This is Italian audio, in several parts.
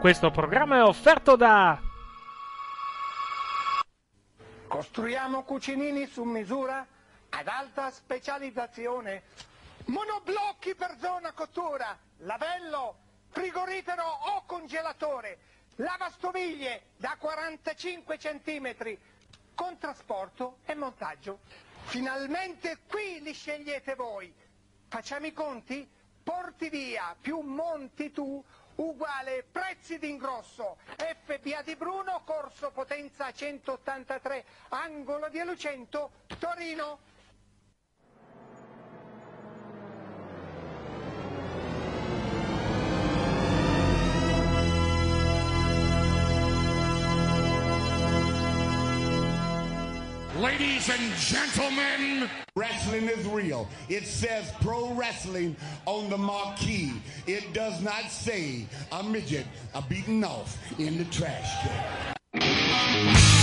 Questo programma è offerto da... Costruiamo cucinini su misura ad alta specializzazione. Monoblocchi per zona cottura, lavello, frigorifero o congelatore, lavastoviglie da 45 cm, con trasporto e montaggio. Finalmente qui li scegliete voi. Facciamo i conti? Porti via più monti tu uguale prezzi d'ingrosso, FBA di Bruno, corso potenza 183, angolo di Alucento, Torino. Ladies and gentlemen, wrestling is real. It says pro wrestling on the marquee. It does not say a midget, a beaten off in the trash can.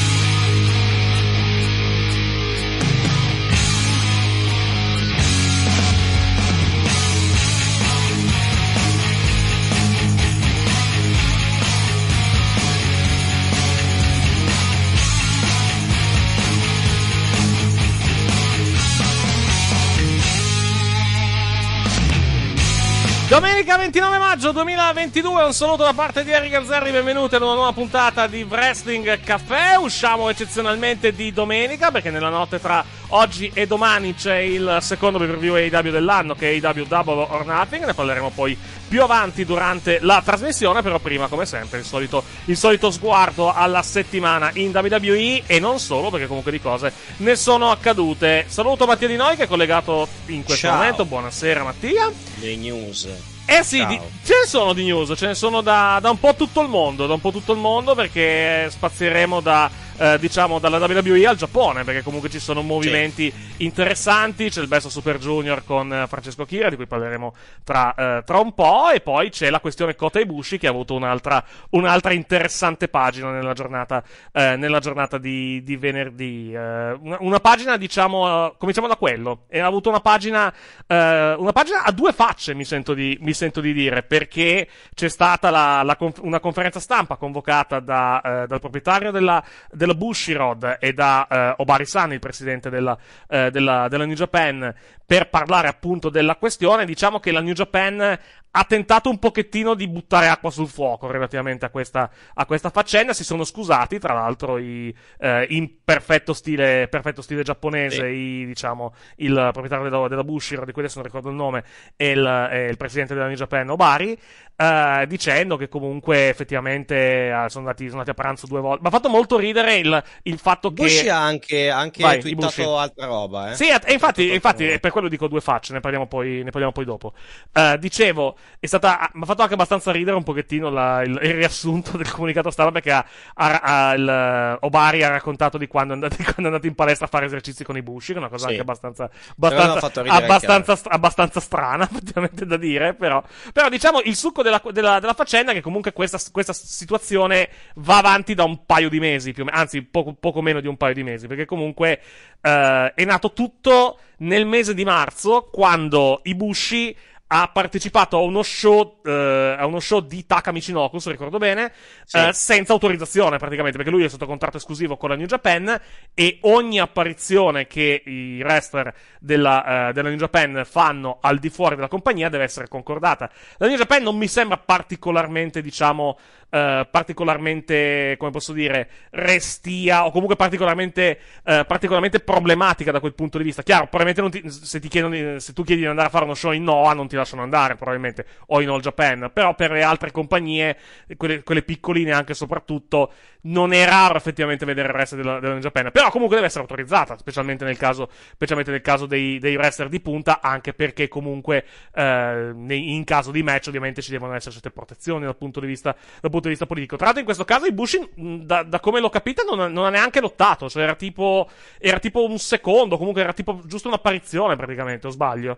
Domenica 29 maggio 2022, un saluto da parte di Eric Garzerri, benvenuti ad una nuova puntata di Wrestling Café. Usciamo eccezionalmente di domenica perché nella notte tra oggi e domani c'è il secondo preview per AEW dell'anno che è AEW Double or Nothing, ne parleremo poi più avanti durante la trasmissione. Però prima, come sempre, il solito, il solito sguardo alla settimana in WWE e non solo, perché comunque di cose ne sono accadute. Saluto Mattia Di Noi che è collegato in questo Ciao. momento. Buonasera Mattia. Le news. Eh sì, di, ce ne sono di news, ce ne sono da, da un po' tutto il mondo, da un po' tutto il mondo perché spazieremo da eh, diciamo dalla WWE al Giappone, perché comunque ci sono movimenti sì. interessanti. C'è il Best Super Junior con eh, Francesco Chira, di cui parleremo tra, eh, tra, un po'. E poi c'è la questione Kota Ibushi, che ha avuto un'altra, un'altra interessante pagina nella giornata, eh, nella giornata di, di, venerdì. Eh, una, una, pagina, diciamo, eh, cominciamo da quello. E ha avuto una pagina, una pagina a due facce, mi sento di, mi sento di dire, perché c'è stata la, la conf- una conferenza stampa convocata da, dal proprietario della, della della Bushiroad e da eh, Obari-san, il presidente della, eh, della, della New Japan, per parlare appunto della questione. Diciamo che la New Japan ha tentato un pochettino di buttare acqua sul fuoco relativamente a questa, a questa faccenda. Si sono scusati, tra l'altro, i, eh, in perfetto stile, perfetto stile giapponese, sì. i, diciamo, il proprietario della, della Bushir, di cui adesso non ricordo il nome, e il, e il presidente della New Japan, Obari, eh, dicendo che comunque effettivamente eh, sono andati, sono andati a pranzo due volte. Ma ha fatto molto ridere il, il fatto Bushi che. Bushi ha anche, anche Vai, twittato altra roba, eh. Sì, e infatti, infatti per quello dico due facce, ne parliamo poi, ne parliamo poi dopo. Eh, dicevo, è stata. Ah, Mi ha fatto anche abbastanza ridere un pochettino la, il, il, riassunto del comunicato stampa perché ha, ha, ha, il, eh, Obari ha raccontato di quando è, andato, quando è, andato, in palestra a fare esercizi con i Bushi, che è una cosa sì. anche abbastanza. abbastanza, abbastanza, abbastanza strana, effettivamente da dire. Però, però diciamo il succo della, della, della faccenda è che comunque questa, questa, situazione va avanti da un paio di mesi, più, anzi, poco, poco meno di un paio di mesi, perché comunque eh, è nato tutto nel mese di marzo quando i Bushi ha partecipato a uno show, eh, a uno show di Taka Michinoku, se ricordo bene, sì. eh, senza autorizzazione praticamente, perché lui è stato contratto esclusivo con la New Japan e ogni apparizione che i wrestler della, eh, della, New Japan fanno al di fuori della compagnia deve essere concordata. La New Japan non mi sembra particolarmente, diciamo, eh, particolarmente, come posso dire, restia o comunque particolarmente, eh, particolarmente problematica da quel punto di vista. Chiaro, probabilmente ti, se, ti chiedono, se tu chiedi di andare a fare uno show in Noah non ti lasciano andare probabilmente, o in All Japan, però per le altre compagnie, quelle, quelle piccoline anche e soprattutto, non è raro effettivamente vedere il wrestler della, della Japan, però comunque deve essere autorizzata, specialmente nel caso, specialmente nel caso dei, dei wrestler di punta, anche perché comunque eh, in caso di match ovviamente ci devono essere certe protezioni dal punto di vista, dal punto di vista politico. Tra l'altro in questo caso i Bushin, da, da come l'ho capito, non, non, ha neanche lottato, cioè era tipo, era tipo un secondo, comunque era tipo giusto un'apparizione praticamente, o sbaglio?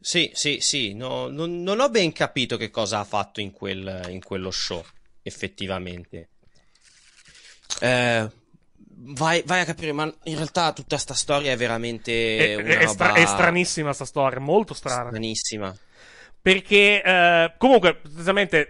Sì, sì, sì, no, non, non, ho ben capito che cosa ha fatto in, quel, in quello show, effettivamente. Eh, vai, vai, a capire, ma in realtà tutta questa storia è veramente... È, è, stra- è stranissima sta storia, molto strana. Stranissima. Perché eh, comunque,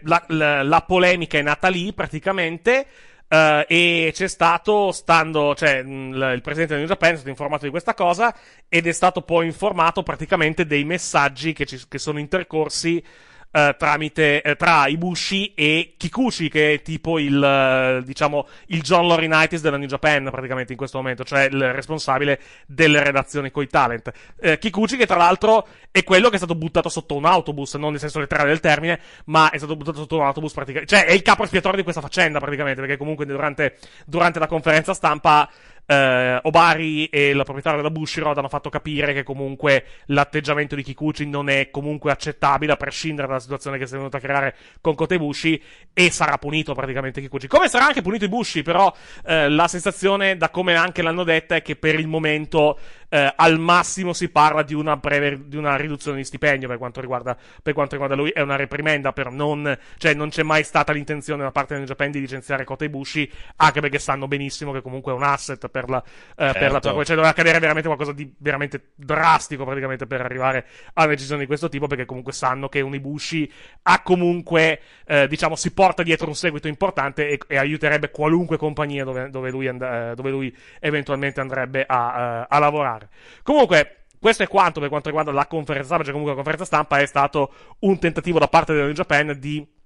la, la, la polemica è nata lì, praticamente, Uh, e c'è stato, stando, cioè, mm, l- il presidente del New Japan è stato informato di questa cosa ed è stato poi informato praticamente dei messaggi che, ci- che sono intercorsi eh, tramite, eh, tra Ibushi e Kikuchi, che è tipo il, eh, diciamo, il John Laurinaitis della New Japan praticamente in questo momento, cioè il responsabile delle redazioni coi talent. Eh, Kikuchi che tra l'altro è quello che è stato buttato sotto un autobus, non nel senso letterale del termine, ma è stato buttato sotto un autobus praticamente, cioè è il capo espiatorio di questa faccenda praticamente, perché comunque durante, durante la conferenza stampa eh, Obari e la proprietaria della Bushiroad hanno fatto capire che comunque l'atteggiamento di Kikuchi non è comunque accettabile, a prescindere dalla situazione che si è venuta a creare con Kotebushi, e sarà punito praticamente Kikuchi. Come sarà anche punito Ibushi, però eh, la sensazione, da come anche l'hanno detta, è che per il momento eh, al massimo si parla di una, breve, di una riduzione di stipendio per quanto, riguarda, per quanto riguarda lui, è una reprimenda, però non, cioè, non c'è mai stata l'intenzione da parte del Japan di licenziare Kota Ibushi, anche perché sanno benissimo che comunque è un asset per la, eh, certo. per la Toei, cioè doveva accadere veramente qualcosa di veramente drastico praticamente per arrivare a una decisione di questo tipo, perché comunque sanno che un Ibushi ha comunque, eh, diciamo, si porta dietro un seguito importante e, e aiuterebbe qualunque compagnia dove, dove, lui and- eh, dove, lui eventualmente andrebbe a, eh, a lavorare fare. Comunque, questo è quanto per quanto riguarda la conferenza stampa, cioè comunque la conferenza stampa è stato un tentativo da parte della New Japan di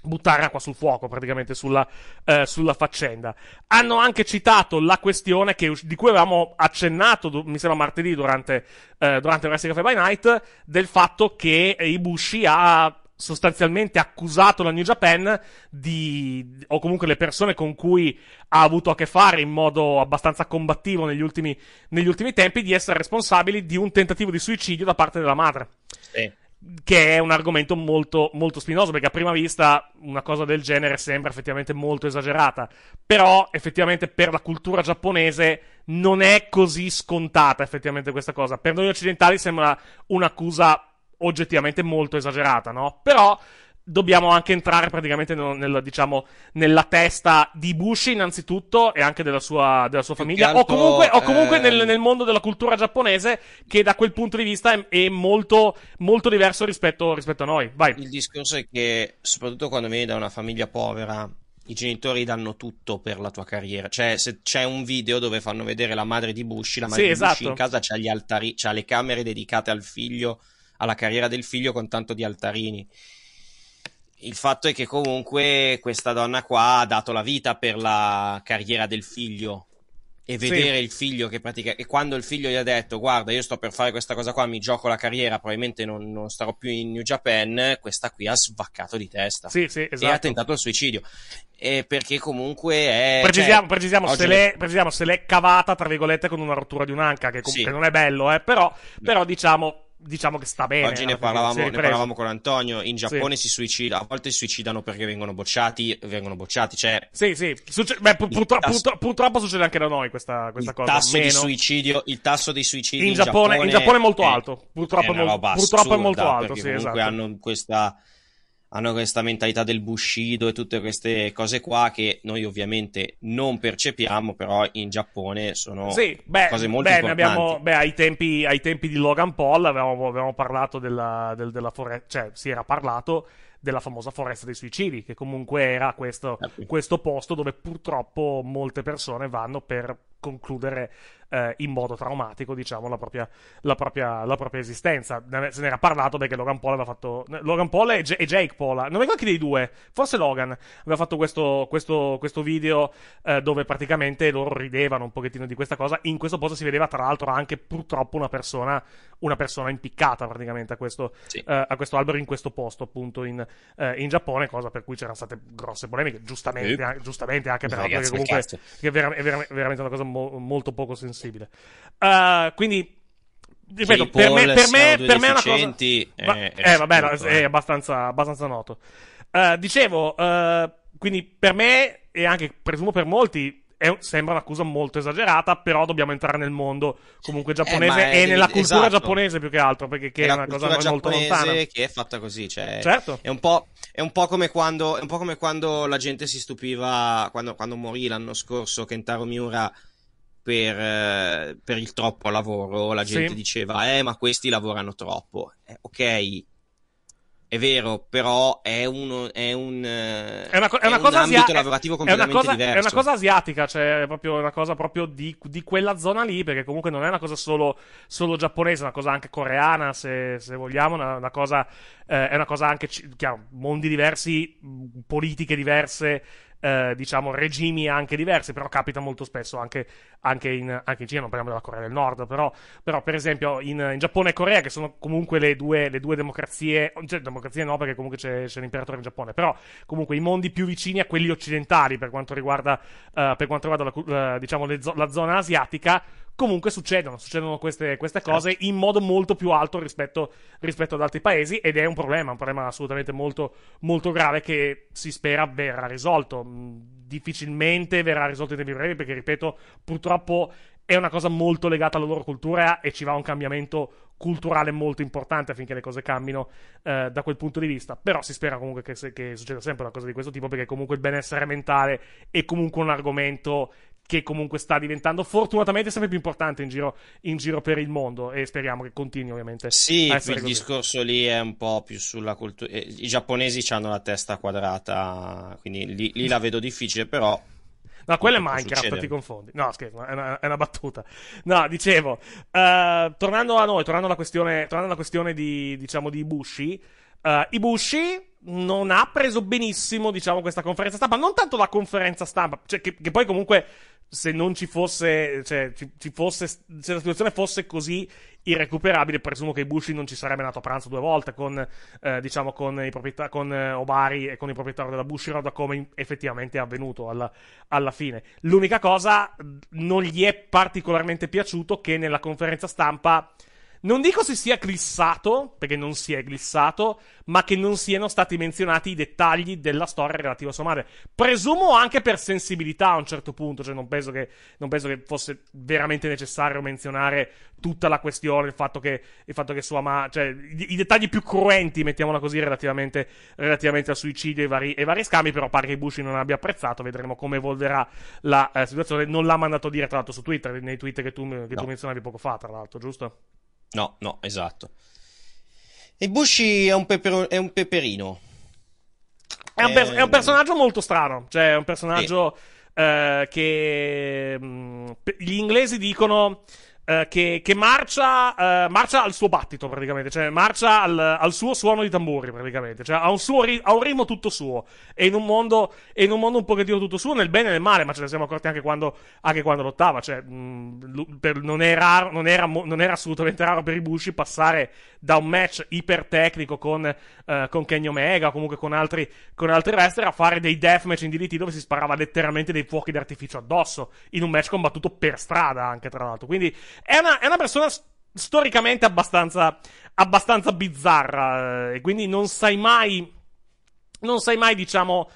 buttare acqua sul fuoco praticamente sulla, eh, sulla faccenda. Hanno anche citato la questione che, di cui avevamo accennato, mi sembra martedì durante, eh, durante il Wrestling Cafe by Night, del fatto che Ibushi ha sostanzialmente accusato la New Japan di, o comunque le persone con cui ha avuto a che fare in modo abbastanza combattivo negli ultimi, negli ultimi tempi, di essere responsabili di un tentativo di suicidio da parte della madre. Sì. Che è un argomento molto, molto spinoso, perché a prima vista una cosa del genere sembra effettivamente molto esagerata. Però, effettivamente, per la cultura giapponese non è così scontata, effettivamente, questa cosa. Per noi occidentali sembra un'accusa oggettivamente molto esagerata, no? Però dobbiamo anche entrare praticamente nel, nel, diciamo, nella testa di Bush innanzitutto e anche della sua, della sua famiglia alto, o comunque, o comunque eh... nel, nel, mondo della cultura giapponese che da quel punto di vista è, è molto, molto, diverso rispetto, rispetto a noi. Vai. Il discorso è che soprattutto quando vieni da una famiglia povera i genitori danno tutto per la tua carriera. Cioè, se c'è un video dove fanno vedere la madre di Bush, la madre sì, di esatto. Bush in casa ha le camere dedicate al figlio alla carriera del figlio con tanto di altarini. Il fatto è che comunque questa donna qua ha dato la vita per la carriera del figlio e vedere sì. il figlio che pratica e quando il figlio gli ha detto guarda io sto per fare questa cosa qua mi gioco la carriera probabilmente non, non starò più in New Japan questa qui ha svaccato di testa sì, sì, esatto. e ha esatto. tentato il suicidio e perché comunque è precisiamo, cioè, precisiamo, se l'è, precisiamo se l'è cavata tra virgolette con una rottura di un'anca che, comunque che non è bello eh, però, però diciamo diciamo che sta bene. Oggi ne parlavamo, ne parlavamo, con Antonio. In Giappone sì. si suicida, a volte si suicidano perché vengono bocciati. Vengono bocciati cioè... Sì, sì. Succe- beh, pu- purtro- tasso... purtro- purtroppo succede anche da noi questa, questa cosa. Tasso il tasso di suicidio in, in Giappone, Giappone, in Giappone è molto è, alto. Purtroppo, è, molto, purtroppo è molto alto. Sì, comunque esatto. hanno questa hanno questa mentalità del bushido e tutte queste cose qua che noi ovviamente non percepiamo, però in Giappone sono sì, beh, cose molto beh, importanti. Abbiamo, beh, ai tempi, ai tempi, di Logan Paul avevamo, avevamo parlato della, del, della foresta, cioè si era parlato della famosa foresta dei suicidi, che comunque era questo, esatto. questo posto dove purtroppo molte persone vanno per concludere eh, in modo traumatico, diciamo, la propria, la propria, la propria esistenza. Se ne era parlato perché Logan Paul aveva fatto. Logan Paul e, J- e Jake Paul, non ricordo chi dei due, forse Logan, aveva fatto questo, questo, questo video eh, dove praticamente loro ridevano un pochettino di questa cosa. In questo posto si vedeva, tra l'altro, anche purtroppo una persona, una persona impiccata praticamente a questo, sì. eh, a questo albero in questo posto, appunto, in, eh, in, Giappone, cosa per cui c'erano state grosse polemiche, giustamente, giustamente anche per Ragazzi, perché comunque è, vera- è, vera- veramente una cosa mo- molto poco sensibile possibile. Uh, quindi ripeto, per me, per me, per me è una cosa. Eh, eh, eh vabbè, no, è abbastanza, abbastanza noto. Uh, dicevo, uh, quindi per me, e anche presumo per molti, è, sembra un'accusa molto esagerata, però dobbiamo entrare nel mondo comunque giapponese eh, e nella cultura esatto. giapponese più che altro, perché che è, è una cosa molto lontana. che è fatta così, cioè, certo. è, un è, un quando, è un po', come quando, la gente si stupiva quando, quando morì l'anno scorso Kentaro Miura per, eh, per il troppo lavoro la gente sì. diceva, eh, ma questi lavorano troppo. Eh, ok, è vero, però è, uno, è un, eh, è una, co- è una cosa ambito asia- lavorativo completamente cosa, diverso. È una cosa asiatica, cioè è proprio una cosa proprio di, di, quella zona lì, perché comunque non è una cosa solo, solo giapponese, è una cosa anche coreana, se, se vogliamo, una, una cosa, eh, è una cosa anche, chiaro, mondi diversi, politiche diverse, eh, diciamo, regimi anche diversi, però capita molto spesso anche, anche, in, anche, in, Cina, non parliamo della Corea del Nord, però, però per esempio in, in, Giappone e Corea, che sono comunque le due, le due democrazie, cioè democrazie no, perché comunque c'è, c'è, l'imperatore in Giappone, però comunque i mondi più vicini a quelli occidentali per quanto riguarda, eh, per quanto riguarda la, eh, diciamo, zo- la zona asiatica, comunque succedono, succedono queste, queste certo. cose in modo molto più alto rispetto, rispetto, ad altri paesi ed è un problema, un problema assolutamente molto, molto grave che si spera verrà risolto. Mm, difficilmente verrà risolto in tempi brevi perché, ripeto, purtroppo è una cosa molto legata alla loro cultura e ci va un cambiamento culturale molto importante affinché le cose cambino eh, da quel punto di vista. Però si spera comunque che, che, succeda sempre una cosa di questo tipo perché comunque il benessere mentale è comunque un argomento che comunque sta diventando fortunatamente sempre più importante in giro, in giro per il mondo e speriamo che continui ovviamente. Sì, il discorso lì è un po' più sulla cultura. Eh, I giapponesi hanno la testa quadrata, quindi lì, lì la vedo difficile, però No, quello è Minecraft, ti confondi. No, scherzo, è una, è una battuta. No, dicevo, uh, tornando a noi, tornando alla questione, tornando alla questione di, diciamo, di Ibushi, uh, Ibushi non ha preso benissimo, diciamo, questa conferenza stampa. Non tanto la conferenza stampa, cioè che, che poi comunque se non ci fosse, cioè, ci, ci fosse, se la situazione fosse così irrecuperabile, presumo che Bushi non ci sarebbe andato a pranzo due volte con, eh, diciamo, con, i proprietari, con eh, Obari e con i proprietari della Bushi Bushiroad, come effettivamente è avvenuto alla, alla fine. L'unica cosa, non gli è particolarmente piaciuto che nella conferenza stampa non dico si sia glissato, perché non si è glissato, ma che non siano stati menzionati i dettagli della storia relativa a sua madre. Presumo anche per sensibilità a un certo punto, cioè non penso che, non penso che fosse veramente necessario menzionare tutta la questione, il fatto che, il fatto che sua madre, cioè i, i, dettagli più cruenti, mettiamola così, relativamente, relativamente al suicidio e ai vari, vari scambi, però pare che Bushi non abbia apprezzato, vedremo come evolverà la eh, situazione. Non l'ha mandato dire, tra l'altro, su Twitter, nei tweet che tu, che no. tu menzionavi poco fa, tra l'altro, giusto? No, no, esatto. E Bushi è un, pepero- è un peperino. È un, per- è un, eh, personaggio molto strano. Cioè, è un personaggio eh. Eh, che mh, mm, gli inglesi dicono eh, che, che marcia, eh, marcia, al suo battito praticamente, cioè marcia al, al, suo suono di tamburi praticamente, cioè ha un, suo ri- ha un ritmo tutto suo, e in, un mondo, e in, un mondo, un pochettino tutto suo, nel bene e nel male, ma ce ne siamo accorti anche quando, anche quando lottava, cioè mh, per, non, è raro, non, era, non, era, assolutamente raro per i Bushi passare da un match ipertecnico con, eh, con Kenny Omega o comunque con altri, con altri wrestler a fare dei deathmatch in DDT dove si sparava letteralmente dei fuochi d'artificio addosso, in un match combattuto per strada anche tra l'altro, quindi è una, è una persona storicamente abbastanza, abbastanza bizzarra. Eh, e quindi non sai mai. Non sai mai, diciamo.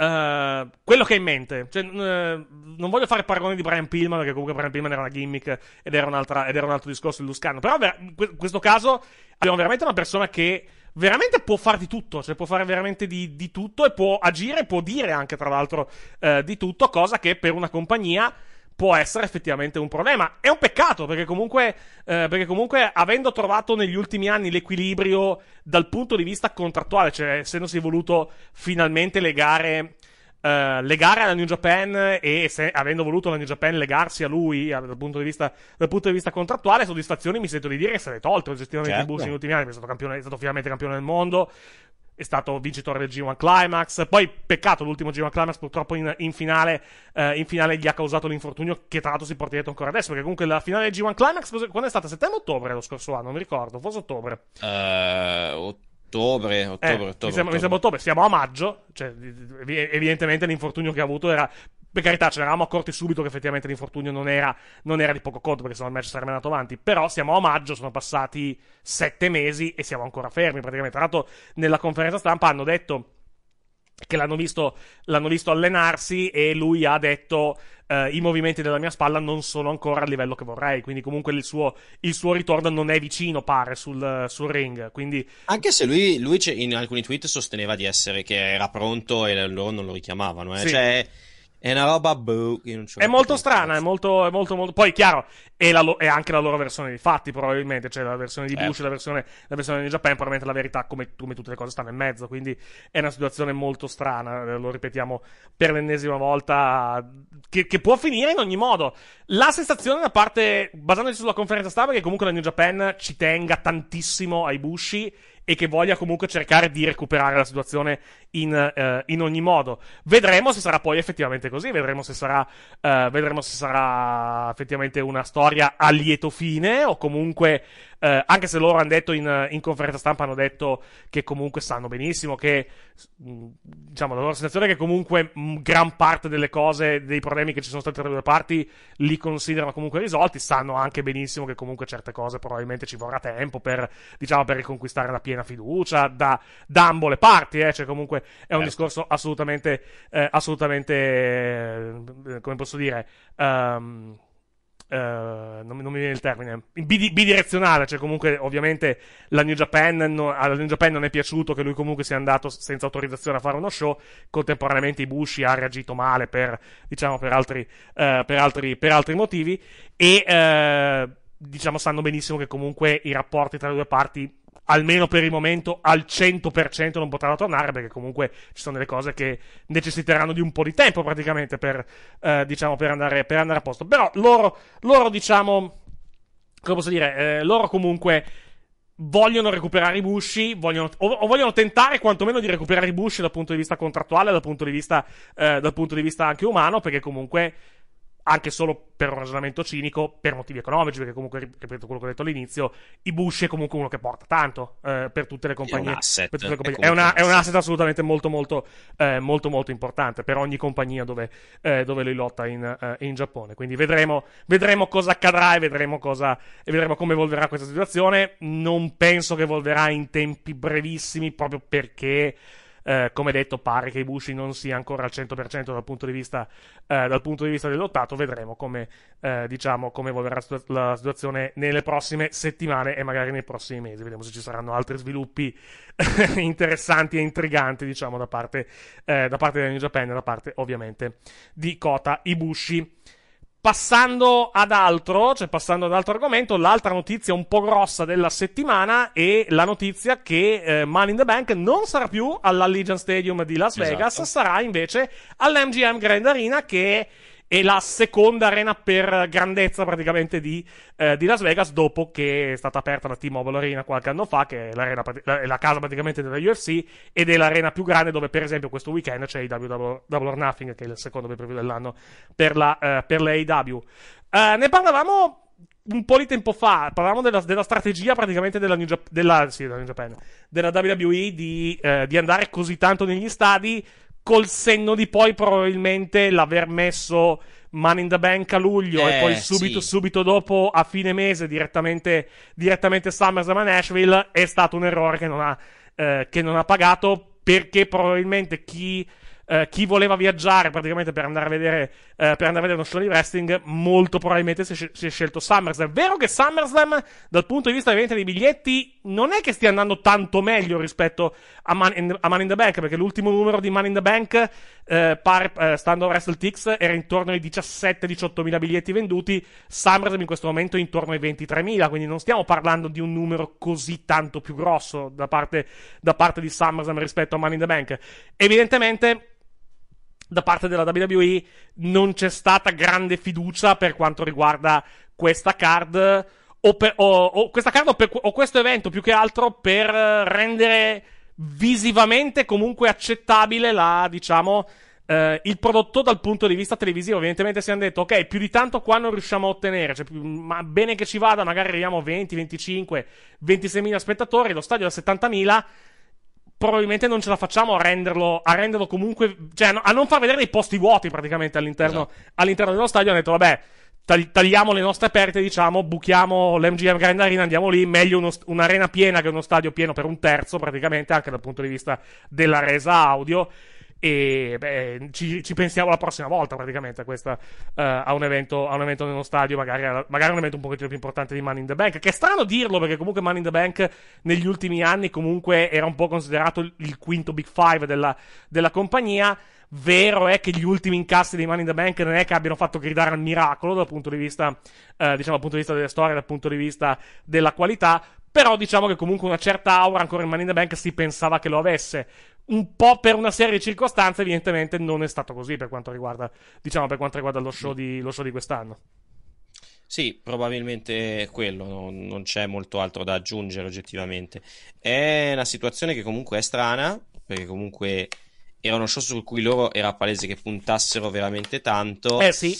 Uh, quello che hai in mente, cioè, uh, non voglio fare paragoni di Brian Pillman, perché comunque Brian Pillman era una gimmick ed era, ed era un altro discorso di Luscano. Però in questo caso abbiamo veramente una persona che veramente può fare di tutto, cioè può fare veramente di, di tutto e può agire, può dire anche tra l'altro uh, di tutto, cosa che per una compagnia può essere effettivamente un problema. È un peccato perché comunque, eh, perché comunque avendo trovato negli ultimi anni l'equilibrio dal punto di vista contrattuale, cioè essendosi voluto finalmente legare Uh, legare alla New Japan e se, avendo voluto la New Japan legarsi a lui a, eh, dal, punto vista, dal punto, di vista, contrattuale, soddisfazioni mi sento di dire che se l'è tolto oggettivamente certo. Bush negli ultimi anni, è stato, campione, è stato finalmente campione del mondo, è stato vincitore del G1 Climax. Poi, peccato, l'ultimo G1 Climax purtroppo in, in, finale, eh, in finale, gli ha causato l'infortunio che tra l'altro si porta dietro ancora adesso, perché comunque la finale del G1 Climax quando è stata? Settembre-ottobre lo scorso anno, non mi ricordo, forse ottobre. Uh, ottobre ottobre, eh, ottobre, mi sembra, ottobre. Mi sembra ottobre, siamo a maggio, cioè, evidentemente l'infortunio che ha avuto era per carità, ce ne eravamo accorti subito che effettivamente l'infortunio non era, non era di poco conto, perché se no il match sarebbe andato avanti. Però siamo a maggio, sono passati sette mesi e siamo ancora fermi praticamente. Tra l'altro, nella conferenza stampa hanno detto che l'hanno visto, l'hanno visto allenarsi e lui ha detto eh, i movimenti della mia spalla non sono ancora al livello che vorrei, quindi comunque il suo, il suo ritorno non è vicino, pare, sul, sul ring. Quindi... Anche se lui, lui in alcuni tweet sosteneva di essere che era pronto e loro non lo richiamavano. Eh? Sì. Cioè è una roba boo. È molto strana, è molto, è molto, molto. Poi, chiaro, è, lo... è, anche la loro versione dei fatti, probabilmente. Cioè, la versione di eh. Bush, eh. la, versione, la versione di Japan, probabilmente la verità, come, come, tutte le cose, sta nel mezzo. Quindi è una situazione molto strana. Eh, lo ripetiamo per l'ennesima volta. Che, che può finire in ogni modo. La sensazione da parte, basandosi sulla conferenza stampa, che comunque la New Japan ci tenga tantissimo ai Bushi e che voglia comunque cercare di recuperare la situazione in, eh, in, ogni modo. Vedremo se sarà poi effettivamente così, vedremo se sarà, eh, vedremo se sarà effettivamente una storia a lieto fine o comunque, eh, anche se loro hanno detto in, in, conferenza stampa, hanno detto che comunque sanno benissimo che, mm, diciamo, la loro sensazione è che comunque mm, gran parte delle cose, dei problemi che ci sono stati tra le due parti, li considerano comunque risolti, sanno anche benissimo che comunque certe cose probabilmente ci vorrà tempo per, diciamo, per riconquistare la piena fiducia da, da ambo le parti, eh, cioè comunque è un eh. discorso assolutamente, eh, assolutamente, eh, come posso dire, um, non, non, mi viene il termine, Bid- bidirezionale, cioè comunque ovviamente la New Japan, no, alla New Japan non è piaciuto che lui comunque sia andato senza autorizzazione a fare uno show, contemporaneamente i Bushi ha reagito male per, diciamo, per altri, eh, per altri, per altri motivi e eh, diciamo sanno benissimo che comunque i rapporti tra le due parti almeno per il momento, al 100% non potranno tornare, perché comunque ci sono delle cose che necessiteranno di un po' di tempo praticamente per, eh, diciamo, per, andare, per andare, a posto. Però loro, loro diciamo, come posso dire, eh, loro comunque vogliono recuperare i busci vogliono, o, o, vogliono tentare quantomeno di recuperare i busci dal punto di vista contrattuale, dal punto di vista, eh, dal punto di vista anche umano, perché comunque anche solo per un ragionamento cinico, per motivi economici, perché comunque, ripeto quello che ho detto all'inizio, i Bush è comunque uno che porta tanto eh, per tutte le compagnie. È un asset, le compagnie. È, è, una, è un asset assolutamente molto molto, eh, molto, molto, importante per ogni compagnia dove, eh, dove lui lotta in, eh, in, Giappone. Quindi vedremo, vedremo cosa accadrà e vedremo, cosa, e vedremo come evolverà questa situazione. Non penso che evolverà in tempi brevissimi proprio perché... Eh, come detto, pare che Ibushi non sia ancora al 100% dal punto di vista, eh, dal punto di vista dell'ottato. Vedremo come, eh, diciamo, come evolverà la situazione nelle prossime settimane e magari nei prossimi mesi. Vediamo se ci saranno altri sviluppi interessanti e intriganti, diciamo, da parte, eh, da parte della New Japan e da parte, ovviamente, di Kota Ibushi. Passando ad altro, cioè passando ad altro argomento, l'altra notizia un po' grossa della settimana è la notizia che eh, Money in the Bank non sarà più all'Allegiant Stadium di Las esatto. Vegas, esatto. sarà invece all'MGM Grand Arena che è la seconda arena per grandezza praticamente di, eh, di, Las Vegas dopo che è stata aperta la T-Mobile Arena qualche anno fa, che è, l'arena, è la casa praticamente della UFC ed è l'arena più grande dove per esempio questo weekend c'è il Double or Nothing, che è il secondo pay per dell'anno per la, eh, per AEW. Eh, ne parlavamo un po' di tempo fa parlavamo della, della strategia praticamente della New, Jap- della, sì, della, New Japan, della WWE di, eh, di, andare così tanto negli stadi col senno di poi probabilmente l'aver messo Money in the Bank a luglio eh, e poi eh, subito, sì. subito dopo a fine mese direttamente, direttamente SummerSlam a Nashville è stato un errore che non ha, eh, che non ha pagato perché probabilmente chi, eh, chi voleva viaggiare praticamente per andare a vedere, eh, per andare a vedere uno show di wrestling molto probabilmente si è, si è scelto SummerSlam. È vero che SummerSlam dal punto di vista dei biglietti non è che stia andando tanto meglio rispetto a Man, in, a Man in the Bank, perché l'ultimo numero di Man in the Bank, eh, par, eh, stando a WrestleTix, era intorno ai 17-18 mila biglietti venduti, SummerSlam in questo momento è intorno ai 23 mila, quindi non stiamo parlando di un numero così tanto più grosso da parte, da parte di SummerSlam rispetto a Man in the Bank. Evidentemente da parte della WWE non c'è stata grande fiducia per quanto riguarda questa card o, per, o, o questa card o, per, o questo evento più che altro per eh, rendere visivamente comunque accettabile la, diciamo, eh, il prodotto dal punto di vista televisivo. Evidentemente si hanno detto, ok, più di tanto qua non riusciamo a ottenere, cioè, ma bene che ci vada, magari arriviamo a 20, 25, 26.000 spettatori, lo stadio da 70.000. Probabilmente non ce la facciamo a renderlo, a renderlo comunque, cioè a non far vedere dei posti vuoti praticamente all'interno, no. Esatto. all'interno dello stadio. Hanno detto, vabbè, tagliamo le nostre aperte, diciamo, buchiamo l'MGM Grand Arena, andiamo lì, meglio uno, un'arena piena che uno stadio pieno per un terzo, praticamente, anche dal punto di vista della resa audio. E beh, ci, ci, pensiamo la prossima volta, praticamente, a, questa, uh, a, un, evento, a un evento nello stadio, magari, a, magari un evento un pochettino più importante di Money in the Bank. Che è strano dirlo, perché comunque Money in the Bank negli ultimi anni comunque era un po' considerato il quinto big five della, della compagnia. Vero è che gli ultimi incassi di Money in the Bank non è che abbiano fatto gridare al miracolo dal punto di vista, eh, diciamo, dal punto di vista delle storie, dal punto di vista della qualità. Però diciamo che comunque una certa aura ancora in Money in the Bank si pensava che lo avesse un po' per una serie di circostanze, evidentemente non è stato così per quanto riguarda, diciamo, per quanto riguarda lo, show di, lo show di quest'anno. Sì, probabilmente quello, no, non c'è molto altro da aggiungere oggettivamente. È una situazione che comunque è strana, perché comunque era uno show su cui loro era palese che puntassero veramente tanto. Eh sì.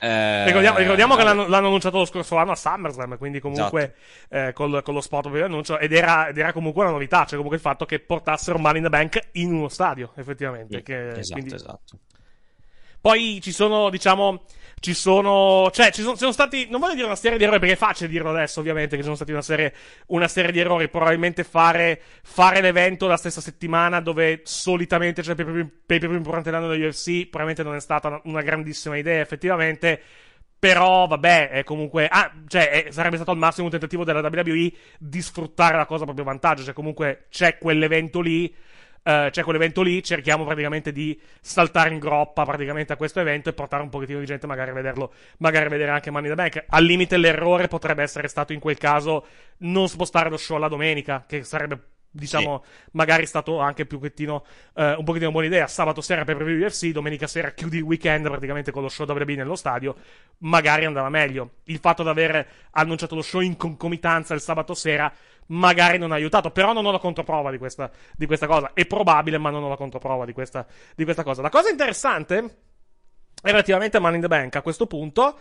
Eh, ricordiamo, ricordiamo eh, che l'hanno, l'hanno, annunciato lo scorso anno a SummerSlam, quindi comunque esatto. eh, col, con lo spot proprio annuncio, ed era, ed era, comunque una novità, cioè comunque il fatto che portassero Money in the Bank in uno stadio, effettivamente. Sì, che, esatto, quindi... esatto. Poi ci sono, diciamo, ci sono, cioè, ci sono, sono, stati, non voglio dire una serie di errori, perché è facile dirlo adesso, ovviamente, che ci sono stati una serie, una serie di errori. Probabilmente fare, fare l'evento la stessa settimana dove solitamente c'è per i più importanti dell'anno dell'UFC, probabilmente non è stata una, grandissima idea, effettivamente. Però, vabbè, è comunque. Ah, cioè, è, sarebbe stato al massimo un tentativo della WWE di sfruttare la cosa a proprio vantaggio. Cioè, comunque c'è quell'evento lì. Eh, c'è quell'evento lì, cerchiamo praticamente di saltare in groppa praticamente a questo evento e portare un pochettino di gente magari a vederlo, magari a vedere anche Money in the Bank. Al limite l'errore potrebbe essere stato in quel caso non spostare lo show alla domenica, che sarebbe diciamo, sì. magari stato anche più pochettino, eh, un pochettino buona idea. Sabato sera per preview UFC, domenica sera chiudi il weekend praticamente con lo show WB nello stadio. Magari andava meglio. Il fatto di aver annunciato lo show in concomitanza il sabato sera magari non ha aiutato. Però non ho la controprova di questa, di questa cosa. È probabile, ma non ho la controprova di questa, di questa cosa. La cosa interessante, relativamente a Money in the Bank, a questo punto,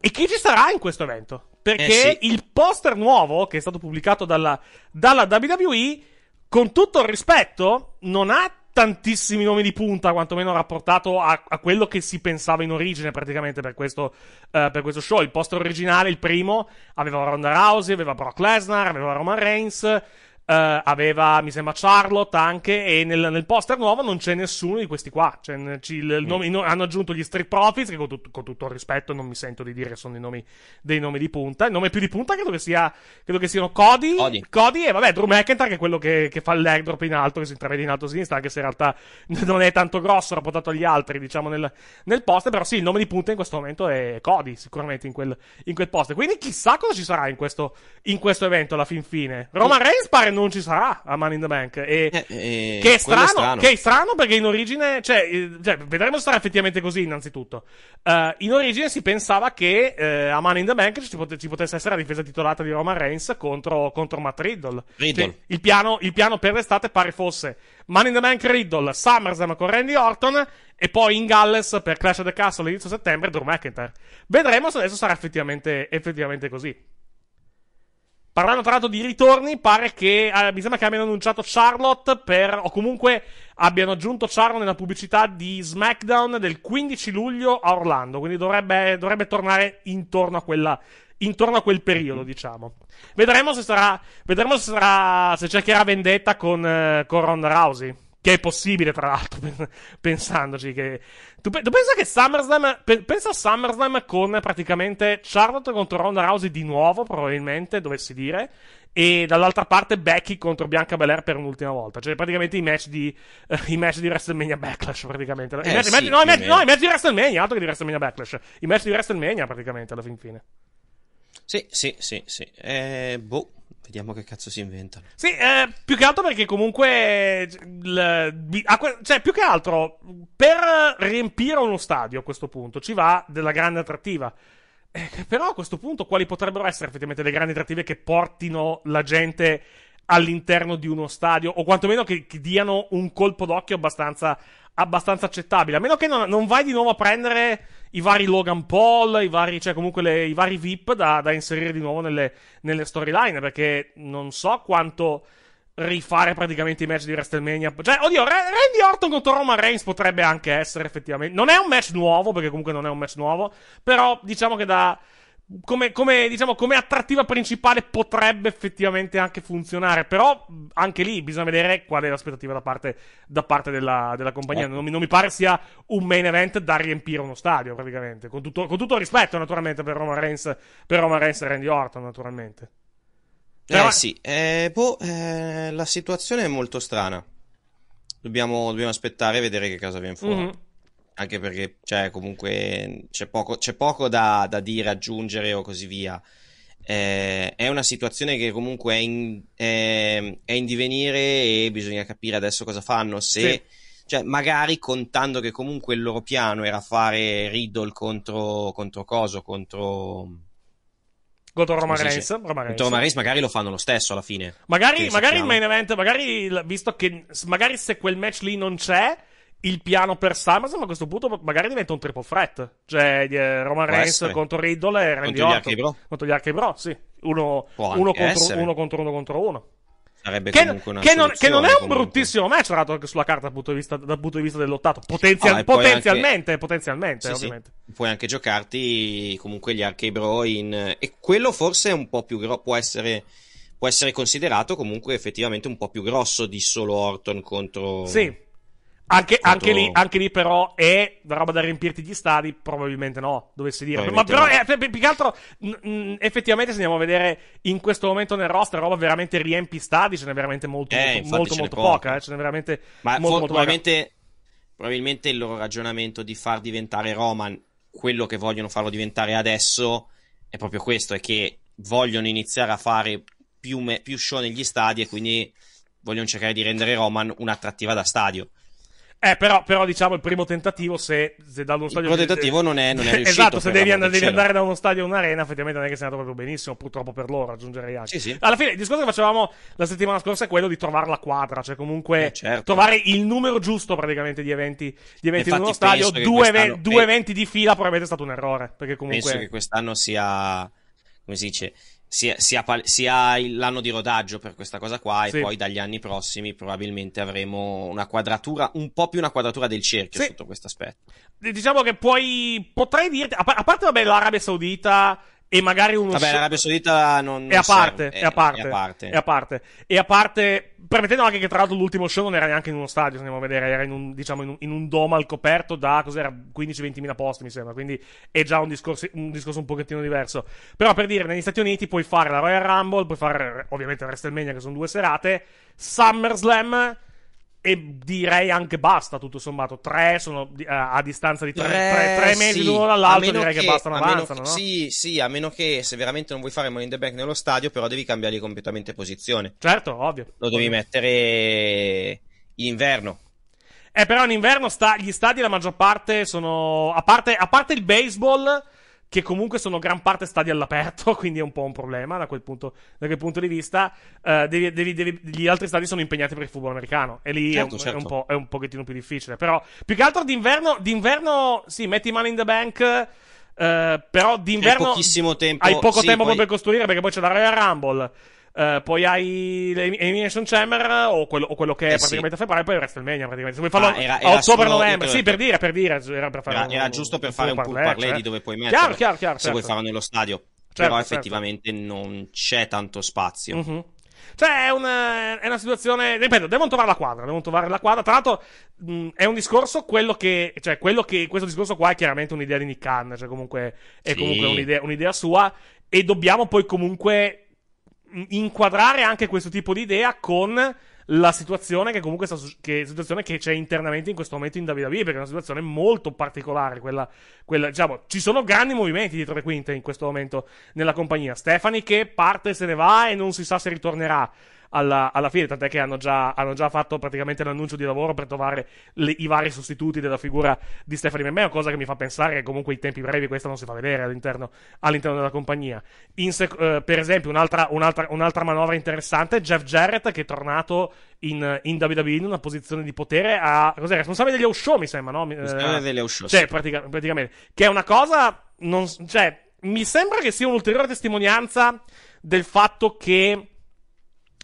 è chi ci sarà in questo evento. Perché eh sì. il poster nuovo, che è stato pubblicato dalla, dalla WWE, con tutto il rispetto, non ha tantissimi nomi di punta, quantomeno rapportato a, a, quello che si pensava in origine praticamente per questo, uh, per questo show. Il posto originale, il primo, aveva Ronda Rousey, aveva Brock Lesnar, aveva Roman Reigns. Uh, aveva, mi sembra, Charlotte anche. E nel, nel, poster nuovo non c'è nessuno di questi qua. C'è, cioè, c'è il, nome, mm. no, hanno aggiunto gli Street Profits, che con, tut, con, tutto il rispetto non mi sento di dire sono i nomi, dei nomi di punta. Il nome più di punta credo che, sia, credo che siano Cody, Cody. Cody e vabbè, Drew McIntyre, che è quello che, che fa il drop in alto, che si intravede in alto a sinistra, anche se in realtà non è tanto grosso, rapportato agli altri, diciamo, nel, nel poster. Però sì, il nome di punta in questo momento è Cody, sicuramente in quel, in quel poster. Quindi chissà cosa ci sarà in questo, in questo evento alla fin fine. Roman Reigns pare non non ci sarà a Money in the Bank. E, eh, eh, che, è strano, è strano. che è strano perché in origine, cioè, eh, cioè vedremo se sarà effettivamente così innanzitutto. Uh, in origine si pensava che uh, a Money in the Bank ci, pot- ci, potesse essere la difesa titolata di Roman Reigns contro, contro Matt Riddle. Riddle. Cioè, il, piano, il piano per l'estate pare fosse Money in the Bank Riddle, SummerSlam con Randy Orton e poi in Galles per Clash of the Castle all'inizio settembre Drew McIntyre. Vedremo se adesso sarà effettivamente, effettivamente così. Parlando tra l'altro di ritorni, pare che eh, mi sembra che abbiano annunciato Charlotte per o comunque abbiano aggiunto Charlotte nella pubblicità di SmackDown del 15 luglio a Orlando, quindi dovrebbe, dovrebbe tornare intorno a quella intorno a quel periodo, diciamo. Vedremo se sarà vedremo se sarà se cercherà vendetta con, eh, con Ronda Rousey. Che è possibile, tra l'altro, pensandoci che... Tu, tu pensa che SummerSlam... pensa a SummerSlam con praticamente Charlotte contro Ronda Rousey di nuovo, probabilmente, dovessi dire. E dall'altra parte Becky contro Bianca Belair per un'ultima volta. Cioè, praticamente i match di... Uh, I match di WrestleMania Backlash, praticamente. I eh, match, sì, match, no, i match, no, i match di WrestleMania, altro che di WrestleMania Backlash. I match di WrestleMania, praticamente, alla fin fine. Sì, sì, sì, sì. Eh, boh. Vediamo che cazzo si inventano. Sì, eh, più che altro perché comunque. Il, cioè, più che altro per riempire uno stadio a questo punto ci va della grande attrattiva. Eh, però a questo punto, quali potrebbero essere effettivamente le grandi attrattive che portino la gente all'interno di uno stadio? O quantomeno che, che diano un colpo d'occhio abbastanza abbastanza accettabile. A meno che non, non vai di nuovo a prendere i vari Logan Paul, i vari, cioè comunque le, i vari VIP da, da, inserire di nuovo nelle, nelle storyline. Perché non so quanto rifare praticamente i match di WrestleMania. Cioè, oddio, Randy Orton contro Roman Reigns potrebbe anche essere effettivamente. Non è un match nuovo, perché comunque non è un match nuovo. Però diciamo che da come, come, diciamo, come attrattiva principale potrebbe effettivamente anche funzionare. Però anche lì bisogna vedere qual è l'aspettativa da parte, da parte della, della, compagnia. Eh. Non mi, non mi, pare sia un main event da riempire uno stadio, praticamente. Con tutto, con tutto rispetto, naturalmente, per Roman Reigns, per Roman Reigns e Randy Orton, naturalmente. Eh, però... Eh sì, eh, boh, eh, la situazione è molto strana. Dobbiamo, dobbiamo aspettare e vedere che cosa viene fuori. Mm-hmm anche perché cioè, comunque c'è poco, c'è poco da, da, dire, aggiungere o così via. Eh, è una situazione che comunque è in, è, è in, divenire e bisogna capire adesso cosa fanno. Se, sì. cioè, magari contando che comunque il loro piano era fare Riddle contro, contro Coso, contro. Contro Roma Reigns, contro Roma Reigns magari lo fanno lo stesso alla fine. Magari, magari il main event, magari, visto che magari se quel match lì non c'è, il piano per Summers, ma a questo punto magari diventa un triple threat. Cioè eh, Roman Reigns contro Riddle e Randy Orton. Contro gli Archie Bro, sì. Uno, uno, contro, uno, contro, uno contro uno Sarebbe che, comunque una che non, che non è un comunque. bruttissimo match, tra anche sulla carta dal punto di vista, punto di vista dell'ottato. Potenzial, ah, potenzialmente, anche... potenzialmente, sì, ovviamente. Sì. Puoi anche giocarti comunque gli Archie Bro in... E quello forse è un po' più grosso, può essere può essere considerato comunque effettivamente un po' più grosso di solo Orton contro. Sì, anche, anche, lì, anche, lì, però, è una roba da riempirti gli stadi? Probabilmente no, dovessi dire. Ma però, è, eh, più che altro, mh, effettivamente, se andiamo a vedere in questo momento nel roster, roba veramente riempi stadi, ce n'è veramente molto, eh, molto, molto, molto poca. poca eh, ce n'è veramente Ma molto, for- molto probabilmente, poca. probabilmente il loro ragionamento di far diventare Roman quello che vogliono farlo diventare adesso è proprio questo, è che vogliono iniziare a fare più, me- più show negli stadi e quindi vogliono cercare di rendere Roman un'attrattiva da stadio eh, però, però, diciamo il primo tentativo, se, se da uno stadio. Il primo tentativo non è, non è riuscito. esatto, se devi, andare, devi andare da uno stadio a un'arena, effettivamente non è che sia andato proprio benissimo, purtroppo per loro, aggiungerei anche. Sì, sì. Alla fine, il discorso che facevamo la settimana scorsa è quello di trovare la quadra, cioè comunque eh, certo. trovare il numero giusto praticamente di eventi, di eventi in uno stadio. Due, ve- due eh, eventi di fila probabilmente è stato un errore, perché comunque. Penso che quest'anno sia, come si dice, sia, sia, sia, l'anno di rodaggio per questa cosa qua e poi dagli anni prossimi probabilmente avremo una quadratura, un po' più una quadratura del cerchio sì. sotto questo aspetto. Diciamo che puoi, potrei dirti, a, par- a parte vabbè l'Arabia Saudita e magari uno Vabbè, l'Arabia Saudita non, eh, è, a parte, è, a parte, è, a parte, è a parte, permettendo anche che tra l'altro l'ultimo show non era neanche in uno stadio, andiamo a vedere, era in un, diciamo, in un, in un dome al coperto da, cos'era, 15-20 mila posti mi sembra, quindi è già un discorso, un discorso un pochettino diverso. Però per dire, negli Stati Uniti puoi fare la Royal Rumble, puoi fare ovviamente la WrestleMania che sono due serate, SummerSlam e direi anche basta, tutto sommato. Tre sono eh, a distanza di tre, tre, tre mesi sì. l'uno dall'altro. Direi che, che bastano, avanzano. Che, no? Sì, sì, a meno che se veramente non vuoi fare Money in the Bank nello stadio, però devi cambiargli completamente posizione. Certo, ovvio. Lo devi mettere in inverno. Eh, però in inverno sta, gli stadi la maggior parte sono. A parte, a parte il baseball che comunque sono gran parte stadi all'aperto, quindi è un po' un problema da quel punto, da quel punto di vista. Uh, devi, devi, devi, gli altri stadi sono impegnati per il football americano e lì certo, è, certo. un, certo. è, un è, un, pochettino più difficile. Però più che altro d'inverno, d'inverno sì, metti money in the bank. Uh, però d'inverno hai poco sì, tempo poi... per costruire perché poi c'è la Royal Rumble eh, poi hai Elimination Chamber o quello, o quello che eh è praticamente sì. a febbraio, poi WrestleMania praticamente. Se vuoi farlo ah, ottobre-novembre, sì, per dire, per dire. Era, per fare era, un, era giusto per fare un pool parlay eh. dove puoi mettere chiaro, chiaro, chiaro, se certo. vuoi farlo nello stadio. Certo, Però certo. effettivamente certo. non c'è tanto spazio. Mm-hmm. Cioè, è una, è una, situazione. Ripeto, devono trovare la quadra. Devono trovare la quadra. Tra l'altro, mh, mm, è un discorso. Quello che. Cioè, quello che. Questo discorso qua è chiaramente un'idea di Nick Khan. Cioè, comunque. È sì. comunque un'idea, un'idea sua. E dobbiamo poi comunque inquadrare anche questo tipo di idea con la situazione che comunque sta, che, situazione che c'è internamente in questo momento in WWE perché è una situazione molto particolare quella, quella, diciamo, ci sono grandi movimenti dietro le quinte in questo momento nella compagnia Stefani che parte e se ne va e non si sa se ritornerà alla, alla fine, tant'è che hanno già, hanno già, fatto praticamente l'annuncio di lavoro per trovare le, i vari sostituti della figura di Stephanie McMahon, cosa che mi fa pensare che comunque in tempi brevi questa non si fa vedere all'interno, all'interno della compagnia. Sec- eh, per esempio, un'altra, un'altra, un'altra, manovra interessante Jeff Jarrett che è tornato in, in WWE in una posizione di potere a... Cos'è? Responsabile degli Aushow, mi sembra, no? Eh, responsabile eh, degli Aushow. Cioè, pratica- praticamente. Che è una cosa... Non, cioè, mi sembra che sia un'ulteriore testimonianza del fatto che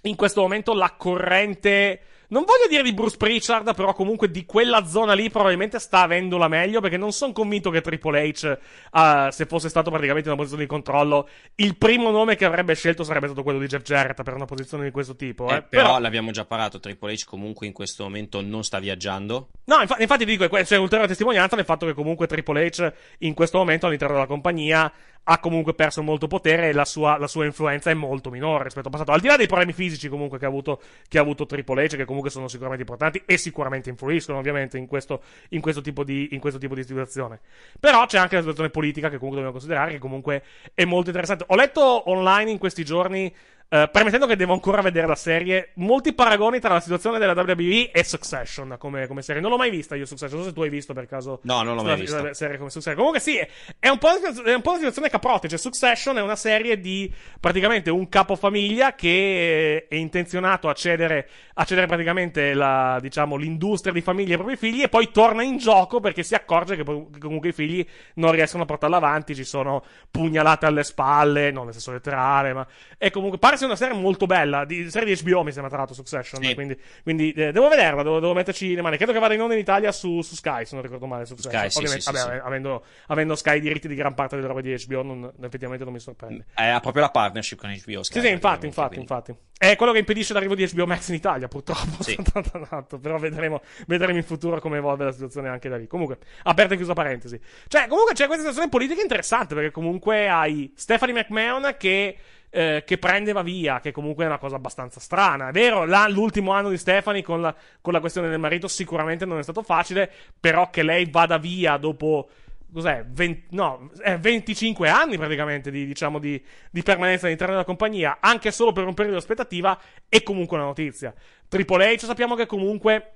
in questo momento la corrente. Non voglio dire di Bruce Pritchard, però comunque di quella zona lì probabilmente sta avendo la meglio, perché non sono convinto che Triple H, uh, se fosse stato praticamente in una posizione di controllo, il primo nome che avrebbe scelto sarebbe stato quello di Jeff Jarrett per una posizione di questo tipo. Eh. Eh, però, però, l'abbiamo già parlato, Triple H comunque in questo momento non sta viaggiando. No, inf- infatti dico, c'è cioè, un'ulteriore testimonianza del fatto che comunque Triple H in questo momento all'interno della compagnia ha comunque perso molto potere e la sua, la sua, influenza è molto minore rispetto al passato. Al di là dei problemi fisici comunque che ha avuto, che ha avuto Triple H, che comunque sono sicuramente importanti e sicuramente influiscono ovviamente in questo, in questo, tipo, di, in questo tipo di situazione. Però c'è anche la situazione politica che comunque dobbiamo considerare, che comunque è molto interessante. Ho letto online in questi giorni Uh, permettendo che devo ancora vedere la serie, molti paragoni tra la situazione della WWE e Succession come, come serie. Non l'ho mai vista io Succession, non so se tu hai visto per caso. No, non l'ho mai vista. Serie come Succession. Comunque sì, è un, è un, po', una situazione caprotte. cioè Succession è una serie di praticamente un capofamiglia che è intenzionato a cedere, a cedere praticamente la, diciamo, l'industria di famiglia ai propri figli e poi torna in gioco perché si accorge che, che comunque i figli non riescono a portarla avanti, ci sono pugnalate alle spalle, non nel senso letterale, ma è comunque... Pare pare sia una serie molto bella. Di serie di HBO mi sembra tra l'altro Succession. Sì. Quindi, quindi eh, devo vederla, devo, devo, metterci le mani. Credo che vada in onda in Italia su, su Sky, se non ricordo male. Succession. Sky, sì, Ovviamente, sì, vabbè, sì, avendo, avendo, Sky i diritti di gran parte delle robe di HBO, non, effettivamente non mi sorprende. È proprio la partnership con HBO Sky. Sì, sì, infatti, infatti, quindi. infatti. È quello che impedisce l'arrivo di HBO Max in Italia, purtroppo. Sì. Però vedremo, vedremo in futuro come evolve la situazione anche da lì. Comunque, aperta e chiusa parentesi. Cioè, comunque c'è questa situazione politica interessante, perché comunque hai Stephanie McMahon che eh, che prendeva via, che comunque è una cosa abbastanza strana. È vero, là, l'ultimo anno di Stefani con la, con la questione del marito sicuramente non è stato facile, però che lei vada via dopo cos'è, 20, no, 25 anni praticamente di, diciamo, di, di permanenza all'interno della compagnia, anche solo per un periodo di aspettativa, è comunque una notizia. Triple H sappiamo che comunque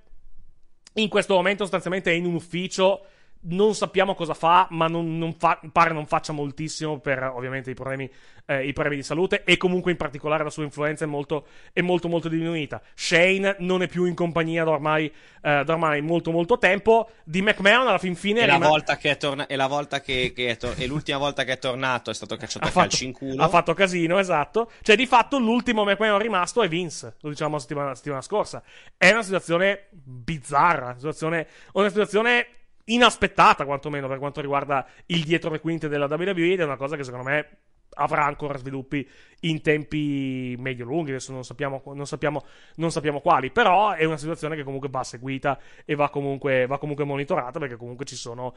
in questo momento sostanzialmente è in un ufficio non sappiamo cosa fa, ma non, non fa, pare non faccia moltissimo per ovviamente i problemi, eh, i problemi, di salute e comunque in particolare la sua influenza è molto, è molto, molto diminuita. Shane non è più in compagnia da ormai, eh, da ormai molto molto tempo, di McMahon alla fin fine... È, la, riman- volta che è, torna- è, la volta che, che è, to- è l'ultima volta che è tornato, è stato cacciato a calci in culo. Ha fatto casino, esatto. Cioè di fatto l'ultimo McMahon rimasto è Vince, lo diciamo la settimana, settimana scorsa. È una situazione bizzarra, una situazione, una situazione inaspettata quantomeno per quanto riguarda il dietro le quinte della WWE ed è una cosa che secondo me avrà ancora sviluppi in tempi medio lunghi, adesso non sappiamo, non sappiamo, non sappiamo quali, però è una situazione che comunque va seguita e va comunque, va comunque monitorata perché comunque ci sono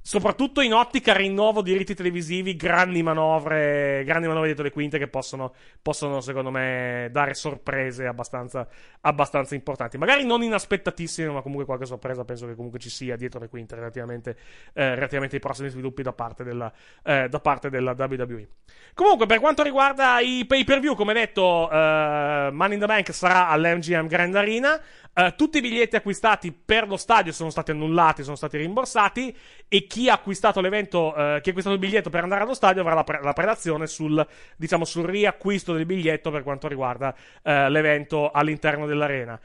soprattutto in ottica rinnovo diritti televisivi, grandi manovre, grandi manovre dietro le quinte che possono, possono secondo me, dare sorprese abbastanza, abbastanza, importanti. Magari non inaspettatissime, ma comunque qualche sorpresa penso che comunque ci sia dietro le quinte relativamente, eh, relativamente ai prossimi sviluppi da parte della, eh, da parte della WWE. Comunque, per quanto riguarda riguarda i pay per view, come detto, uh, eh, Man in the Bank sarà all'MGM Grand Arena. Uh, tutti i biglietti acquistati per lo stadio sono stati annullati, sono stati rimborsati e chi ha acquistato l'evento, uh, chi ha acquistato il biglietto per andare allo stadio avrà la, pre- la prelazione sul, diciamo, sul, riacquisto del biglietto per quanto riguarda uh, l'evento all'interno dell'arena.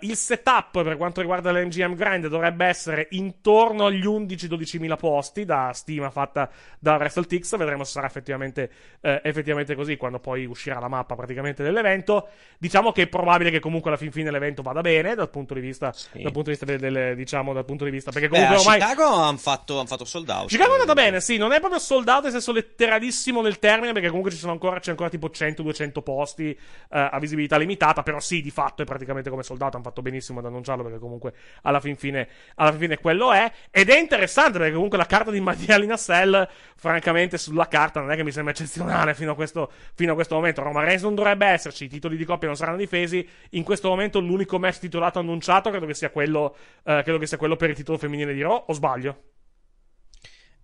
il setup per quanto riguarda l'MGM Grand dovrebbe essere intorno agli 11-12 mila posti da stima fatta da WrestleTix, vedremo se sarà effettivamente, effettivamente, così quando poi uscirà la mappa praticamente dell'evento. Diciamo che è probabile che comunque alla fin fine l'evento vada bene bene dal punto di vista, sì. dal punto di vista del, del, diciamo, dal punto di vista, perché comunque Beh, ormai... Chicago hanno fatto, han fatto sold out. Chicago è andata bene, sì, non è proprio sold out nel senso letteralissimo del termine, perché comunque ci sono ancora, c'è ancora tipo 100-200 posti eh, a visibilità limitata, però sì, di fatto è praticamente come sold out, hanno fatto benissimo ad annunciarlo, perché comunque alla fin fine, alla fin fine quello è, ed è interessante, perché comunque la carta di Madalina Cell, francamente, sulla carta non è che mi sembra eccezionale fino a questo, fino a questo momento, Roma Reigns non dovrebbe esserci, i titoli di coppia non saranno difesi, in questo momento l'unico match titolare titolato annunciato credo che sia quello, eh, credo che sia quello per il titolo femminile di Raw, o sbaglio?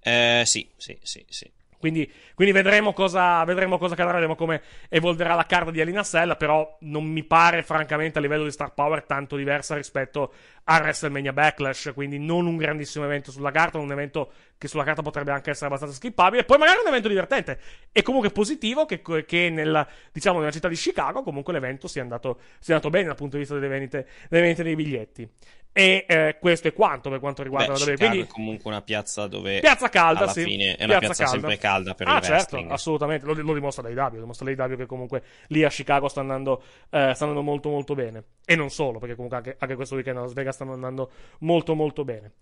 Eh, sì, sì, sì, sì. Quindi, quindi vedremo, cosa, vedremo cosa cadrà, vedremo come evolverà la carta di Alina Sella. Però non mi pare, francamente, a livello di star power tanto diversa rispetto a WrestleMania Backlash. Quindi non un grandissimo evento sulla carta, un evento che sulla carta potrebbe anche essere abbastanza skippabile. Poi magari un evento divertente e comunque positivo che, che nel, diciamo, nella città di Chicago comunque l'evento sia andato, sia andato bene dal punto di vista delle vendite, delle vendite dei biglietti. E eh, questo è quanto per quanto riguarda Beh, la WWE. Quindi è comunque una piazza dove piazza calda, alla sì. fine è una piazza, piazza calda. sempre calda per ah, il certo, wrestling. assolutamente, lo, lo dimostra dai W, dimostra dai W che comunque lì a Chicago sta andando, eh, sta andando molto molto bene. E non solo, perché comunque anche, anche questo weekend a Las Vegas stanno andando molto molto bene.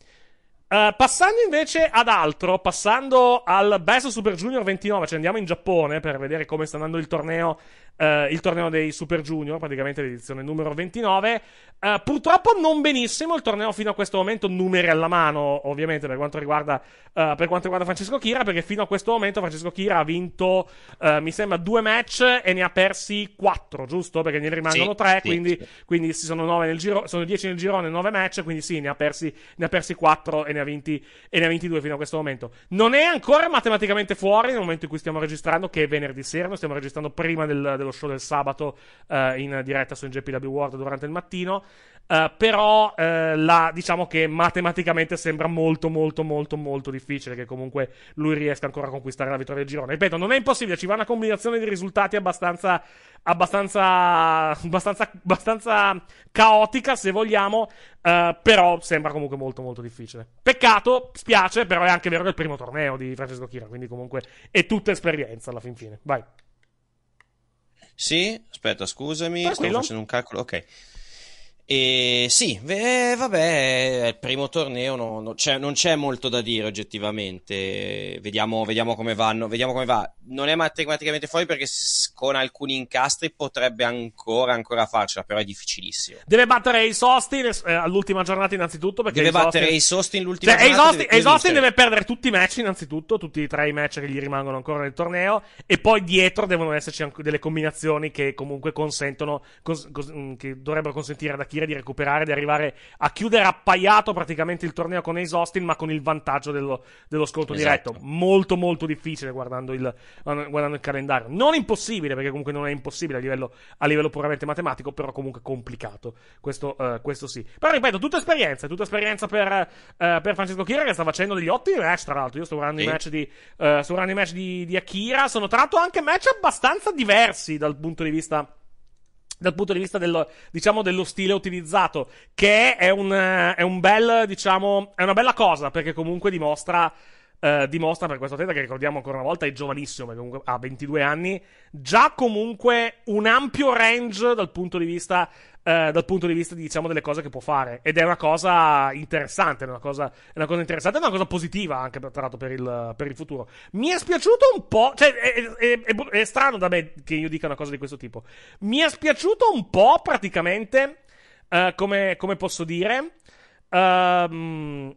Uh, passando invece ad altro, passando al Best Super Junior 29, ci cioè andiamo in Giappone per vedere come sta andando il torneo eh, il torneo dei Super Junior, praticamente l'edizione numero 29. Eh, purtroppo non benissimo il torneo fino a questo momento, numeri alla mano ovviamente per quanto riguarda, eh, per quanto riguarda Francesco Kira, perché fino a questo momento Francesco Kira ha vinto, eh, mi sembra, due match e ne ha persi quattro, giusto? Perché ne rimangono sì, tre, sì, quindi, sì. quindi sono, nel giro, sono dieci nel girone, nove match, quindi sì, ne ha persi, ne ha persi quattro e ne ha vinti, e ne ha vinti due fino a questo momento. Non è ancora matematicamente fuori nel momento in cui stiamo registrando, che è venerdì sera, noi stiamo registrando prima del, del dello show del sabato eh, in diretta su NJPW World durante il mattino. Uh, però uh, eh, la, diciamo che matematicamente sembra molto molto molto molto difficile che comunque lui riesca ancora a conquistare la vittoria del girone ripeto non è impossibile ci va una combinazione di risultati abbastanza abbastanza abbastanza, abbastanza caotica se vogliamo uh, però sembra comunque molto molto difficile peccato spiace però è anche vero che è il primo torneo di Francesco Chira quindi comunque è tutta esperienza alla fin fine vai sì, aspetta, scusami, Tranquillo. stavo facendo un calcolo. Ok, e sì, eh, vabbè, è il primo torneo, no, no, cioè, non c'è molto da dire oggettivamente. Vediamo, vediamo, come vanno, vediamo come va. Non è matematicamente fuori perché s- con alcuni incastri potrebbe ancora, ancora farcela, però è difficilissimo. Deve battere i Sostin eh, all'ultima giornata, innanzitutto. Perché deve battere i Sostin Austin l'ultima cioè, giornata. E i Sostin deve perdere tutti i match, innanzitutto, tutti i tre i match che gli rimangono ancora nel torneo. E poi dietro devono esserci anche delle combinazioni che comunque consentono, cons- cons- che dovrebbero consentire da chi consentire di recuperare, di arrivare a chiudere appaiato praticamente il torneo con Ace Austin, ma con il vantaggio dello, dello sconto esatto. diretto. Molto, molto difficile guardando il, guardando il, calendario. Non impossibile, perché comunque non è impossibile a livello, a livello puramente matematico, però comunque complicato. Questo, uh, questo, sì. Però ripeto, tutta esperienza, tutta esperienza per, uh, per Francesco Kira che sta facendo degli ottimi match, tra l'altro. Io sto guardando sì. i match di, uh, sto guardando i match di, di Akira. Sono tra l'altro anche match abbastanza diversi dal punto di vista dal punto di vista del, diciamo, dello stile utilizzato, che è un, eh, è un bel, diciamo, è una bella cosa perché comunque dimostra eh, dimostra per questo atleta che ricordiamo ancora una volta è giovanissimo, comunque ha 22 anni, già comunque un ampio range dal punto di vista, eh, dal punto di vista diciamo, delle cose che può fare. Ed è una cosa interessante, è una cosa, è una cosa interessante, è una cosa positiva anche tra l'altro per il, per il futuro. Mi è spiaciuto un po', cioè è, è, è, è strano da me che io dica una cosa di questo tipo. Mi è spiaciuto un po' praticamente, eh, come, come, posso dire. Um,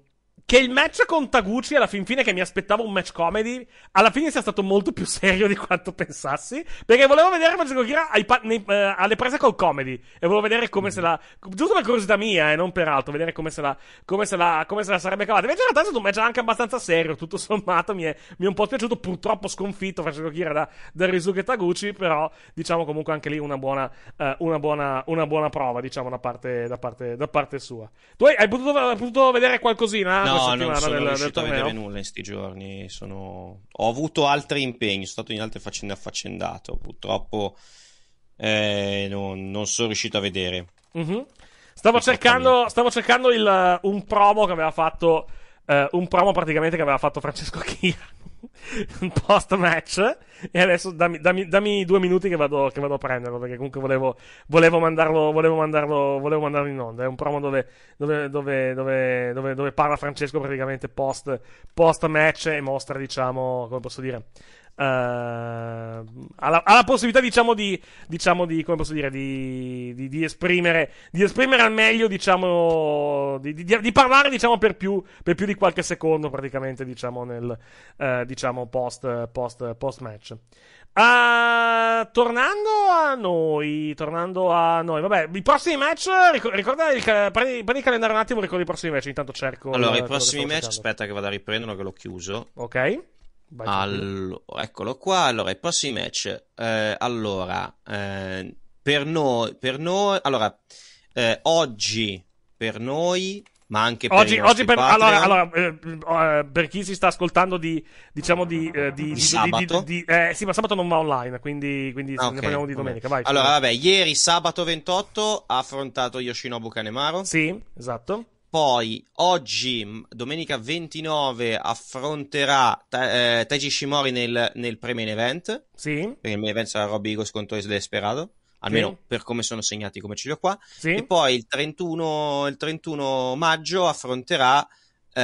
che il match con Taguchi, alla fin fine, che mi aspettavo un match comedy, alla fine sia stato molto più serio di quanto pensassi. Perché volevo vedere Magico Gira pa- nei, eh, alle prese col comedy. E volevo vedere come mm. se la. Giusto per curiosità mia, e eh, non per altro, vedere come se la, come se la, come se la sarebbe cavata. Invece, in realtà è stato un match anche abbastanza serio. Tutto sommato, mi è, mi è un po' piaciuto, purtroppo sconfitto Magico Kira da, da Rizuke Taguchi. Però, diciamo comunque anche lì una buona, eh, una buona, una buona prova, diciamo, da parte, da parte, da parte sua. Tu hai, hai, potuto, hai potuto vedere qualcosina? No no, non sono del, riuscito del a vedere nulla in questi giorni. Sono... Ho avuto altri impegni, sono stato in altre faccende affaccendato. Purtroppo eh, non, non, sono riuscito a vedere. Mm-hmm. Stavo, cercando, stavo, cercando, il, eh, un promo che aveva fatto. Eh, un promo praticamente che aveva fatto Francesco Chia post match e adesso dammi, dammi, dammi, due minuti che vado, che vado a prenderlo perché comunque volevo, volevo, mandarlo, volevo, mandarlo, volevo mandarlo in onda è un promo dove, dove, dove, dove, dove parla Francesco praticamente post, post match e mostra diciamo come posso dire Uh, ha, la, possibilità, diciamo, di, diciamo di come posso dire, di, di, di, esprimere, di esprimere al meglio, diciamo, di, di parlare, diciamo, per più, per più, di qualche secondo, praticamente, diciamo, nel, uh, diciamo, post, post, post match. Uh, tornando a noi, tornando a noi, vabbè, i prossimi match, ricorda il, prendi, prendi, il calendario un attimo, ricorda i prossimi match, intanto cerco. Allora, i prossimi match, cercando. aspetta che vado a riprenderlo che l'ho chiuso. Ok. Allora, Eccolo qua. Allora, i prossimi match. Eh, allora, eh, per noi, per noi allora, eh, oggi per noi, ma anche per oggi, oggi per, allora, allora, eh, eh, per chi si sta ascoltando di, diciamo di, eh, di, di, di sabato, di, sì, ma sabato non va online, quindi, quindi okay, ne parliamo di domenica. Vai, allora, vabbè, ieri sabato 28 ha affrontato Yoshinobu Kanemaro. Sì, esatto poi oggi, domenica 29, affronterà eh, Taiji Shimori nel, nel pre-main event. Sì. Perché il main event sarà Robby Eagles contro Isla Desperado. Almeno sì. per come sono segnati, come ce li ho qua. Sì. E poi il 31, il 31 maggio affronterà eh,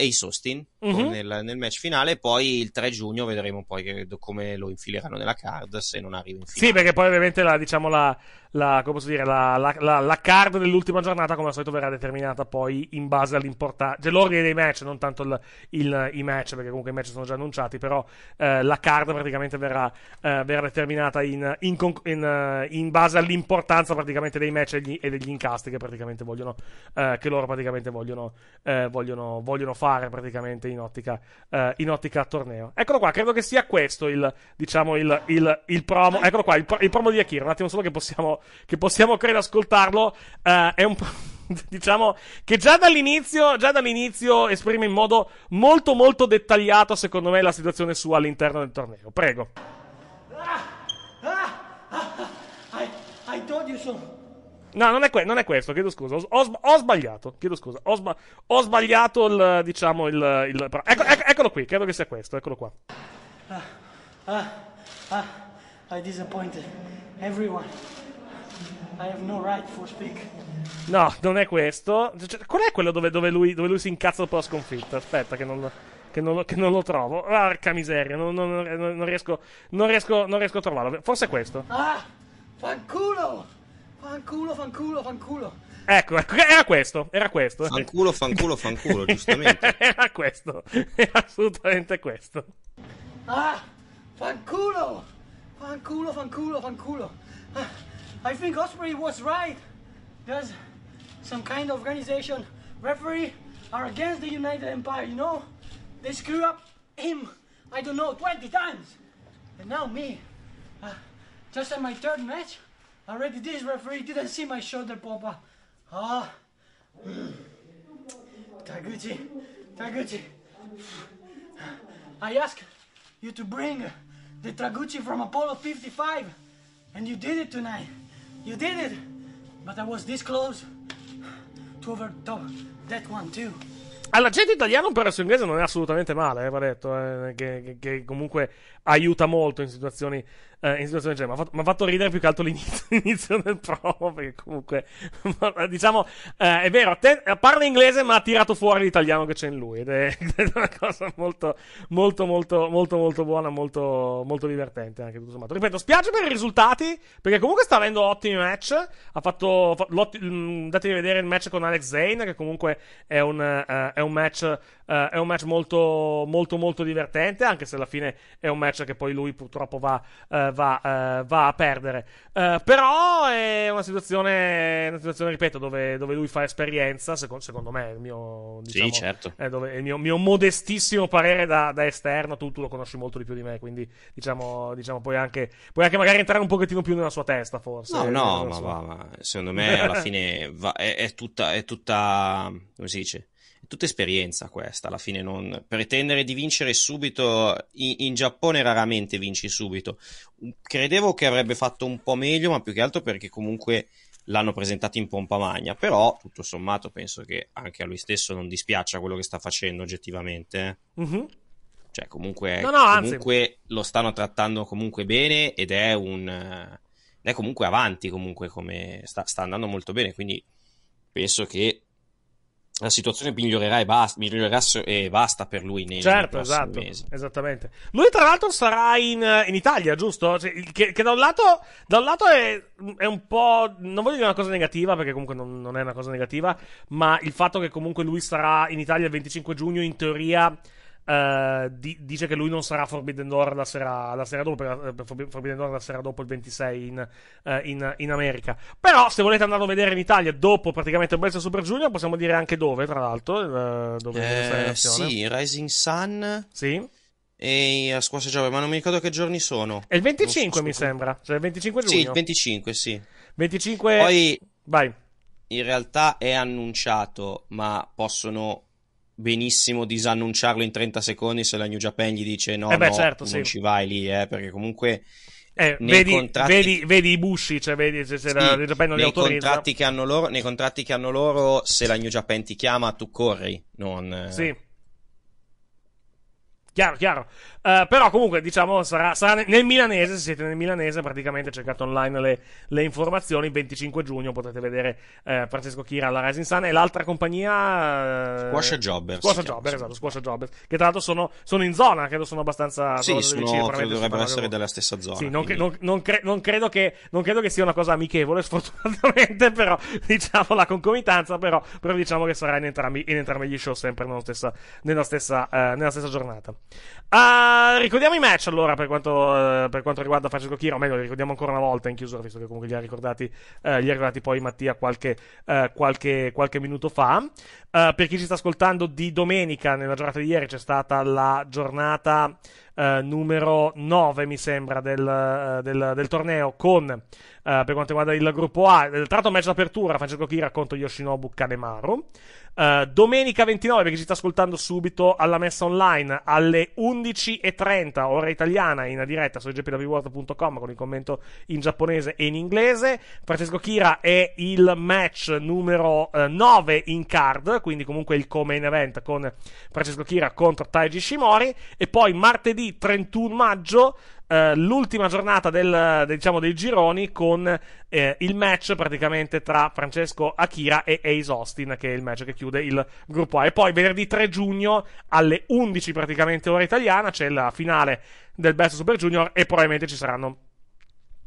Ace Austin mm-hmm. nel, nel, match finale. Poi il 3 giugno vedremo poi che, come lo infileranno nella card se non arriva in finale. Sì, perché poi ovviamente la, diciamo la, la, dire, la, la card dell'ultima giornata, come al solito, verrà determinata poi in base all'importanza, dell'ordine dei match, non tanto il, il, i match, perché comunque i match sono già annunciati, però eh, la card praticamente verrà, eh, verrà determinata in, in, in, eh, in, base all'importanza praticamente dei match e, gli, e degli incasti che praticamente vogliono, eh, che loro praticamente vogliono, eh, vogliono, vogliono fare praticamente in ottica, eh, in ottica torneo. Eccolo qua, credo che sia questo il, diciamo, il, il, il promo. Eccolo qua, il, il promo di Akira. Un attimo solo che possiamo, che possiamo credo, ascoltarlo. Eh, è un po' diciamo che già dall'inizio, già dall'inizio esprime in modo molto molto dettagliato secondo me la situazione sua all'interno del torneo. Prego. Ah, ah, ah, I, I told you so. No, non è, que- non è, questo, chiedo scusa. Ho, ho, ho sbagliato, chiedo scusa. Ho, sba- ho, sbagliato il, diciamo, il... il... Ecco, ecco, eccolo qui, credo che sia questo, eccolo qua. Ah, ah, ah, I disappointed everyone. I have no right for speak. No, non è questo. Cioè, qual è quello dove, dove, lui, dove, lui, si incazza dopo la sconfitta? Aspetta, che non, che non, che non lo trovo. Porca miseria, non, non riesco, riesco, non riesco a trovarlo. Forse è questo. Ah, fanculo! Fanculo, fanculo, fanculo. Ecco, era questo, era questo. Fanculo, fanculo, fanculo, giustamente. era questo, era assolutamente questo. Ah, fanculo, fanculo, fanculo, fanculo. Ah, I think Osprey was right. There's some kind of organization, referee, are against the United Empire, you know? They screw up him, I don't know, 20 times. And now me, uh, just in my third match, Already this referee didn't see my shoulder pop up. Ah. Taguchi, Taguchi. I asked you to bring the Taguchi from Apollo 55 and you did it tonight. You did it. But I was this close to overtop that one too. All'agente italiano un perso inglese non è assolutamente male, eh, va detto, eh, che, che, che, comunque aiuta molto in situazioni eh, in situazioni del genere. Mi ha fatto, ridere più che altro l'inizio, l'inizio del promo, perché comunque, diciamo, eh, è vero, te, parla inglese ma ha tirato fuori l'italiano che c'è in lui ed è, è una cosa molto, molto, molto, molto, molto buona, molto, molto divertente anche tutto sommato. Ripeto, spiace per i risultati, perché comunque sta avendo ottimi match, ha fatto, mm, datevi a vedere il match con Alex Zane, che comunque è un, uh, è un match, uh, è un match molto, molto, molto divertente, anche se alla fine è un match che poi lui purtroppo va, uh, va, eh, va, a perdere. Eh, però è una situazione, una situazione ripeto, dove, dove, lui fa esperienza, secondo, secondo me, il mio, diciamo, sì, certo. dove, il mio, mio modestissimo parere da, da esterno, tu, tu, lo conosci molto di più di me, quindi diciamo, diciamo puoi, anche, puoi, anche, magari entrare un pochettino più nella sua testa, forse. No, no, ma, sua... ma, secondo me alla fine va, è, è, tutta, è tutta, come si dice? tutta esperienza questa, alla fine non pretendere di vincere subito in, in, Giappone raramente vinci subito. Credevo che avrebbe fatto un po' meglio, ma più che altro perché comunque l'hanno presentato in pompa magna, però tutto sommato penso che anche a lui stesso non dispiaccia quello che sta facendo oggettivamente. Eh. Mm-hmm. Cioè comunque, no, no, comunque lo stanno trattando comunque bene ed è un è comunque avanti comunque come sta, sta andando molto bene, quindi penso che la situazione migliorerà e basta, migliorerà e basta per lui nei, certo, nei esatto, mesi. Esattamente. Lui, tra l'altro, sarà in, in Italia, giusto? Cioè, che, che da un lato, da un lato è, è, un po'. Non voglio dire una cosa negativa, perché comunque non, non è una cosa negativa. Ma il fatto che comunque lui sarà in Italia il 25 giugno, in teoria Uh, di, dice che lui non sarà Forbidden Door la sera, la sera dopo, per, per eh, Forbidden Door la sera dopo il 26 in, uh, in, in, America. Però se volete andarlo a vedere in Italia dopo praticamente Belsa Super Junior, possiamo dire anche dove, tra l'altro, uh, dove eh, Sì, Rising Sun. Sì. E a Squash Giove, ma non mi ricordo che giorni sono. È il 25, so, mi sembra. Cioè il 25 giugno. Sì, il 25, sì. 25... Poi... Vai. In realtà è annunciato, ma possono benissimo disannunciarlo in 30 secondi se la New Japan gli dice no, eh beh, no certo, non sì. ci vai lì, eh, perché comunque... Eh, vedi, contratti... vedi, vedi, i busci, cioè vedi se, se la New Japan non li autorizza. Contratti nei contratti che hanno loro, se la New Japan ti chiama, tu corri, non... Eh, sì. Chiaro, chiaro. Uh, però comunque, diciamo, sarà, sarà, nel milanese, se siete nel milanese, praticamente cercate online le, le informazioni. 25 giugno potrete vedere uh, Francesco Kira alla Rising Sun e l'altra compagnia... Uh, eh, Squasha Jobber. Squasha Jobber, chiama, esatto, Squasha Jobber. Che tra l'altro sono, sono, in zona, credo sono abbastanza... Sì, sono, vicino, credo dovrebbero essere della stessa zona. Sì, non, non, non, cre- credo che, non, credo che, sia una cosa amichevole, sfortunatamente, però, diciamo, la concomitanza, però, però diciamo che sarà in entrambi, in entrambi gli show sempre nella stessa, nella stessa, nella stessa giornata. Uh, ricordiamo i match allora per quanto, uh, per quanto riguarda Francesco Chiro, o meglio li ricordiamo ancora una volta in chiusura, visto che comunque li ha ricordati, uh, li ha ricordati poi Mattia qualche, eh, qualche, qualche minuto fa. per chi ci sta ascoltando di domenica, nella giornata di ieri c'è stata la giornata eh, numero 9, mi sembra, del, eh, del, del torneo con, eh, per quanto riguarda il gruppo A, tra l'altro match d'apertura, Francesco Kira contro Yoshinobu Kanemaru. Eh, domenica 29, perché ci sta ascoltando subito alla messa online alle 11.30, ora italiana, in diretta su gpwworld.com con il commento in giapponese e in inglese. Francesco Chira è il match numero 9 eh, in card, quindi comunque il come in event con Francesco Chira contro Taiji Shimori. E poi martedì 31 maggio eh, l'ultima giornata del, diciamo, dei gironi con eh, il match praticamente tra Francesco Akira e Ace Austin, che è il match che chiude il gruppo A. E poi venerdì 3 giugno alle 11 praticamente ora italiana c'è la finale del Best Super Junior e probabilmente ci saranno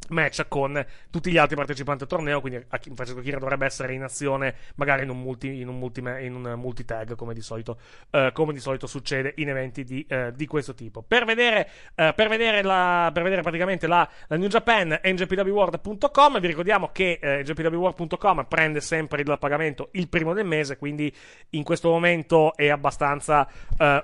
match con tutti gli altri partecipanti al torneo, quindi Francesco Kira dovrebbe essere in azione magari in un, multi, in un, multi, in un multitag come di, solito, uh, come di solito succede in eventi di, uh, di questo tipo. Per vedere, uh, per vedere, la, per vedere praticamente la, la New Japan ngpwworld.com, vi ricordiamo che ngpwworld.com prende sempre il pagamento il primo del mese, quindi in questo momento è abbastanza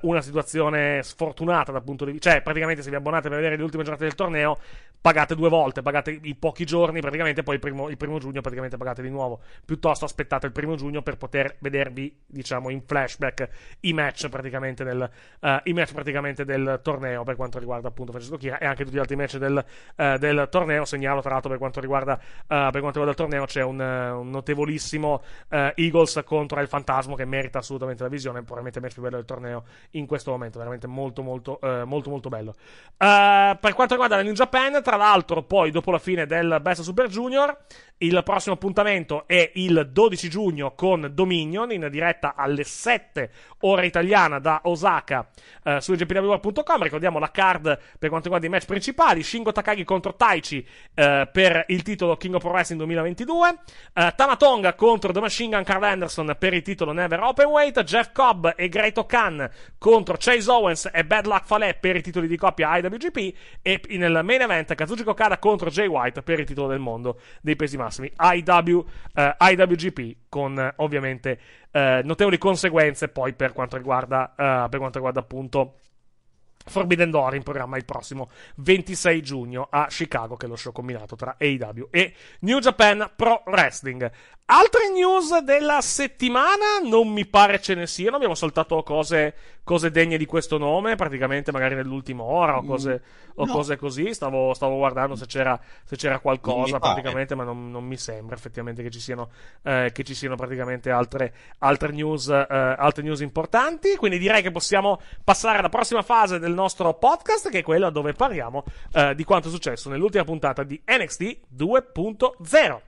una situazione sfortunata dal punto di vista, cioè praticamente se vi abbonate per vedere le ultime giornate del torneo pagate due volte, pagate i pochi giorni, praticamente poi il primo, il primo giugno praticamente pagate di nuovo. Piuttosto aspettate il primo giugno per poter vedervi, diciamo, in flashback i match praticamente del, uh, i match praticamente del torneo per quanto riguarda appunto Francesco Chira e anche tutti gli altri match del, uh, del torneo. Segnalo tra l'altro per quanto riguarda, uh, per quanto riguarda il torneo c'è un, un notevolissimo Eagles contro il Fantasmo che merita assolutamente la visione, probabilmente il match più bello del torneo in questo momento, veramente molto molto molto molto bello. per quanto riguarda la New Japan, tra l'altro poi dopo dopo la fine del Best Super Junior. Il prossimo appuntamento è il 12 giugno con Dominion in diretta alle 7 ore italiana da Osaka eh, su gpw.com. Ricordiamo la card per quanto riguarda i match principali: Shingo Takagi contro Taichi eh, per il titolo King of Pro Wrestling 2022, eh, Tamatonga contro The Machine Gun Carl Anderson per il titolo Never Open Weight, Jeff Cobb e Great Khan contro Chase Owens e Bad Luck Falè per i titoli di coppia IWGP e nel main event Kazuchika Okada contro Jay White per il titolo del mondo dei pesi massimi IW, eh, IWGP con eh, ovviamente eh, notevoli conseguenze poi per quanto riguarda, eh, per quanto riguarda appunto Forbidden Door in programma il prossimo 26 giugno a Chicago, che è lo show combinato tra AEW e New Japan Pro Wrestling. Altre news della settimana? Non mi pare ce ne siano. Abbiamo soltanto cose, cose degne di questo nome, praticamente magari nell'ultima ora o mm. cose, o no. cose così. Stavo, stavo, guardando se c'era, se c'era qualcosa, praticamente, ma non, non, mi sembra effettivamente che ci siano, eh, che ci siano praticamente altre, altre, news, eh, altre news importanti. Quindi direi che possiamo passare alla prossima fase del del nostro podcast, che è quello dove parliamo eh, di quanto è successo nell'ultima puntata di NXT 2.0.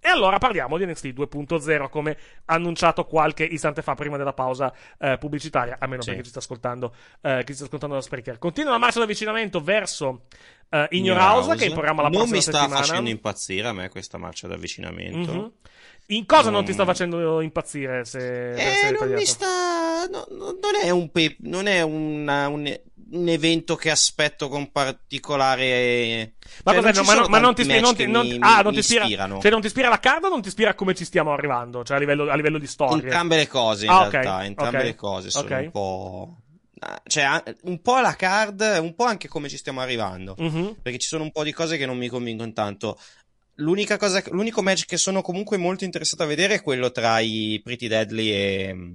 E allora parliamo di NXT 2.0 come annunciato qualche istante fa prima della pausa eh, pubblicitaria, a meno sì. perché ci sta ascoltando, eh, ci sta ascoltando la Spreaker. Continua la marcia d'avvicinamento verso uh, eh, In Your House, House, che è in programma la non prossima settimana. Non mi sta facendo impazzire a me questa marcia d'avvicinamento. Mm-hmm. In cosa non... non ti sta facendo impazzire? Se, eh, se non mi sta no, non è, un, pe- non è una, un, un, evento che aspetto con particolare. Eh, ma, cioè, non, ma, no, ma non ti ispira. ah, non ti Ispirano. Cioè, non ti ispira la card o non ti ispira come ci stiamo arrivando? Cioè, a livello, a livello di storia. Entrambe le cose, in ah, okay. realtà. Entrambe okay. le cose sono okay. un po' ah, cioè, un po' la card, un po' anche come ci stiamo arrivando. Uh-huh. Perché ci sono un po' di cose che non mi convincono tanto. L'unica cosa, l'unico match che sono comunque molto interessato a vedere è quello tra i Pretty Deadly e,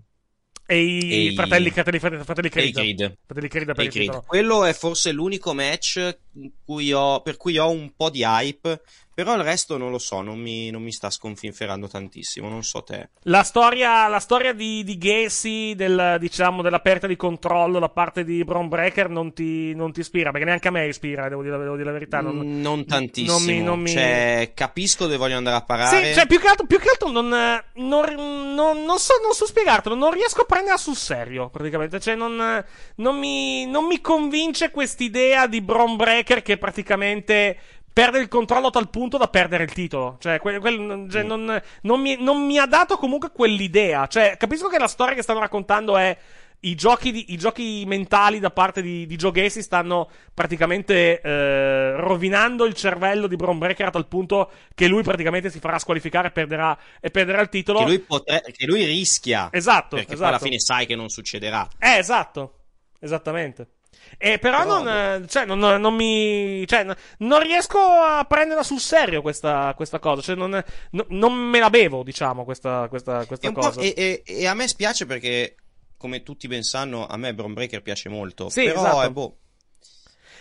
e i, e i fratelli, fratelli, fratelli, fratelli Creed. Fratelli Creed. Quello è forse l'unico match cui ho, per cui ho un po' di hype, però il resto non lo so, non mi, non mi sta sconfinferando tantissimo, non so te. La storia, la storia di, di Gacy, del, diciamo, della perdita di controllo da parte di Brown Breaker non ti, non ti, ispira, perché neanche a me ispira, devo dire, devo dire la verità. Non, mm, non tantissimo, non mi, non mi... Cioè, capisco dove voglio andare a parare. Sì, cioè, più che altro, più che altro non, so, non so spiegartelo, non riesco a prenderla sul serio, praticamente. Cioè, non, mi, non mi convince quest'idea di Brown Breaker Undertaker che praticamente perde il controllo a tal punto da perdere il titolo. Cioè, quel, quel, cioè non, non, mi, non, mi, ha dato comunque quell'idea. Cioè, capisco che la storia che stanno raccontando è. I giochi, di, i giochi mentali da parte di, di Joghesi stanno praticamente eh, rovinando il cervello di Bron Breaker a tal punto che lui praticamente si farà squalificare e perderà, e perderà il titolo. Che lui, potre, che lui rischia. Esatto. Perché esatto. poi alla esatto. fine sai che non succederà. Eh, esatto. Esattamente. E eh, però no, eh, cioè, non, cioè, non, non, mi. Cioè, non riesco a prenderla sul serio questa, questa cosa. Cioè, non, non, me la bevo, diciamo, questa, questa, questa cosa. E, e, e, a me spiace perché, come tutti ben sanno, a me Brown piace molto. Sì, però, esatto. eh, boh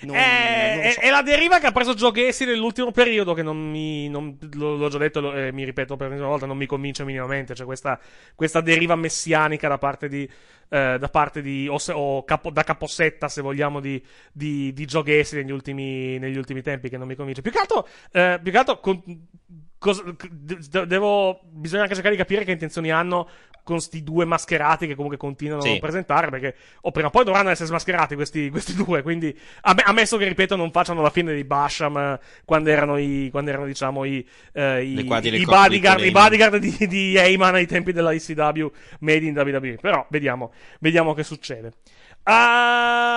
non, eh, è, non so. è, è, la deriva che ha preso Giochesi nell'ultimo periodo. Che non mi. Non, l'ho già detto e eh, mi ripeto per l'ultima volta, non mi convince minimamente. Cioè, questa, questa deriva messianica da parte di. Eh, da parte di. o, se, o capo, da capossetta, se vogliamo, di, di, di negli ultimi, negli ultimi tempi, che non mi convince. Più che altro. Eh, più che altro con, Cosa, devo, bisogna anche cercare di capire che intenzioni hanno con questi due mascherati che comunque continuano sì. a presentare perché o prima o poi dovranno essere smascherati questi, questi due quindi ammesso che ripeto non facciano la fine di Basham quando erano i quando erano diciamo i, eh, i, i bodyguard, i bodyguard di, di Heyman ai tempi della ICW made in WWE però vediamo vediamo che succede Uh,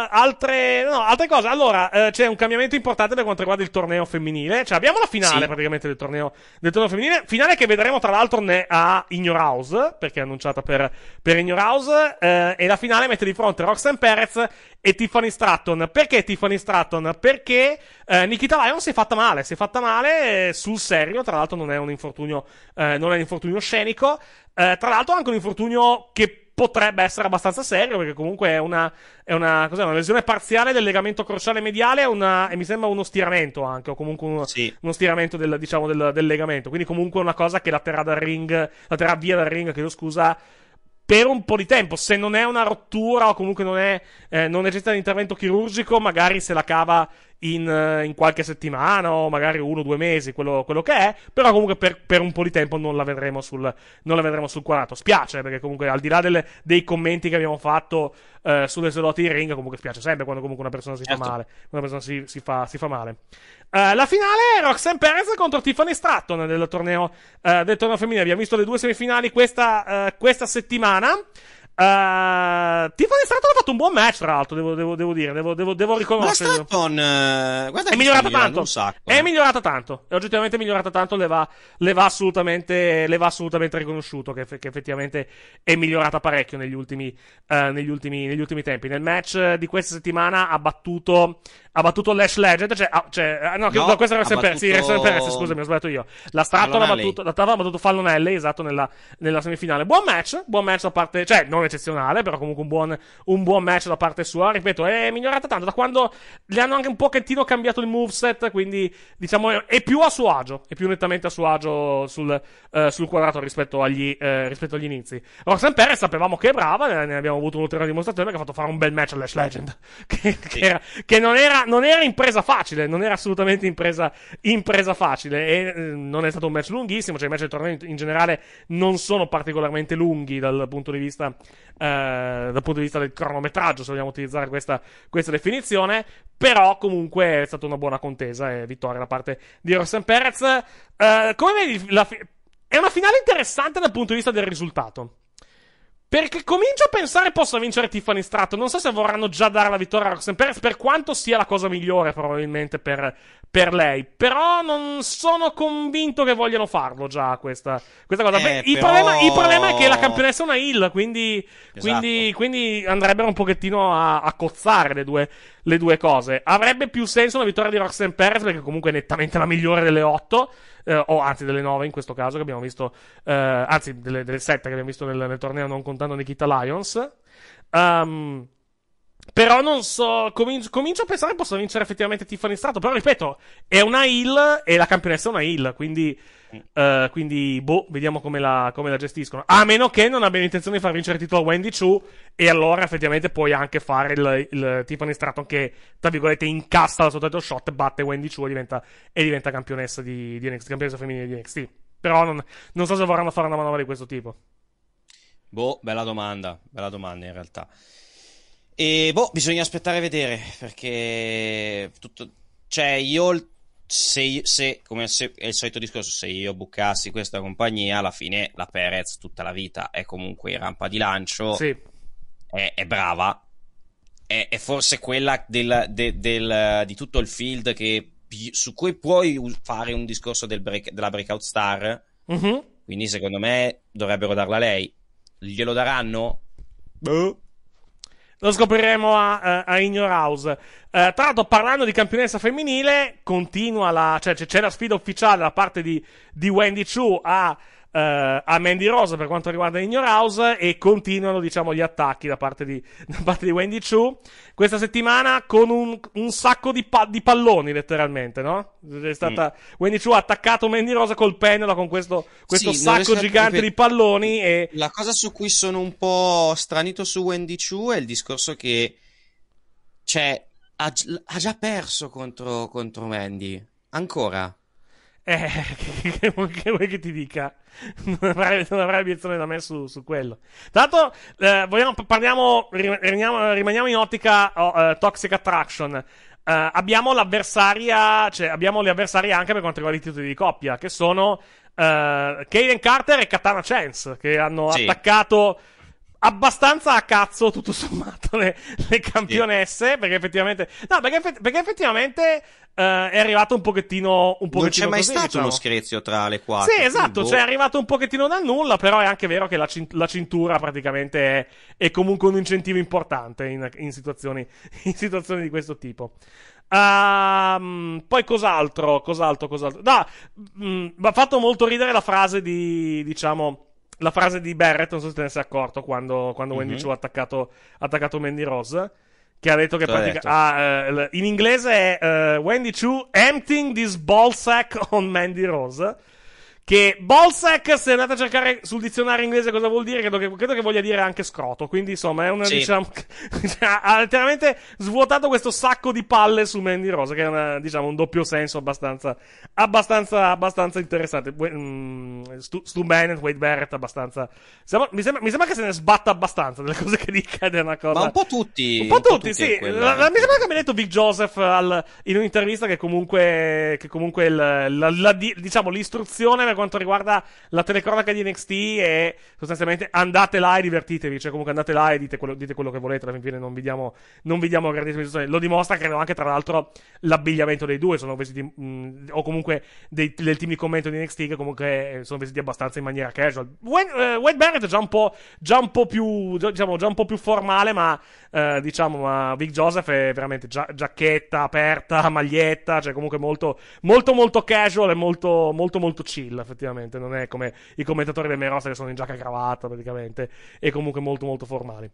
altre, no, altre, cose. Allora, uh, c'è un cambiamento importante per quanto riguarda il torneo femminile. Cioè, abbiamo la finale sì. praticamente del torneo, del torneo femminile. Finale che vedremo tra l'altro a Ignor House, perché è annunciata per, per Ignor House. Uh, e la finale mette di fronte Roxanne Perez e Tiffany Stratton. Perché Tiffany Stratton? Perché eh, Nikita Lyon si è fatta male. Si è fatta male sul serio. Tra l'altro, non è un infortunio, non è un infortunio scenico. tra l'altro, è anche un infortunio che potrebbe essere abbastanza serio, perché comunque è una, è una, cos'è, una lesione parziale del legamento crociale mediale una, e mi sembra uno stiramento anche, o comunque uno, sì. uno stiramento del, diciamo, del, del, legamento. Quindi comunque una cosa che la terrà dal ring, la terrà via dal ring, chiedo scusa, per un po' di tempo. Se non è una rottura o comunque non, è, eh, non necessita di intervento chirurgico, magari se la cava in, eh, in, qualche settimana o magari uno o due mesi, quello, quello, che è. Però comunque per, per, un po' di tempo non la vedremo sul, non la vedremo sul quadrato. Spiace perché comunque al di là delle, dei commenti che abbiamo fatto eh, sulle slot in ring, comunque spiace sempre quando comunque una persona si certo. fa male. Una persona si, si, fa, si fa, male. Uh, la finale è Roxanne Perez contro Tiffany Stratton del torneo, uh, del torneo femminile. Abbiamo visto le due semifinali questa, uh, questa settimana. Uh, Tiffany Stratton ha fatto un buon match, tra l'altro, devo, devo, devo dire, devo, devo, devo riconoscerlo. Ma uh, eh, guarda è migliorata tanto. Sacco, eh. È migliorata tanto. È oggettivamente migliorata tanto. Le va, le va, assolutamente, le va assolutamente riconosciuto che, che effettivamente è migliorata parecchio negli ultimi, uh, negli, ultimi, negli ultimi tempi. Nel match di questa settimana ha battuto ha battuto Lash Legend, cioè, ah, cioè ah, no, no, no, questa era sempre, battuto... sì, era sempre scusami, ho sbagliato io. La Stratton ha battuto, la Stratton ha battuto Fallonelli, esatto, nella, nella, semifinale. Buon match, buon match da parte, cioè, non eccezionale, però comunque un buon, un buon match da parte sua, ripeto, è migliorata tanto, da quando le hanno anche un pochettino cambiato il moveset, quindi, diciamo, è più a suo agio, è più nettamente a suo agio sul, eh, sul quadrato rispetto agli, eh, rispetto agli inizi. Roxanne Perez sapevamo che è brava, ne, ne abbiamo avuto un'ulteriore dimostrazione, perché ha fatto fare un bel match a Lash Legend, che, sì. che, era, che non era, non era impresa facile, non era assolutamente impresa, impresa facile. E eh, non è stato un match lunghissimo, cioè i match del torneo in, generale non sono particolarmente lunghi dal punto di vista, eh, dal punto di vista del cronometraggio, se vogliamo utilizzare questa, questa definizione. Però comunque è stata una buona contesa e vittoria da parte di Rossan Perez. Eh, come vedi, fi- è una finale interessante dal punto di vista del risultato. Perché comincio a pensare possa vincere Tiffany Stratton. Non so se vorranno già dare la vittoria a Roxanne Perez, per quanto sia la cosa migliore probabilmente per, per lei. Però non sono convinto che vogliano farlo già questa, questa cosa. Eh, Beh, però... il, problema, il, problema, è che la campionessa è una hill, quindi, esatto. quindi, quindi andrebbero un pochettino a, a cozzare le due, le due cose. Avrebbe più senso una vittoria di Roxanne Perez, perché comunque è nettamente la migliore delle otto eh, o anzi delle 9 in questo caso che abbiamo visto, eh, anzi delle, delle 7 che abbiamo visto nel, nel torneo non contando Nikita Lions. Um, ehm, però non so, comincio, comincio a pensare che possa vincere effettivamente Tiffany Strato. Però ripeto, è una heal e la campionessa è una heal. Quindi, uh, quindi boh, vediamo come la, come la, gestiscono. A meno che non abbiano intenzione di far vincere il titolo a Wendy Chu. E allora effettivamente puoi anche fare il, il Tiffany Strato che, tra virgolette, incassa la sua title shot, batte Wendy Chu e diventa, e diventa campionessa, di, di NXT, campionessa femminile di NXT. Però non, non so se vorranno fare una manovra di questo tipo. Boh, bella domanda. Bella domanda in realtà. E boh, bisogna aspettare a vedere perché tutto... Cioè, io se, se come se, è il solito discorso, se io bucassi questa compagnia, alla fine la Perez tutta la vita è comunque in rampa di lancio, sì. è, è, brava, è, è, forse quella del, del, del, di tutto il field che, su cui puoi fare un discorso del break, della breakout star. Mm-hmm. Quindi secondo me dovrebbero darla a lei. Glielo daranno? Boh. Lo scopriremo a, eh, a In Your House. Eh, tra l'altro, parlando di campionessa femminile, continua la. Cioè, c'è la sfida ufficiale da parte di, di Wendy Chu a Uh, a Mandy Rose per quanto riguarda Ignor House e continuano diciamo gli attacchi da parte di, da parte di Wendy Chu questa settimana con un, un sacco di, pa- di, palloni letteralmente no? È stata, mm. Wendy Chu ha attaccato Mandy Rose col pennello con questo, questo sì, sacco gigante di palloni e... la cosa su cui sono un po' stranito su Wendy Chu è il discorso che cioè, ha, ha già perso contro, contro Mandy ancora eh, che, vuoi che ti dica? Non avrai, non avrai obiezione da me su, su quello. Tanto, eh, vogliamo, parliamo, rimaniamo, rimaniamo in ottica oh, uh, Toxic Attraction. Uh, abbiamo l'avversaria, cioè abbiamo le avversarie anche per quanto riguarda i titoli di coppia, che sono uh, eh, Kaden Carter e Katana Chance, che hanno sì. attaccato abbastanza a cazzo tutto sommato le, le campionesse sì. perché effettivamente no perché, effett- perché effettivamente uh, è arrivato un pochettino un pochettino non c'è mai così, stato diciamo. uno screzio tra le quattro sì esatto boh. cioè è arrivato un pochettino dal nulla però è anche vero che la, cint- la cintura praticamente è, è, comunque un incentivo importante in, in, situazioni, in situazioni di questo tipo Um, poi cos'altro? Cos'altro? Cos'altro? No, mm, mi ha fatto molto ridere la frase di, diciamo, la frase di Barrett, non so se te ne sei accorto, quando, quando mm-hmm. Wendy mhm. Chu ha attaccato, attaccato Mandy Rose, che ha detto che pratica- detto. Ah, uh, in inglese è uh, Wendy Chu emptying this ball sack on Mandy Rose. Che ballsack, se andate a cercare sul dizionario inglese cosa vuol dire, credo che, credo che voglia dire anche scroto. Quindi, insomma, è una, sì. diciamo, ha letteralmente svuotato questo sacco di palle su Mandy Rose, che è una, diciamo, un doppio senso abbastanza, abbastanza, abbastanza interessante. Mm, stu, Stu Bennett, Wade Barrett, abbastanza. Sembra, mi, sembra, mi, sembra, che se ne sbatta abbastanza delle cose che dica, è una cosa. Ma un po' tutti. Un po' tutti, po sì. La, la, mi sembra che abbia detto Vic Joseph al, in un'intervista che comunque, che comunque il, la, la, diciamo, l'istruzione quanto riguarda la telecronaca di NXT e sostanzialmente andate là e divertitevi, cioè comunque andate là e dite quello, dite quello che volete, alla fine non vi diamo, non vi diamo grandissime istruzioni. Lo dimostra, credo anche tra l'altro, l'abbigliamento dei due, sono vestiti, mh, o comunque dei, del team di commento di NXT che comunque eh, sono vestiti abbastanza in maniera casual. Wade, uh, Barrett è già un po', già un po' più, diciamo, già un po' più formale, ma uh, diciamo, ma Vic Joseph è veramente gia- giacchetta aperta, maglietta, cioè comunque molto, molto, molto casual e molto, molto, molto chill effettivamente. Non è come i commentatori del Merosa che sono in giacca e cravatta, praticamente. E comunque molto, molto formali.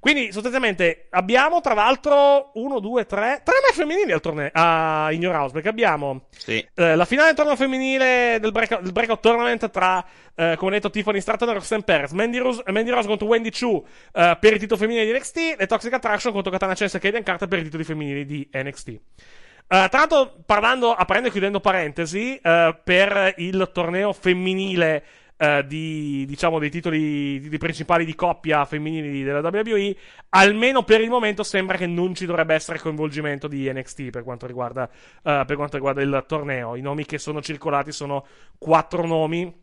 Quindi, sostanzialmente, abbiamo tra l'altro uno, due, tre. Tre match femminili al torneo a uh, in Your House. Perché abbiamo sì. eh, la finale del torneo femminile del, break- del breakout tournament tra, eh, come detto, Tiffany Stratton e Roxanne Perez. Mandy Rose, Mandy Rose contro Wendy Chu eh, per il titolo femminile di NXT. E Toxic Attraction contro Katana Chance e Kaden Carter per i titoli femminili di NXT. Eh, tra l'altro, parlando, aprendo e chiudendo parentesi, uh, per il torneo femminile uh, di, diciamo, dei titoli di, di principali di coppia femminili della WWE, almeno per il momento sembra che non ci dovrebbe essere coinvolgimento di NXT per quanto riguarda, per quanto riguarda il torneo. I nomi che sono circolati sono quattro nomi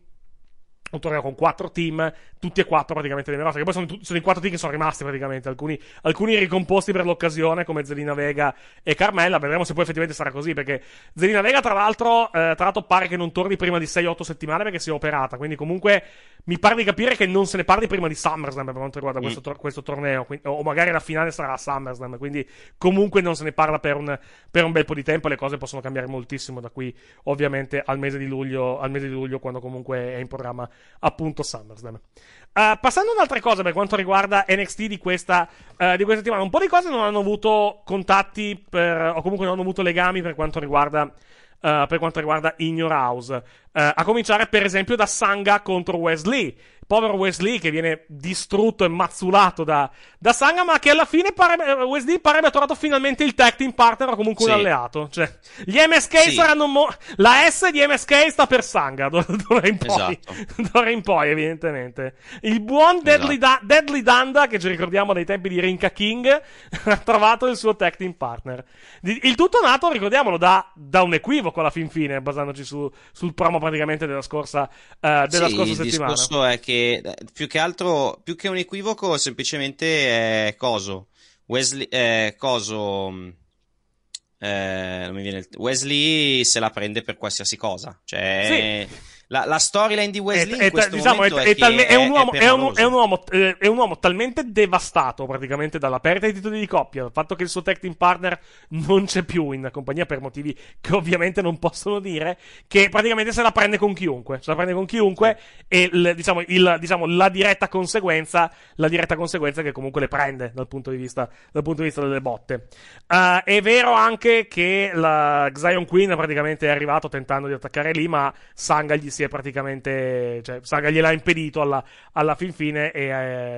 un torneo con quattro team, tutti e quattro praticamente dei roster, che poi sono, sono, i quattro team che sono rimasti praticamente, alcuni, alcuni ricomposti per l'occasione come Zelina Vega e Carmella, vedremo se poi effettivamente sarà così, perché Zelina Vega tra l'altro, eh, tra l'altro pare che non torni prima di 6-8 settimane perché si è operata, quindi comunque mi pare di capire che non se ne parli prima di SummerSlam per quanto riguarda mm. questo, tor- questo, torneo, quindi, o magari la finale sarà a SummerSlam, quindi comunque non se ne parla per un, per un bel po' di tempo e le cose possono cambiare moltissimo da qui ovviamente al mese di luglio, al mese di luglio quando comunque è in programma appunto SummerSlam. Uh, passando ad altre cose per quanto riguarda NXT di questa, uh, di questa settimana, un po' di cose non hanno avuto contatti per, o comunque non hanno avuto legami per quanto riguarda. Uh, per quanto riguarda In Your House, a cominciare per esempio da Sanga contro Wesley, povero Wesley che viene distrutto e mazzulato da, da Sanga, ma che alla fine pare, eh, Wesley parebbe trovato finalmente il tag team partner o comunque sì. un alleato. Cioè, gli MSK sì. saranno. Mo- la S di MSK sta per Sanga, d'ora in poi. Esatto. D'ora in poi, evidentemente. Il buon Deadly, esatto. da- Deadly Danda, che ci ricordiamo dai tempi di Rinka King, ha trovato il suo tag team partner. Il tutto nato, ricordiamolo, da, da un equivoco alla fin fine, basandoci su, sul promo praticamente della scorsa, uh, della sì, scorsa settimana. Il discorso è che eh, più che altro, più che un equivoco, semplicemente è eh, coso. Wesley, eh, coso, mm, eh, non mi viene il... Wesley se la prende per qualsiasi cosa. Cioè, sì. La, la storyline di Wesley è, in questo diciamo, momento è, è, talme- è, un uomo, è, un, un uomo, è un uomo talmente devastato praticamente dalla perdita dei titoli di coppia, dal fatto che il suo tag team partner non c'è più in compagnia per motivi che ovviamente non possono dire, che praticamente se la prende con chiunque, se la prende con chiunque sì. e il, diciamo, il, diciamo, la diretta conseguenza, la diretta conseguenza che comunque le prende dal punto di vista, dal punto di vista delle botte. Uh, è vero anche che la Zion Queen praticamente è arrivato tentando di attaccare lì, ma Sanga gli si si è praticamente. Cioè, Saga gliel'ha impedito alla, alla fin fine, e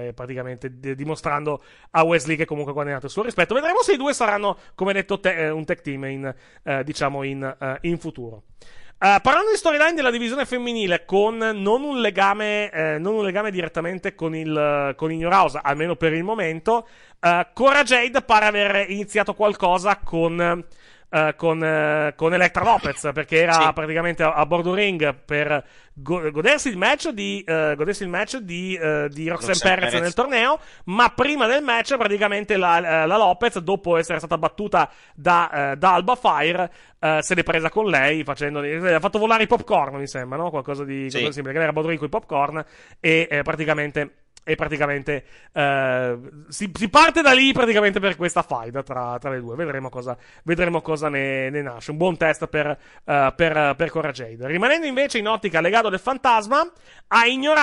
eh, praticamente d- dimostrando a Wesley che comunque ha guadagnato il suo rispetto. Vedremo se i due saranno, come detto, te- eh, un tech team in, eh, diciamo in, eh, in futuro. Uh, parlando di storyline della divisione femminile, con non un legame, eh, non un legame direttamente con il, con il New House, almeno per il momento, uh, Cora Jade pare aver iniziato qualcosa con eh, con, eh, con, Electra Lopez perché era sì. praticamente a, a, bordo ring per go- godersi il match di, eh, godersi il match di, eh, di Roxanne, Roxanne Perez, nel torneo, ma prima del match praticamente la, la Lopez, dopo essere stata battuta da, eh, da Alba Fire, Uh, se l'è presa con lei facendo ha fatto volare i popcorn mi sembra no? qualcosa di, sì. qualcosa di simile che lei era Bodrin con i popcorn e eh, praticamente e praticamente eh, si, si, parte da lì praticamente per questa faida tra, tra le due. Vedremo cosa, vedremo cosa ne, ne, nasce. Un buon test per, uh, per, per Cora Jade. Rimanendo invece in ottica legato del fantasma, a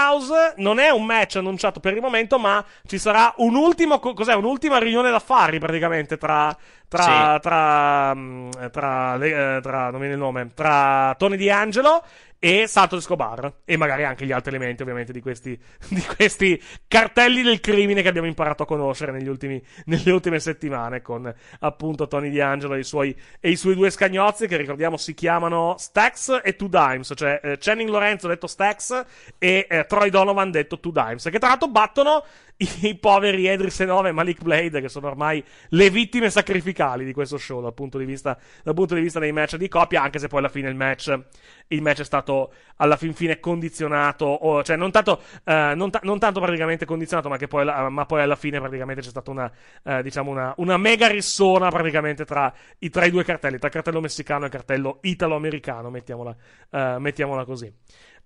House non è un match annunciato per il momento, ma ci sarà un ultimo, cos'è, un'ultima riunione d'affari praticamente tra, tra, sì. tra, mm, tra, eh, tra, non viene il nome, tra Tony Di Angelo e Santo Escobar e magari anche gli altri elementi ovviamente di questi, di questi cartelli del crimine che abbiamo imparato a conoscere negli ultimi, nelle ultime settimane con appunto Tony Di Angelo e i suoi, e i suoi due scagnozzi che ricordiamo si chiamano Stax e Two Dimes cioè eh, Channing Lorenzo detto Stax e eh, Troy Donovan detto Two Dimes che tra l'altro battono i poveri Edrisen 9 e Malik Blade, che sono ormai le vittime sacrificali di questo show dal punto di vista, punto di vista dei match di coppia, anche se poi alla fine il match, il match è stato alla fin fine condizionato, o, cioè non tanto, eh, non, ta- non tanto, praticamente condizionato, ma, poi, la- ma poi alla fine praticamente c'è stata una, eh, diciamo una, una, mega rissona praticamente tra i, tra i due cartelli, tra il cartello messicano e il cartello italo-americano, mettiamola, eh, mettiamola così.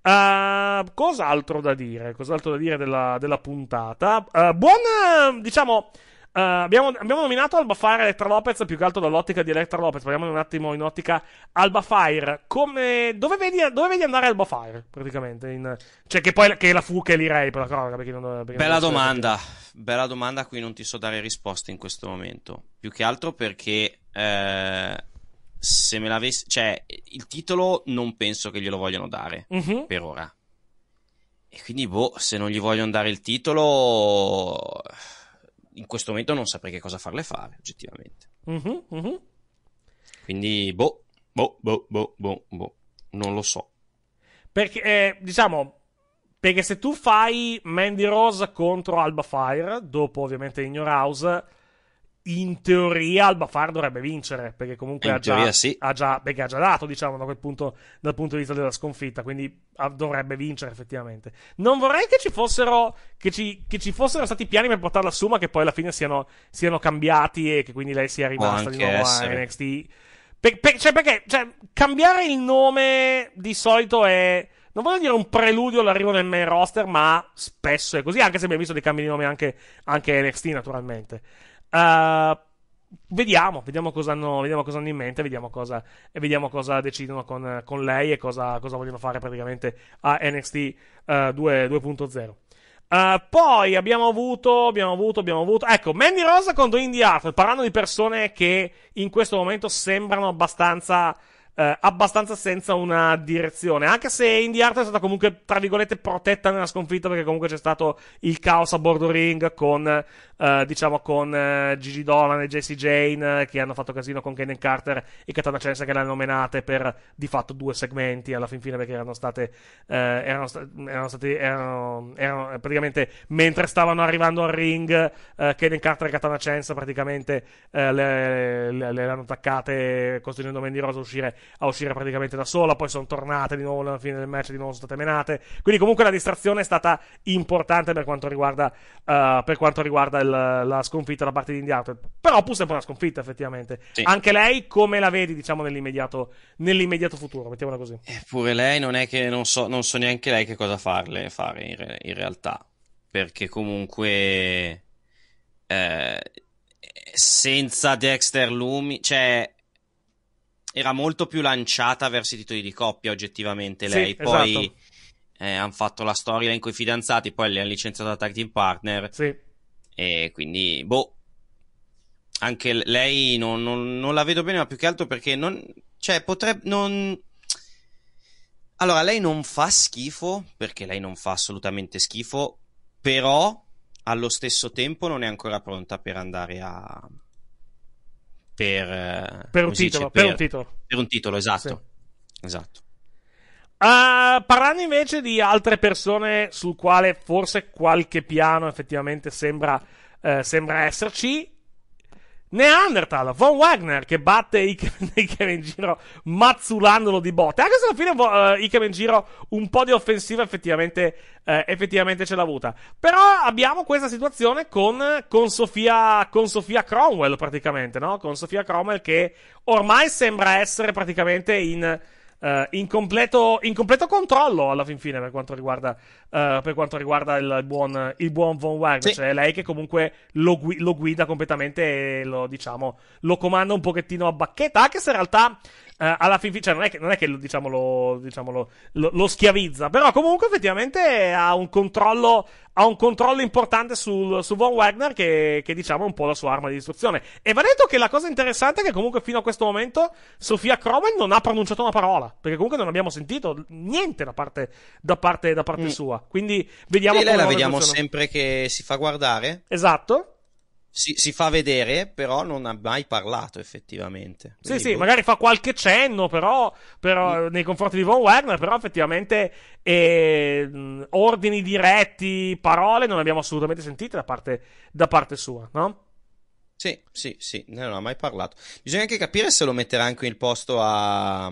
Uh, cos'altro da dire? Cos'altro da dire della, della puntata? Uh, buon, eh, diciamo. Uh, abbiamo, abbiamo, nominato Alba Fire Electra Lopez più che altro dall'ottica di Elettra Lopez. Parliamo un attimo in ottica Alba Fire. Come, dove, vedi, dove vedi andare Alba Fire? Praticamente. In, cioè, che poi che la fu che l'irei per la cronaca. Perché non, perché bella non domanda. Bella domanda a cui non ti so dare risposte in questo momento. Più che altro perché eh, se me l'avessi. Cioè, il titolo non penso che glielo vogliano dare uh-huh. per ora. E quindi, boh, se non gli vogliono dare il titolo. In questo momento non saprei che cosa farle fare, oggettivamente. Uh-huh, uh-huh. Quindi, boh, boh, boh, boh, boh, boh. Non lo so. Perché, eh, diciamo. Perché se tu fai Mandy Rose contro Alba Fire, dopo ovviamente Ignore House in teoria il Bafar dovrebbe vincere perché comunque ha già, sì. ha, già, perché ha già, dato diciamo da punto, dal punto di vista della sconfitta quindi dovrebbe vincere effettivamente non vorrei che ci fossero che ci, che ci fossero stati piani per portarla su ma che poi alla fine siano, siano cambiati e che quindi lei sia rimasta di nuovo essere. a NXT per, per, cioè perché cioè, cambiare il nome di solito è non voglio dire un preludio all'arrivo nel main roster ma spesso è così anche se abbiamo visto dei cambi di nome anche, anche NXT naturalmente Uh, vediamo, vediamo cosa, hanno, vediamo cosa hanno in mente, vediamo cosa, e vediamo cosa decidono con, con lei e cosa, cosa, vogliono fare praticamente a NXT uh, 2, 2.0. Uh, poi abbiamo avuto, abbiamo avuto, abbiamo avuto. Ecco, Mandy Rosa contro Indy Hartwell. Parlando di persone che in questo momento sembrano abbastanza. Eh, abbastanza senza una direzione. Anche se Indy Hartwell è stata comunque, tra virgolette, protetta nella sconfitta perché comunque c'è stato il caos a bordo ring con eh, diciamo con eh, Gigi Dolan e Jesse Jane eh, che hanno fatto casino con Kenan Carter e Katana Chance che le hanno menate per di fatto due segmenti alla fin fine perché erano state eh, erano, sta- erano state erano, erano, praticamente mentre stavano arrivando al ring Kenan Carter e Katana Chance praticamente le, le, hanno attaccate costringendo Mandy Rose a uscire, a uscire praticamente da sola poi sono tornate di nuovo alla fine del match di nuovo sono state menate quindi comunque la distrazione è stata importante per quanto riguarda, per quanto riguarda il la sconfitta da parte di Indiato. Però pur sempre una sconfitta, effettivamente. Sì. Anche lei, come la vedi, diciamo, nell'immediato, nell'immediato futuro? Mettiamola così. Eppure lei non è che non so, non so neanche lei che cosa farle fare in, re, in realtà. Perché comunque. Eh, senza Dexter Lumi, cioè era molto più lanciata verso i titoli di coppia oggettivamente lei. Sì, poi esatto. eh, hanno fatto la storia in cui i fidanzati, poi li hanno licenziato da tag team partner. Sì. E quindi, boh, anche lei non, non, non, la vedo bene, ma più che altro perché non. Cioè, potrebbe. Non... Allora, lei non fa schifo, perché lei non fa assolutamente schifo, però allo stesso tempo non è ancora pronta per andare a. Per, eh, per, un, titolo, per, per un, titolo, per, un titolo. esatto. Sì. Esatto. Uh, parlando invece di altre persone sul quale forse qualche piano effettivamente sembra, uh, sembra esserci, Neanderthal, Von Wagner che batte Ikem in giro mazzulandolo di botte. Anche se alla fine uh, eh, Ikem in giro un po' di offensiva effettivamente, uh, effettivamente ce l'ha avuta. Però abbiamo questa situazione con, con, Sofia, con Sofia Cromwell praticamente, no? Con Sofia Cromwell che ormai sembra essere praticamente in uh, in, completo, in, completo, controllo alla fin fine per quanto riguarda, uh, per quanto riguarda il, buon, il buon Von Wagner. Sì. Cioè lei che comunque lo, gui- lo, guida completamente e lo, diciamo, lo comanda un pochettino a bacchetta, anche se in realtà eh, alla fin fine, cioè, non è che, non è che diciamo, lo, diciamo, lo, lo, lo, schiavizza, però comunque effettivamente ha un controllo, ha un controllo importante sul, su Von Wagner che, che diciamo è un po' la sua arma di distruzione. E va detto che la cosa interessante è che comunque fino a questo momento Sofia Crowell non ha pronunciato una parola, perché comunque non abbiamo sentito niente da parte, da parte, da parte mm. sua. Quindi vediamo... E lei la vediamo sempre che si fa guardare. Esatto si, si, fa vedere, però non ha mai parlato effettivamente. Sì, Quindi, sì, boh. magari fa qualche cenno però, però mm. nei confronti di Von Wagner, però effettivamente eh, ordini diretti, parole non abbiamo assolutamente sentite da parte, da parte sua, no? Sì, sì, sì, non ha mai parlato. Bisogna anche capire se lo metterà anche il posto a...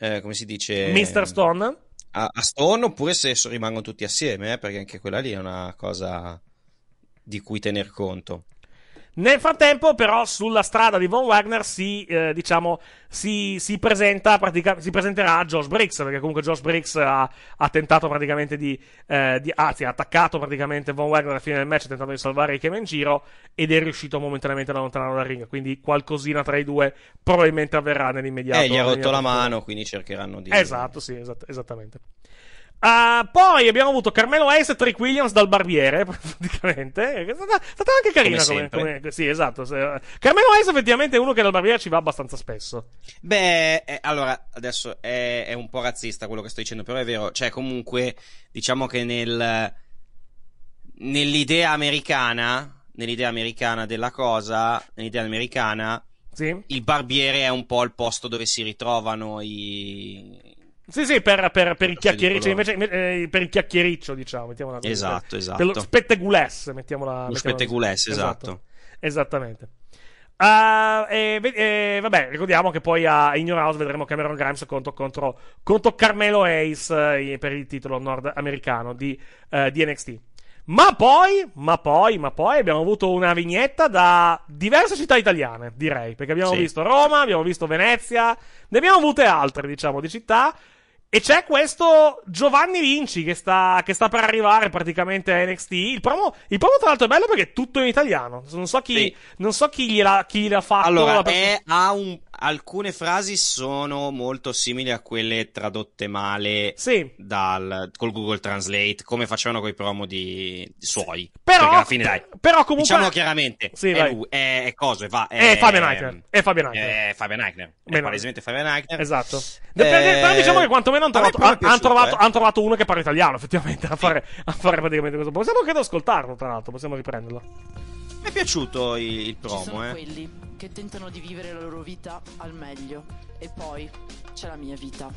Eh, come si dice? Mr. Stone? A, a Stone oppure se rimangono tutti assieme, eh, perché anche quella lì è una cosa di cui tener conto. Nel frattempo, però, sulla strada di Von Wagner si, eh, diciamo, si, si, presenta, pratica, si presenterà Josh Briggs, perché comunque Josh Briggs ha, ha tentato praticamente di, eh, di, anzi, ha attaccato praticamente Von Wagner alla fine del match, tentando di salvare Ikema in giro, ed è riuscito momentaneamente ad allontanarlo dal ring. Quindi qualcosina tra i due probabilmente avverrà nell'immediato. Eh, gli ha rotto la mano, quindi cercheranno di... Esatto, sì, esatto, esattamente. Uh, poi abbiamo avuto Carmelo Hayes e Trick Williams dal barbiere, praticamente. È stata, è stata anche carina come, come, come, Sì, esatto. Carmelo Hayes effettivamente è uno che dal barbiere ci va abbastanza spesso. Beh, eh, allora, adesso è, è, un po' razzista quello che sto dicendo, però è vero. Cioè, comunque, diciamo che nel, nell'idea americana, nell'idea americana della cosa, nell'idea americana, sì. il barbiere è un po' il posto dove si ritrovano i sì, sì, per, per, per il chiacchiericcio, invece, eh, per il chiacchiericcio, diciamo, mettiamola così. Esatto, esatto. Per lo esatto. spetteguless, mettiamola. Lo spetteguless, esatto. esatto. Esattamente. Uh, e, e, vabbè, ricordiamo che poi a In House vedremo Cameron Grimes contro, contro, contro Carmelo Ace eh, per il titolo nordamericano di, eh, di NXT. Ma poi, ma poi, ma poi abbiamo avuto una vignetta da diverse città italiane, direi, perché abbiamo sì. visto Roma, abbiamo visto Venezia, ne abbiamo avute altre, diciamo, di città. E c'è questo Giovanni Vinci che sta, che sta per arrivare praticamente a NXT. Il promo, il promo, tra l'altro, è bello perché è tutto in italiano. Non so chi, sì. non so chi gliela, chi gliela fatto. Allora, è, ha un alcune frasi sono molto simili a quelle tradotte male sì. dal, col Google Translate, come facevano quei promo di, di suoi. Però, alla fine, dai, però comunque... Diciamolo chiaramente, sì, è, lui, è, è coso, è, va, è, è Fabian Eichner. È Fabian Eichner. È Fabian Eichner. È palesemente Fabian Eichner. Esatto. Eh, però diciamo che quantomeno hanno trovato, piaciuto, han trovato, eh. han trovato uno che parla italiano, effettivamente, a fare, a fare praticamente questo. Possiamo anche ascoltarlo, tra l'altro, possiamo riprenderlo. Mi è piaciuto il, il promo, eh. quelli che tentano di vivere la loro vita al meglio. E poi c'è la mia vita.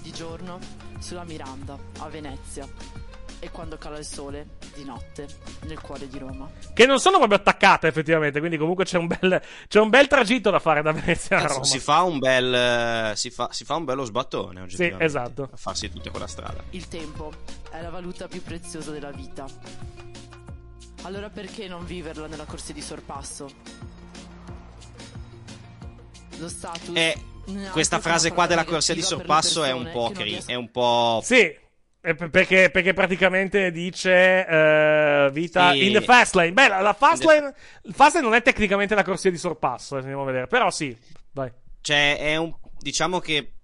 Di giorno sulla Miranda, a Venezia. E quando cala il sole, di notte, nel cuore di Roma. Che non sono proprio attaccate, effettivamente. Quindi, comunque, c'è un bel, c'è un bel tragitto da fare da Venezia a Roma. si fa un bel. Eh, si fa, si fa un bello sbattone oggi. Sì, esatto. A farsi tutta quella strada. Il tempo è la valuta più preziosa della vita. Allora perché non viverla nella corsia di sorpasso? E eh, questa frase qua della corsia di sorpasso è un po', cri- è un po'... Sì. Eh, perché, perché, praticamente dice uh, vita sì. in the fast lane. Beh, la, la fast, lane, fast, lane, non è tecnicamente la corsia di sorpasso, eh, andiamo a vedere, però sì, vai. Cioè, è un, diciamo che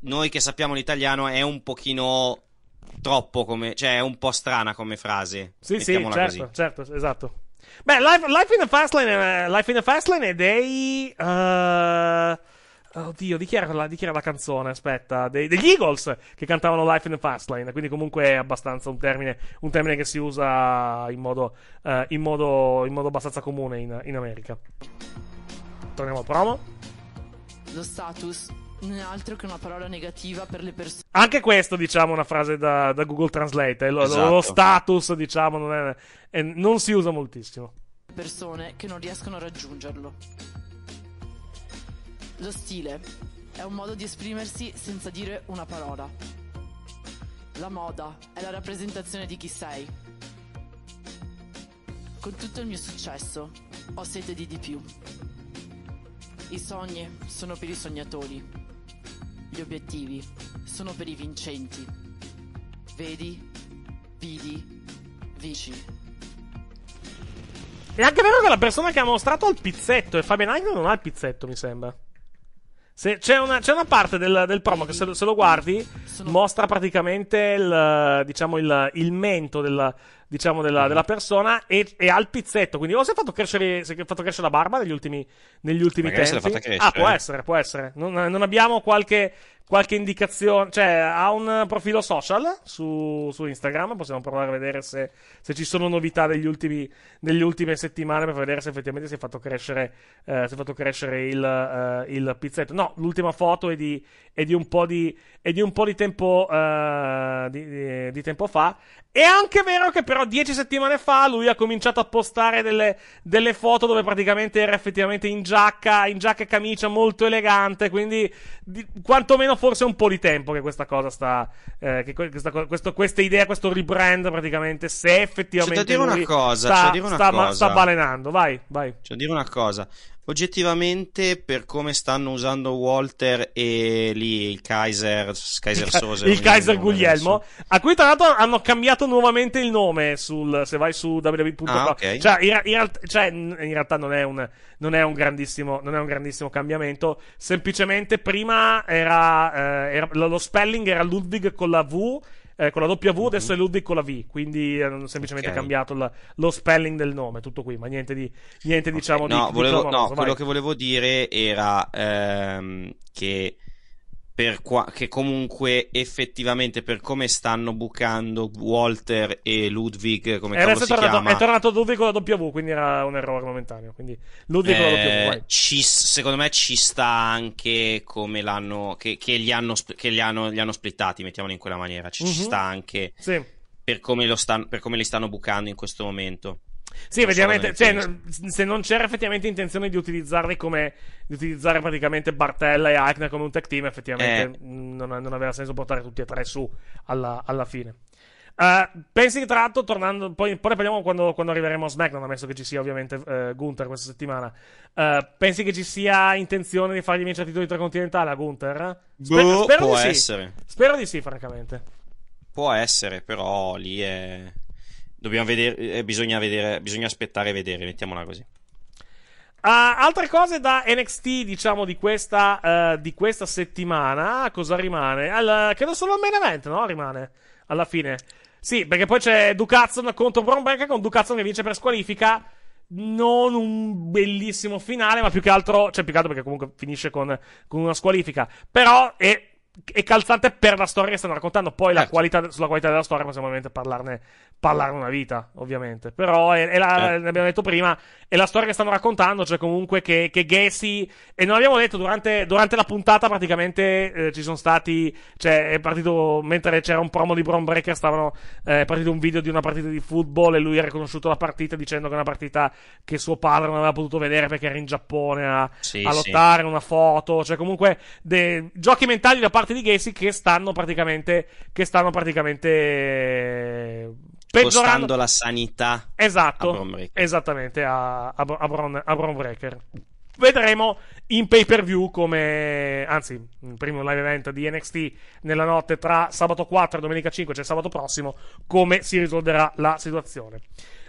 noi che sappiamo l'italiano è un pochino troppo come, cioè è un po' strana come frase. Sì, sì, certo, così. certo, certo esatto. Beh, Life, Life, in the Fastlane, eh, Life in the Fastlane è dei... Uh, oddio, di chi, era la, di chi era la canzone? Aspetta, dei, degli Eagles che cantavano Life in the Fastlane, quindi comunque è abbastanza un termine, un termine che si usa in modo, uh, in modo, in modo abbastanza comune in, in America. Torniamo al promo. Lo status altro che una parola negativa per le persone. Anche questo, diciamo, una frase da, da Google Translate. Eh, lo, esatto. lo, status, diciamo, non, è, è, non si usa moltissimo. Persone che non riescono a raggiungerlo. Lo stile è un modo di esprimersi senza dire una parola. La moda è la rappresentazione di chi sei. Con tutto il mio successo, ho sete di di più. I sogni sono per i sognatori. Gli obiettivi sono per i vincenti. Vedi, vidi, vici. È anche vero che la persona che ha mostrato il pizzetto e Fabian Agnew non ha il pizzetto, mi sembra. Se, c'è, una, c'è, una, parte del, del promo che se, se lo guardi mostra praticamente il, diciamo il, il mento del, diciamo, della, mm-hmm. della persona e, e, al pizzetto. Quindi, o si è fatto crescere, si è fatto crescere la barba negli ultimi, negli ultimi fatta crescere. Ah, può eh. essere, può essere. Non, non abbiamo qualche qualche indicazione, cioè ha un profilo social su, su Instagram, possiamo provare a vedere se, se ci sono novità degli ultimi, delle ultime settimane per vedere se effettivamente si è fatto crescere, eh, è fatto crescere il, eh, il, pizzetto. No, l'ultima foto è di, è di, un, po di, è di un po' di, tempo, eh, di, di, tempo fa. È anche vero che però dieci settimane fa lui ha cominciato a postare delle, delle foto dove praticamente era effettivamente in giacca, in giacca e camicia molto elegante, quindi quantomeno forse un po' di tempo che questa cosa sta. Eh, che questa, questo, questa, idea, questo rebrand praticamente, se effettivamente. C'è cioè, da dire una cosa, sta, dire una sta, cosa. sta balenando. Vai, vai. C'è da dire una cosa. Oggettivamente, per come stanno usando Walter e lì il Kaiser, Kaiser Sose, il Kaiser Guglielmo, adesso. a cui tra l'altro hanno cambiato nuovamente il nome sul, se vai su www.com. Ah, okay. cioè, in, cioè, in, realtà non è, un, non, è un grandissimo, non è un grandissimo cambiamento. Semplicemente prima era, eh, era lo spelling era Ludwig con la V eh, con la W, mm-hmm. adesso è Ludwig con la V, quindi hanno eh, semplicemente okay. cambiato la, lo spelling del nome, tutto qui, ma niente di, niente, okay. diciamo, no, di, volevo, di no quello che volevo dire era ehm, che qua- che comunque effettivamente per come stanno bucando Walter e Ludwig come Era si tornato, chiama è tornato Ludwig con la W quindi era un errore momentaneo quindi Ludwig eh, con la W eh, vai. Ci, secondo me ci sta anche come l'hanno che, che li, hanno, che li, hanno, li hanno splittati mettiamolo in quella maniera ci, mm-hmm. ci mhm. sta anche sì. per, come stanno, per come li stanno bucando in questo momento sì, effettivamente, cioè, se non c'era effettivamente intenzione di utilizzarli come, di utilizzare praticamente Bartella e Aikner come un tech team, effettivamente eh. non, non, aveva senso portare tutti e tre su alla, alla fine. Uh, pensi che tra l'altro, tornando, poi, poi ne parliamo quando, quando, arriveremo a SmackDown, ammesso che ci sia ovviamente uh, Gunther questa settimana. Uh, pensi che ci sia intenzione di fargli vincere il titolo intercontinentale a Gunther? Sper- boh, spero può di essere. Sì. Spero di sì, francamente. Può essere, però lì è... Dobbiamo vedere, eh, bisogna vedere, bisogna aspettare e vedere, mettiamola così. Uh, altre cose da NXT, diciamo, di questa, uh, di questa settimana. Cosa rimane? Al, credo solo il main event, no? Rimane alla fine. Sì, perché poi c'è Ducazzon contro Bron Breaker con Ducazzon che vince per squalifica. Non un bellissimo finale, ma più che altro, cioè più che altro perché comunque finisce con, con una squalifica. Però è, è calzante per la storia che stanno raccontando. Poi certo. la qualità, sulla qualità della storia possiamo ovviamente parlarne, parlare una vita, ovviamente. Però è, è la, eh. l'abbiamo detto prima, è la storia che stanno raccontando, cioè comunque che, che Gacy, e non abbiamo detto, durante, durante la puntata praticamente eh, ci sono stati, cioè è partito, mentre c'era un promo di Brown Breaker stavano, eh, è partito un video di una partita di football e lui ha riconosciuto la partita dicendo che è una partita che suo padre non aveva potuto vedere perché era in Giappone a, sì, a lottare, sì. una foto, cioè comunque de, giochi mentali da parte di Gacy che stanno praticamente, che stanno praticamente Peggiorando la sanità esatto, a esattamente a, a, a Bron Breaker vedremo in pay per view come anzi il primo live event di NXT nella notte tra sabato 4 e domenica 5 cioè sabato prossimo come si risolverà la situazione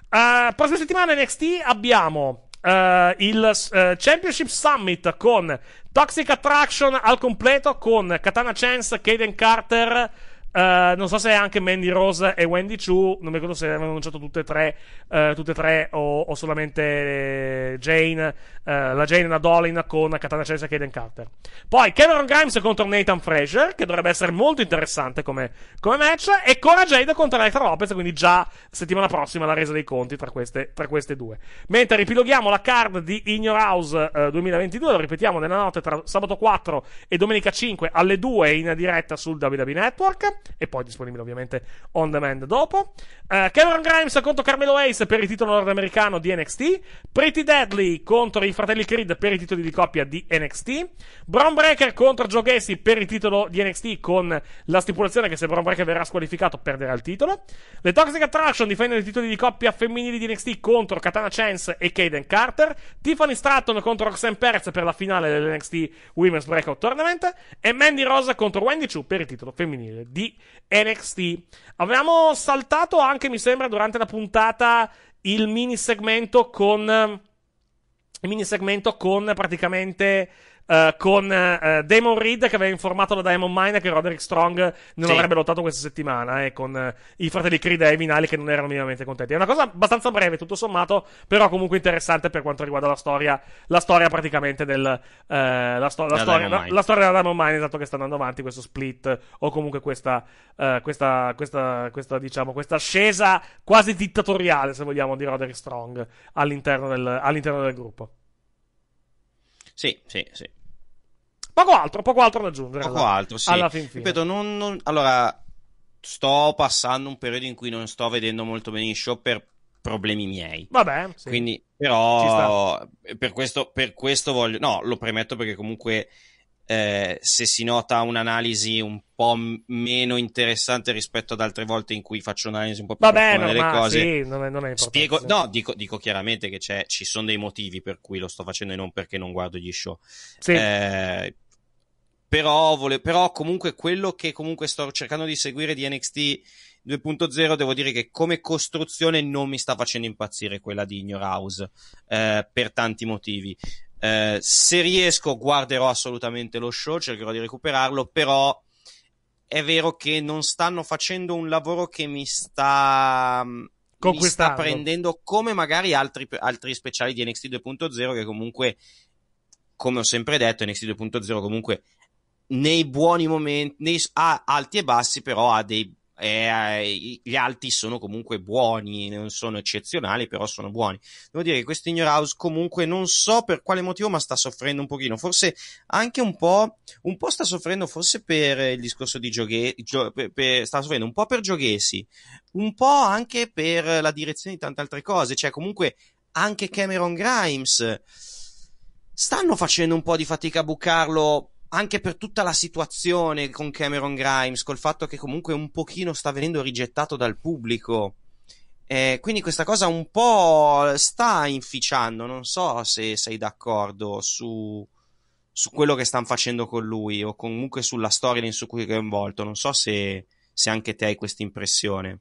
uh, prossima settimana NXT abbiamo uh, il uh, Championship Summit con Toxic Attraction al completo con Katana Chance, Caden Carter eh, non so se anche Mandy Rose e Wendy Chu, non mi ricordo se avevano annunciato tutte e tre, uh, tutte e tre o, o solamente eh, Jane eh, la Jane è una Dolin con Katana Chase e Caden Carter. Poi Cameron Grimes contro Nathan Fraser, che dovrebbe essere molto interessante come, come match, e Cora Jade contro Electra Lopez, quindi già settimana prossima la resa dei conti tra queste, tra queste due. Mentre ripiloghiamo la card di In Your House eh, 2022, lo ripetiamo nella notte tra sabato 4 e domenica 5 alle 2 in diretta sul WWE Network, e poi disponibile ovviamente on demand dopo. Eh, Cameron Grimes contro Carmelo Ace per il titolo nordamericano di NXT, Pretty Deadly contro i fratelli Creed per i titoli di coppia di NXT. Brown Breaker contro Joe Gacy per il titolo di NXT con la stipulazione che se Brown Breaker verrà squalificato perderà il titolo. Le Toxic Attraction difendono i titoli di coppia femminili di NXT contro Katana Chance e Caden Carter. Tiffany Stratton contro Roxanne Perez per la finale dell'NXT Women's Breakout Tournament. E Mandy Rosa contro Wendy Chu per il titolo femminile di NXT. Avevamo saltato anche, mi sembra, durante la puntata il mini segmento con mini segmento con praticamente eh, con eh, Damon Reed che aveva informato la Diamond Mine che Roderick Strong non sì. avrebbe lottato questa settimana e eh, con eh, i fratelli Creed e Vinali che non erano minimamente contenti. È una cosa abbastanza breve, tutto sommato, però comunque interessante per quanto riguarda la storia, la storia praticamente del, la, sto- la, storia, la, la, storia della Diamond Mine, esatto, che sta andando avanti, questo split o comunque questa, questa, questa, questa, diciamo, questa ascesa quasi dittatoriale, se vogliamo, di Roderick Strong all'interno del, all'interno del gruppo. Sì, sì, sì. Poco altro, poco altro da aggiungere. Poco alla, altro, sì. Alla fin fine. Ripeto, non, non, allora, sto passando un periodo in cui non sto vedendo molto bene i show per problemi miei. Vabbè, sì. Quindi, però, per questo, per questo voglio... No, lo premetto perché comunque... Eh, se si nota un'analisi un po' m- meno interessante rispetto ad altre volte in cui faccio un'analisi un po' più Vabbè, no, delle cose, sì, non è, non è spiego, no, dico, dico chiaramente che ci sono dei motivi per cui lo sto facendo e non perché non guardo gli show. Sì. Eh, però, vole- però comunque quello che comunque sto cercando di seguire di NXT 2.0 devo dire che come costruzione non mi sta facendo impazzire quella di Ignorhouse eh, per tanti motivi. Eh, se riesco guarderò assolutamente lo show, cercherò di recuperarlo, però è vero che non stanno facendo un lavoro che mi sta mm, mi sta prendendo come magari altri, altri speciali di NXT 2.0 che comunque come ho sempre detto NXT 2.0 comunque nei buoni momenti, nei, ha alti e bassi, però ha dei eh, gli alti sono comunque buoni, non sono eccezionali, però sono buoni. Devo dire che questo Ignor House comunque non so per quale motivo, ma sta soffrendo un pochino, forse anche un po', un po' sta soffrendo forse per il discorso di Gioghe, gio, sta soffrendo un po' per Gioghesi, un po' anche per la direzione di tante altre cose, cioè comunque anche Cameron Grimes stanno facendo un po' di fatica a bucarlo anche per tutta la situazione con Cameron Grimes, col fatto che comunque un pochino sta venendo rigettato dal pubblico. Eh, quindi questa cosa un po' sta inficiando, non so se sei d'accordo su, su quello che stanno facendo con lui o comunque sulla storia in su cui è coinvolto, non so se, se anche te hai questa impressione.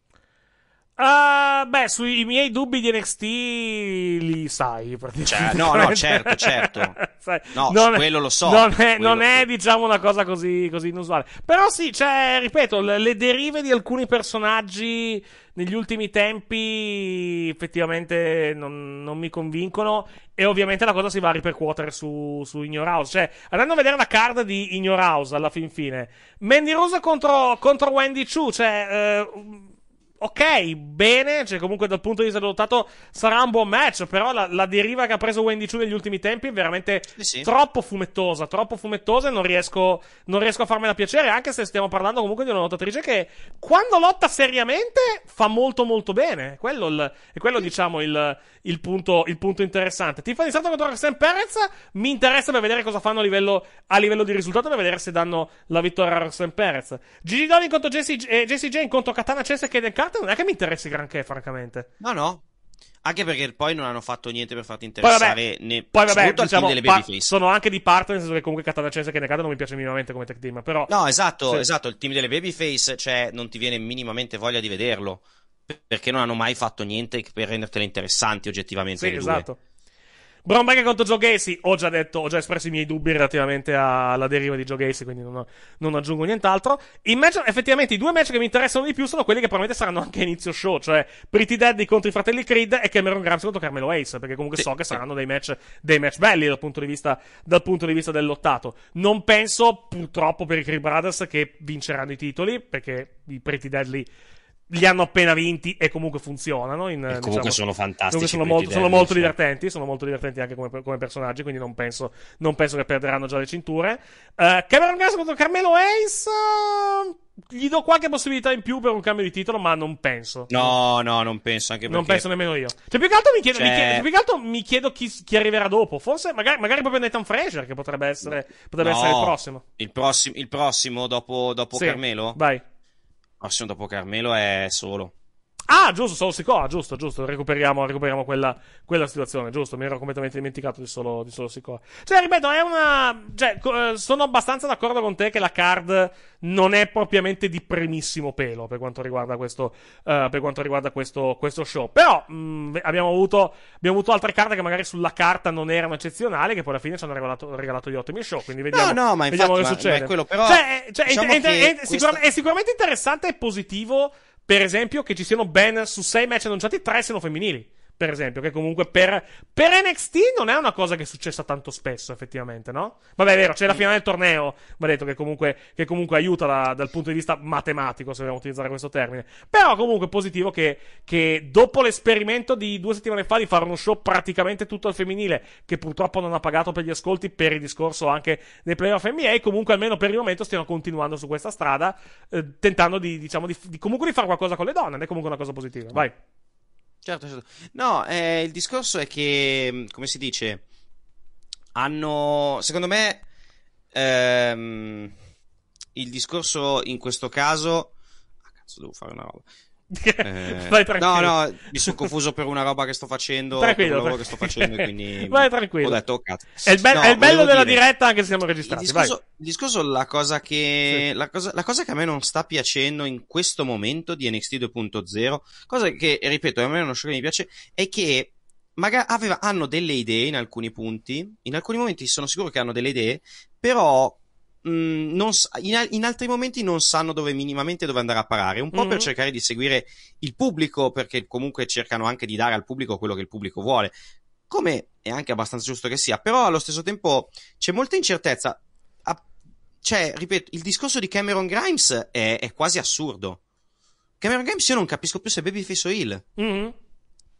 Uh, beh, sui miei dubbi di NXT li sai. praticamente. Cioè, no, no, certo, certo. sai, no, non, quello lo so. Non è, non è diciamo, una cosa così, così, inusuale. Però sì, cioè, ripeto, le derive di alcuni personaggi negli ultimi tempi effettivamente non, non, mi convincono. E ovviamente la cosa si va a ripercuotere su, su House. Cioè, andando a vedere la card di House alla fin fine, Mandy Rose contro, contro Wendy Chu, cioè. Eh, ok, bene, cioè comunque dal punto di vista del sarà un buon match, però la, la, deriva che ha preso Wendy Chu negli ultimi tempi è veramente sì, troppo fumettosa, troppo fumettosa e non riesco, non riesco, a farmela piacere, anche se stiamo parlando comunque di una lottatrice che quando lotta seriamente fa molto molto bene, quello il, è quello sì. diciamo il, il, punto, il, punto, interessante. di Santo contro Roxanne Perez mi interessa per vedere cosa fanno a livello, a livello, di risultato, per vedere se danno la vittoria a Roxanne Perez. Gigi Dolin contro Jesse, eh, Jesse Jane contro Katana Chess e Kaden Khan puntata non è che mi interessi granché, francamente. No, no. Anche perché poi non hanno fatto niente per farti interessare poi, vabbè, ne... poi, vabbè diciamo, delle pa- Sono anche di parte, nel senso che comunque Katana Chase che Nekata non mi piace minimamente come tech team, però... No, esatto, sì. esatto, il team delle babyface, cioè, non ti viene minimamente voglia di vederlo, perché non hanno mai fatto niente per rendertele interessanti oggettivamente. Sì, esatto. Due. Brown contro Joe Gacy, ho già detto, ho già espresso i miei dubbi relativamente alla deriva di Joe Gacy, quindi non, non aggiungo nient'altro. In match, effettivamente, i due match che mi interessano di più sono quelli che probabilmente saranno anche a inizio show, cioè Pretty Daddy contro i fratelli Creed e Cameron Grimes contro Carmelo Ace, perché comunque so che saranno dei match, dei match belli dal punto di vista, dal punto di vista del lottato. Non penso, purtroppo per i Creed Brothers, che vinceranno i titoli, perché i Pretty Deadly li hanno appena vinti e comunque funzionano. In, e comunque diciamo, sono fantastici. Sono molto, sono, molto, divertenti, sono molto divertenti anche come, come personaggi, quindi non penso, non penso, che perderanno già le cinture. Uh, Cameron Gas contro Carmelo Ace. Eh, gli do qualche possibilità in più per un cambio di titolo, ma non penso. No, no, non penso anche perché... Non penso nemmeno io. Cioè, più che altro mi chiedo, cioè... mi chiedo, più che altro mi chiedo chi, chi arriverà dopo. Forse, magari, magari, proprio Nathan Fraser, che potrebbe essere, potrebbe no, essere il prossimo. Il, prossim- il prossimo dopo, dopo sì, Carmelo? Vai. Assunto Pocarmelo è solo. Ah, giusto, solo Sikoa, giusto, giusto. Recuperiamo, recuperiamo quella, quella, situazione, giusto. Mi ero completamente dimenticato di solo, di solo Sikoa. Cioè, ripeto, è una. Cioè, co- eh, sono abbastanza d'accordo con te che la card non è propriamente di primissimo pelo per quanto riguarda questo, uh, per quanto riguarda questo, questo show. Però mh, mm, abbiamo, avuto, abbiamo, avuto, altre carte che magari sulla carta non erano eccezionali, che poi alla fine ci hanno regalato, regalato gli ottimi show. Quindi vediamo, no, no, ma infatti, vediamo che ma, succede. Ma è quello, però, cioè, eh, cioè, diciamo è, è, è, questa... sicuramente, è sicuramente interessante e positivo per esempio, che ci siano ben su sei match annunciati, tre siano femminili per esempio, che comunque per, per NXT non è una cosa che è successa tanto spesso, effettivamente, no? Vabbè, è vero, c'è la finale del torneo, va detto, che comunque, che comunque aiuta da, dal punto di vista matematico, se vogliamo utilizzare questo termine. Però comunque è positivo che, che dopo l'esperimento di due settimane fa di fare uno show praticamente tutto al femminile, che purtroppo non ha pagato per gli ascolti, per il discorso anche dei playoff NBA, comunque almeno per il momento stiano continuando su questa strada, eh, tentando di, diciamo, di, di, comunque di fare qualcosa con le donne, ed è comunque una cosa positiva. Vai. Certo, certo. No, eh, il discorso è che, mm, come si dice, hanno, secondo me, ehm, il discorso in questo caso... Ah, cazzo, devo fare una roba. Eh, Vai tranquillo. No, no, mi sono confuso per una roba che sto facendo. Tranquillo. Per che sto facendo, quindi Vai tranquillo. Ho detto, oh, cazzo. È il, be- no, è il bello della dire, diretta, anche se siamo registrati. Il discorso, il discorso la, cosa che, sì. la, cosa, la cosa che a me non sta piacendo in questo momento di NXT 2.0, cosa che, ripeto, a me è uno show che mi piace, è che magari aveva, hanno delle idee in alcuni punti, in alcuni momenti sono sicuro che hanno delle idee, però mh, mm, sa- in, in, altri momenti non sanno dove minimamente dove andare a parare, un po' mm-hmm. per mhm. cercare di seguire il pubblico, perché comunque cercano anche di dare al pubblico quello che il pubblico vuole, come è anche abbastanza giusto che sia, però allo stesso tempo c'è molta incertezza. A- cioè, ripeto, il discorso di Cameron Grimes è, è quasi assurdo. Cameron Grimes io non capisco più se è Babyface o Hill. Mm-hmm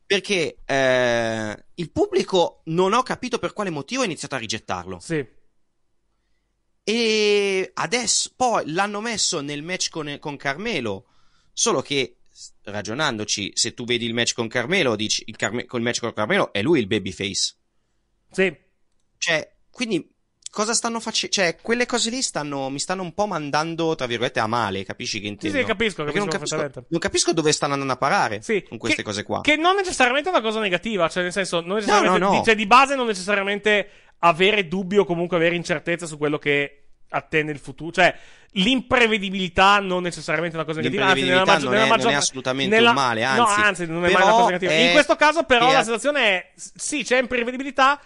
perché eh, il pubblico non ho capito per quale motivo ha iniziato a rigettarlo. Sì. E adesso poi l'hanno messo nel match con, con Carmelo. Solo che ragionandoci, se tu vedi il match con Carmelo, dici il Carme- col match con Carmelo è lui il babyface. Sì. Cioè, quindi cosa stanno facendo? Cioè, quelle cose lì stanno, mi stanno un po' mandando, tra virgolette, a male, capisci che intendo? Sì, sì capisco, capisco non, capisco, non capisco dove stanno andando a parare sì, con queste che, cose qua. Che non necessariamente è una cosa negativa, cioè nel senso, non necessariamente, no, no, no. Cioè, di base non necessariamente avere dubbio o comunque avere incertezza su quello che attende il futuro, cioè l'imprevedibilità non necessariamente è una cosa negativa, anzi nella, maggi- non, è, maggior- non è assolutamente nella... un male, anzi, no, anzi non è mai una cosa negativa. In questo caso però la situazione è sì, c'è imprevedibilità,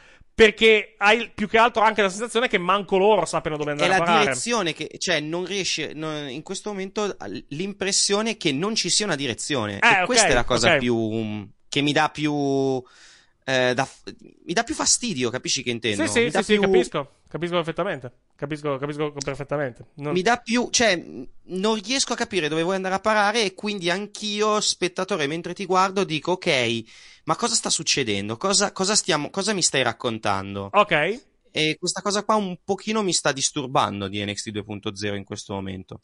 perché hai più che altro anche la sensazione che manco loro sappiano dove andare è a parare. È la direzione che, cioè, non riesce, non, in questo momento l'impressione che non ci sia una direzione. Eh, cioè, okay, questa è la cosa okay. più, mm, che mi dà più, eh, da, mi dà più fastidio, capisci che intendo? Sì, sì, mi sì, dà sì, più... capisco Capisco perfettamente. Capisco, capisco perfettamente. Non... Mi dà più, cioè, non riesco a capire dove vuoi andare a parare e quindi anch'io, spettatore, mentre ti guardo, dico, ok, ma cosa sta succedendo? Cosa, cosa, stiamo, cosa mi stai raccontando? Ok. E questa cosa qua un pochino mi sta disturbando di NXT 2.0 in questo momento.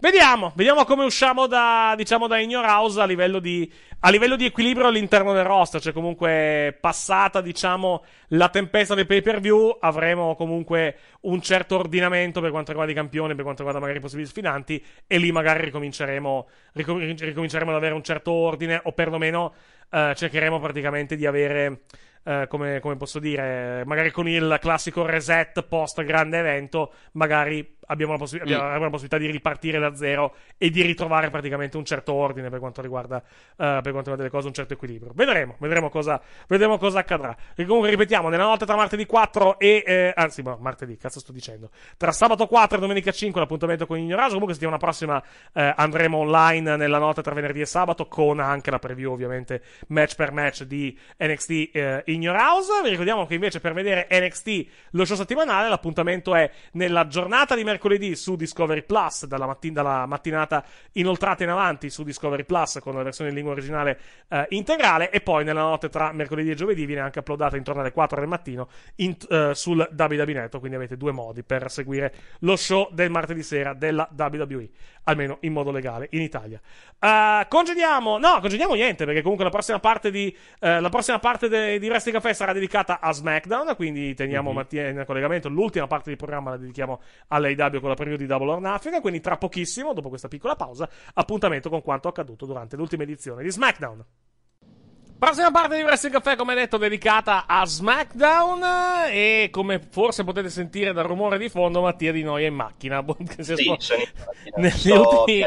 Vediamo, vediamo come usciamo da, diciamo, da Ignor House a livello, di, a livello di equilibrio all'interno del roster. Cioè, comunque, passata, diciamo, la tempesta dei pay per view, avremo comunque un certo ordinamento per quanto riguarda i campioni, per quanto riguarda magari i possibili sfidanti, e lì magari ricominceremo, ricom- ricominceremo ad avere un certo ordine, o perlomeno eh, cercheremo praticamente di avere. Uh, come, come, posso dire, magari con il classico reset post grande evento, magari abbiamo la, possi- abbiamo mm. la, possibilità di ripartire da zero e di ritrovare praticamente un certo ordine per quanto riguarda, uh, per quanto riguarda le cose, un certo equilibrio. Vedremo, vedremo cosa, vedremo cosa accadrà. E comunque ripetiamo, nella notte tra martedì 4 e... Eh, anzi, boh, martedì, cazzo sto dicendo. Tra sabato 4 e domenica 5 l'appuntamento con Ignoraso. Comunque settimana prossima eh, andremo online nella notte tra venerdì e sabato con anche la preview ovviamente match per match di NXT eh, house Vi ricordiamo che invece per vedere NXT lo show settimanale l'appuntamento è nella giornata di mercoledì mercoledì su Discovery Plus, dalla, mattin- dalla mattinata inoltrata in avanti su Discovery Plus con la versione in lingua originale eh, integrale e poi nella notte tra mercoledì e giovedì viene anche uploadata intorno alle 4 del mattino in, eh, sul WWNet, quindi avete due modi per seguire lo show del martedì sera della WWE almeno in modo legale in Italia. Uh, congediamo, no, congediamo niente perché comunque la prossima parte di, uh, la prossima parte de, di Wrestling Café sarà dedicata a SmackDown, quindi teniamo mm-hmm. Mattia in collegamento, l'ultima parte del programma la dedichiamo all'AIW con la preview di Double or Nothing, quindi tra pochissimo, dopo questa piccola pausa, appuntamento con quanto accaduto durante l'ultima edizione di SmackDown. Prossima parte di Wrestling Café, come detto, dedicata a SmackDown. E come forse potete sentire dal rumore di fondo, Mattia di noi è in macchina. Sì, sono in macchina. Negli, ultimi...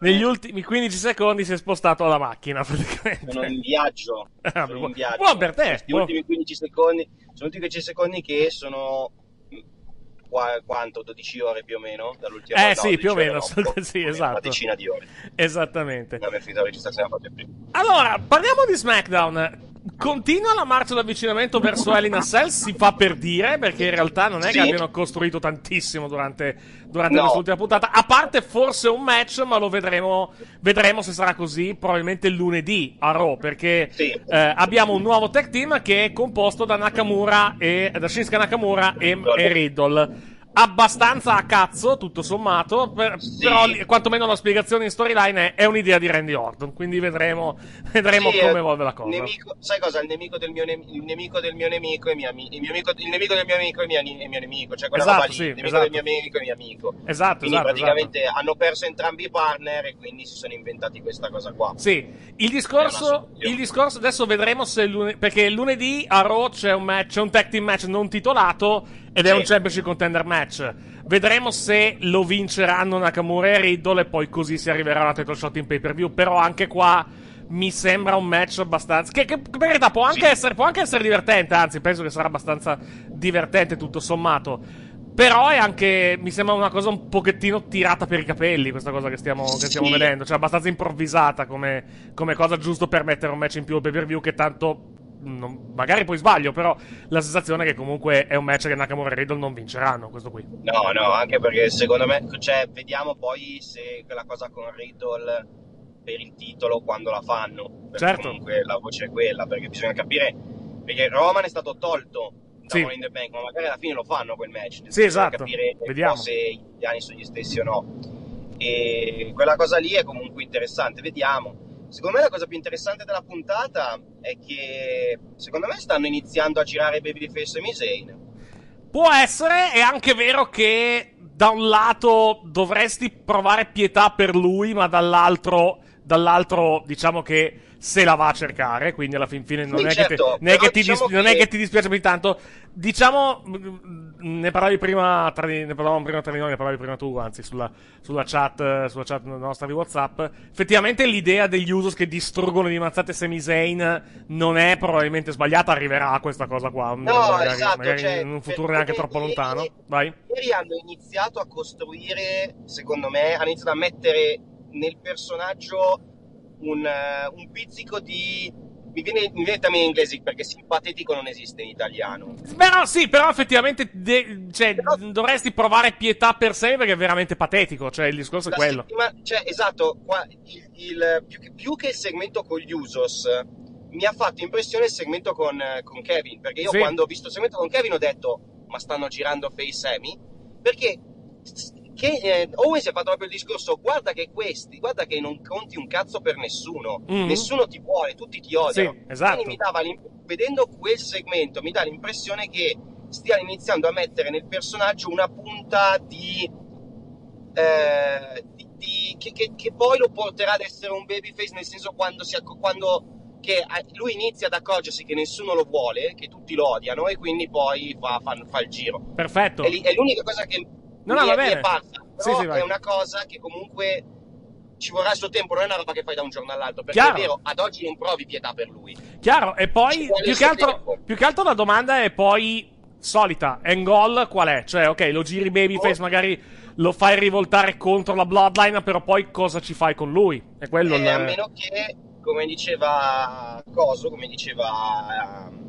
Negli ultimi... 15 secondi si è spostato alla macchina, praticamente. Sono in viaggio. Ah, sono in viaggio. Buon per te. Gli ultimi 15 secondi. Sono ultimi 15 secondi che sono qua, quanto 12 ore più o meno dall'ultima eh no, sì più o meno cioè, no, sì esatto una decina di ore esattamente allora parliamo di SmackDown Continua la marcia d'avvicinamento verso Elina Cell, si fa per dire, perché in realtà non è sì. che abbiano costruito tantissimo durante, durante no. quest'ultima puntata, a parte forse un match, ma lo vedremo, vedremo se sarà così, probabilmente lunedì a Raw, perché sì. eh, abbiamo un nuovo tech team che è composto da Nakamura e, da Shinsuke Nakamura e, e Riddle abbastanza a cazzo, tutto sommato, per, sì. però quantomeno la spiegazione in storyline è, è, un'idea di Randy Orton, quindi vedremo, vedremo sì, come evolve la cosa. Nemico, sai cosa? Il nemico del mio, ne- il nemico del mio nemico è mio amico, il, nemico del mio amico è mio, è mio nemico, cioè quella esatto, roba lì, sì, il nemico esatto. del mio amico è mio amico. Esatto, quindi esatto, esatto. praticamente esatto. hanno perso entrambi i partner e quindi si sono inventati questa cosa qua. Sì, il discorso, il discorso adesso vedremo se lunedì, perché lunedì a Raw c'è un match, c'è un tag team match non titolato ed è sì. un championship contender match. Vedremo se lo vinceranno Nakamura e Riddle e poi così si arriverà alla title shot in pay per view. Però anche qua mi sembra un match abbastanza. Che, che per realtà può anche, sì. essere, può anche essere divertente, anzi, penso che sarà abbastanza divertente tutto sommato. Però è anche. Mi sembra una cosa un pochettino tirata per i capelli, questa cosa che stiamo, che stiamo vedendo. Cioè, abbastanza improvvisata come, come, cosa, giusto per mettere un match in più o pay per view che tanto non, magari poi sbaglio, però la sensazione è che comunque è un match che Nakamura e Riddle non vinceranno, questo qui. No, no, anche perché secondo me, cioè, vediamo poi se quella cosa con Riddle per il titolo quando la fanno. Certo. Comunque la voce è quella, perché bisogna capire, perché Roman è stato tolto da sì. Money in the Bank, ma magari alla fine lo fanno quel match. Sì, esatto. capire vediamo. se i piani sono gli stessi o no. E quella cosa lì è comunque interessante, vediamo Secondo me la cosa più interessante della puntata è che secondo me stanno iniziando a girare Babyface e Misane. Può essere, è anche vero che da un lato dovresti provare pietà per lui, ma dall'altro, dall'altro diciamo che se la va a cercare, quindi alla fin fine non, sì, è, certo, che te, diciamo non, è, che diciamo dis- che... è, che ti, dispiace più di tanto. Diciamo, mm, ne parlavi prima tra di, ne parlavamo prima tra di noi, ne parlavi prima tu, anzi, sulla, sulla, chat, sulla chat nostra di Whatsapp. Effettivamente l'idea degli usos che distruggono le mazzate semi-Zane non è probabilmente sbagliata, arriverà questa cosa qua. No, magari, esatto, magari cioè, in un cioè, futuro cioè, neanche troppo ieri, lontano. Vai. Ieri hanno iniziato a costruire, secondo me, hanno iniziato a mettere nel personaggio un, eh, un pizzico di mi viene, mi viene da me in inglese perché simpatetico non esiste in italiano. Però sì, però effettivamente de- cioè, però... dovresti provare pietà per sé perché è veramente patetico, cioè il discorso è quello. Ma cioè, esatto, qua, il, il, più, che, più, che, il segmento con gli Usos, mi ha fatto impressione il segmento con, con Kevin, perché io sì. quando ho visto il segmento con Kevin ho detto, ma stanno girando Face Semi? Perché che eh, si ha fatto proprio il discorso guarda che questi, guarda che non conti un cazzo per nessuno, mm-hmm. nessuno ti vuole, tutti ti odiano. Sì, esatto. Quindi mi esatto. dava vedendo quel segmento mi dà l'impressione che stia iniziando a mettere nel personaggio una punta di... Eh, di, di che, che, che, poi lo porterà ad essere un babyface nel senso quando, si, quando eh, lui inizia ad accorgersi che nessuno lo vuole, che tutti lo odiano e quindi poi fa, fa, fa il giro. Perfetto. È, è l'unica cosa che No, no, va bene. Passa, sì, sì, è una cosa che comunque ci vorrà il suo tempo, non è una roba che fai da un giorno all'altro, perché Chiaro. è vero, ad oggi non provi pietà per lui. Chiaro, e poi più che, altro, più che, altro, la domanda è poi solita, è goal qual è? Cioè, ok, lo giri babyface, oh. magari lo fai rivoltare contro la bloodline, però poi cosa ci fai con lui? È quello eh, il... A meno che, come diceva Coso, come diceva... Um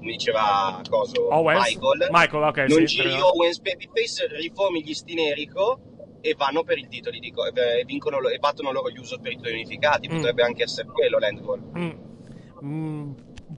come diceva cosa, Owens. Michael, Michael okay, non sì, giri però... Owens Babyface, riformi gli stinerico e vanno per i titoli dico, e, vincono, e battono loro gli user per i titoli unificati. Mm. Potrebbe anche essere quello l'end goal. Mm. Mm.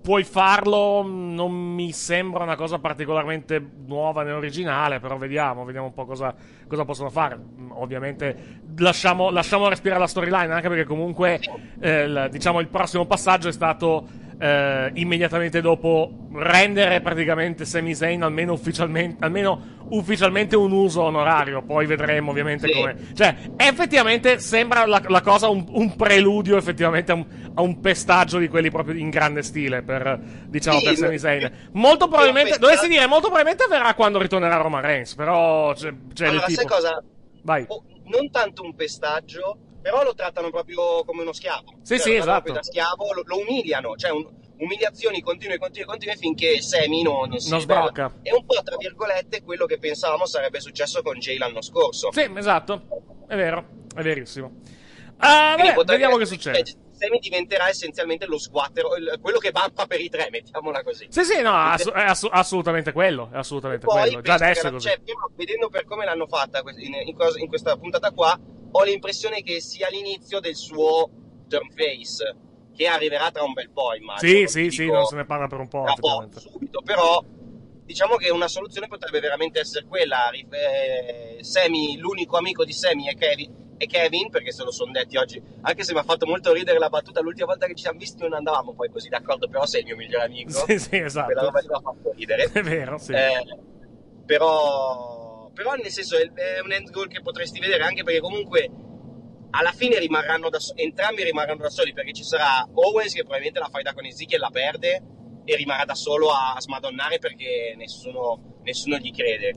Puoi farlo, non mi sembra una cosa particolarmente nuova né originale, però vediamo, vediamo un po' cosa, cosa possono fare. Mm, ovviamente lasciamo, lasciamo respirare la storyline, anche perché comunque eh, il, diciamo, il prossimo passaggio è stato eh, immediatamente dopo rendere praticamente Sami Zayn almeno ufficialmente, almeno ufficialmente un uso onorario. Poi vedremo ovviamente sì. come. Cioè, effettivamente sembra la, la cosa un, un, preludio effettivamente a un, a un, pestaggio di quelli proprio in grande stile per, diciamo, sì, per Sami Zayn. Eh, molto probabilmente, dovresti dire, molto probabilmente verrà quando ritornerà Roman Reigns, però c'è, c'è allora, sai cosa? Vai. Oh, non tanto un pestaggio, però lo trattano proprio come uno schiavo. Sì, cioè, sì, esatto. Da schiavo lo, lo umiliano, cioè un, umiliazioni continue, continue, continue finché Semi non, non si non sbrocca. È un po', tra virgolette, quello che pensavamo sarebbe successo con Jay l'anno scorso. Sì, esatto, è vero, è verissimo. Ah, vabbè, vediamo che succede. succede. Semi diventerà essenzialmente lo squattero, quello che bappa per i tre, mettiamola così. Sì, sì, no, ass- è ass- assolutamente quello, è assolutamente poi, quello. Già adesso è così. Cioè, però, vedendo per come l'hanno fatta in, in, in questa puntata qua, ho l'impressione che sia l'inizio del suo turn face, che arriverà tra un bel po', immagino. Sì, non sì, sì, non se ne parla per un po'. Tra po subito, però diciamo che una soluzione potrebbe veramente essere quella. Eh, Sammy, l'unico amico di Semi è Kevin, è Kevin perché se lo sono detti oggi, anche se mi ha fatto molto ridere la battuta, l'ultima volta che ci siamo visti non andavamo poi così d'accordo, però sei il mio migliore amico. Sì, sì, esatto. Quella roba mi ha fatto ridere. È vero, sì. Eh, però però nel senso è un end goal che potresti vedere anche perché comunque alla fine rimarranno da so- entrambi rimarranno da soli perché ci sarà Owens che probabilmente la fai da con Ezekiel la perde e rimarrà da solo a, a smadonnare perché nessuno, nessuno gli crede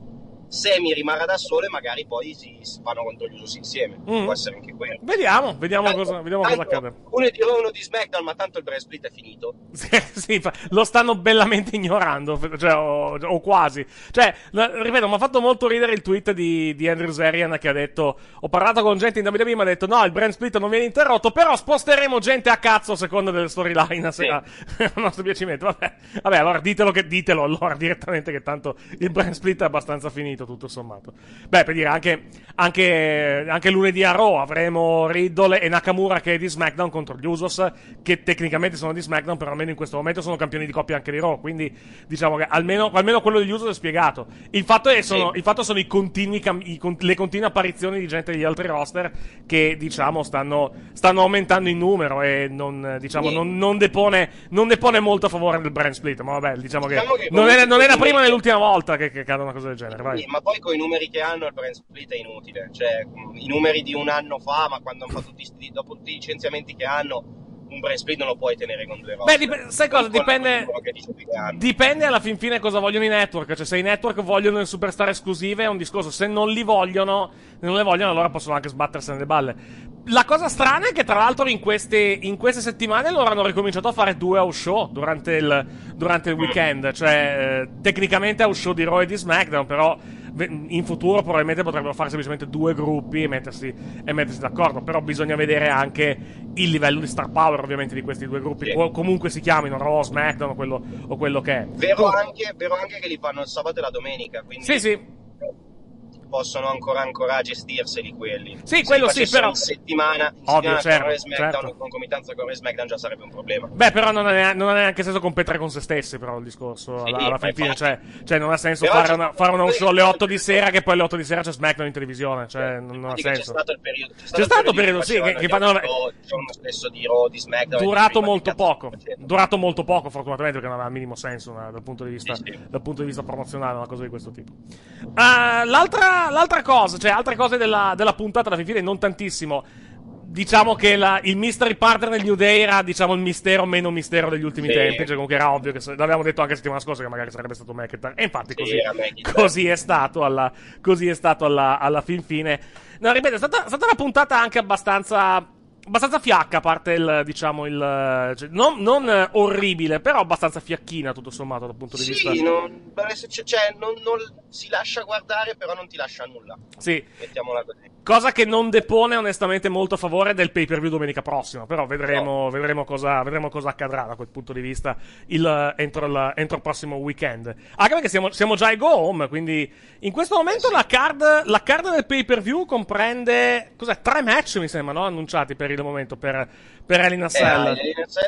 se mi rimarrà da sole magari poi si, si gli contro insieme mm. può essere anche quello vediamo vediamo tanto, cosa, vediamo tanto, cosa accade uno di Raw uno di SmackDown ma tanto il brand split è finito sì, lo stanno bellamente ignorando cioè, o, o, quasi cioè ripeto mi ha fatto molto ridere il tweet di, di Andrew Zarian che ha detto ho parlato con gente in WWE mi ha detto no il brand split non viene interrotto però sposteremo gente a cazzo a seconda delle storyline sì. a, a nostro piacimento vabbè, vabbè allora ditelo che ditelo allora direttamente che tanto il brand split è abbastanza finito finito tutto sommato. Beh, per dire, anche, anche, anche lunedì a Raw avremo Riddle e Nakamura che è di SmackDown contro gli Usos, che tecnicamente sono di SmackDown, però almeno in questo momento sono campioni di coppia anche di Raw, quindi diciamo che almeno, almeno quello degli Usos è spiegato. Il fatto, è, sono, sì. il fatto sono i continui, i, le continue apparizioni di gente degli altri roster che, diciamo, stanno, stanno aumentando in numero e non, diciamo, sì. non, non, depone, non depone molto a favore del brand split, ma vabbè, diciamo, diciamo che, non, è, non è la prima né l'ultima volta che, che accade una cosa del genere. Vai ma poi con i numeri che hanno il brand split è inutile, cioè i numeri di un anno fa, ma quando hanno fatto tutti, dopo tutti i licenziamenti che hanno, un brand split non lo puoi tenere con due roster. Beh, dip- sai cosa? Dipende, dipende alla fin fine cosa vogliono i network. Cioè, se i network vogliono le superstar esclusive è un discorso. Se non li vogliono, se non le vogliono, allora possono anche sbattersene le balle la cosa strana è che, tra l'altro, in queste, in queste settimane loro hanno ricominciato a fare due house show durante il, durante il weekend. Cioè, eh, tecnicamente house show di Raw e di SmackDown, però in futuro probabilmente potrebbero fare semplicemente due gruppi e mettersi, e mettersi, d'accordo. Però bisogna vedere anche il livello di star power, ovviamente, di questi due gruppi. Sì. comunque si chiamino Raw, SmackDown o quello, o quello che è. Vero, Com- anche, vero anche, che li fanno il sabato e la domenica. Quindi... Sì, sì possono ancora, ancora gestirseli quelli. Sì, Se quello sì, però. In settimana, Ovvio, settimana certo, certo. con certo. concomitanza con SmackDown già sarebbe un problema. Beh, però non ha, non ha neanche senso competere con se stessi, però il discorso sì, alla, alla fin fine, cioè, cioè, non ha senso fare, una, fare una show alle 8 di sera che poi alle 8 di sera c'è SmackDown in televisione, cioè, non, non ha senso. C'è stato il periodo, c'è stato, c'è stato il periodo, periodo sì, che, fanno... Il giorno stesso di Raw, di SmackDown... Durato molto poco, durato molto poco fortunatamente perché non aveva il minimo senso dal punto di vista, promozionale, una cosa di questo tipo. Ah, l'altra l'altra, cosa, cioè altre cose della, della puntata, alla fine non tantissimo. Diciamo che la, il mystery partner del New Day era, diciamo, il mistero meno mistero degli ultimi sì. tempi. Cioè, comunque era ovvio che l'avevamo detto anche la settimana scorsa che magari sarebbe stato McIntyre. E infatti sì, così, così, è stato alla, così è stato alla, alla fin fine. No, ripeto, è stata, è stata una puntata anche abbastanza abbastanza fiacca, a parte il, diciamo, il... Cioè, non, non, eh, orribile, però abbastanza fiacchina, tutto sommato, dal punto di sì, vista... Sì, non, cioè, non, non, si lascia guardare, però non ti lascia nulla. Sì. Mettiamola così. Cosa che non depone onestamente molto a favore del pay per view domenica prossima, però vedremo, no. vedremo, cosa, vedremo cosa, accadrà da quel punto di vista il, entro, il, entro, il, prossimo weekend. Anche perché siamo, siamo, già ai go home, quindi in questo momento eh la card, la card del pay per view comprende cos'è, tre match mi sembra, no? annunciati per il momento per, per Alina Cell.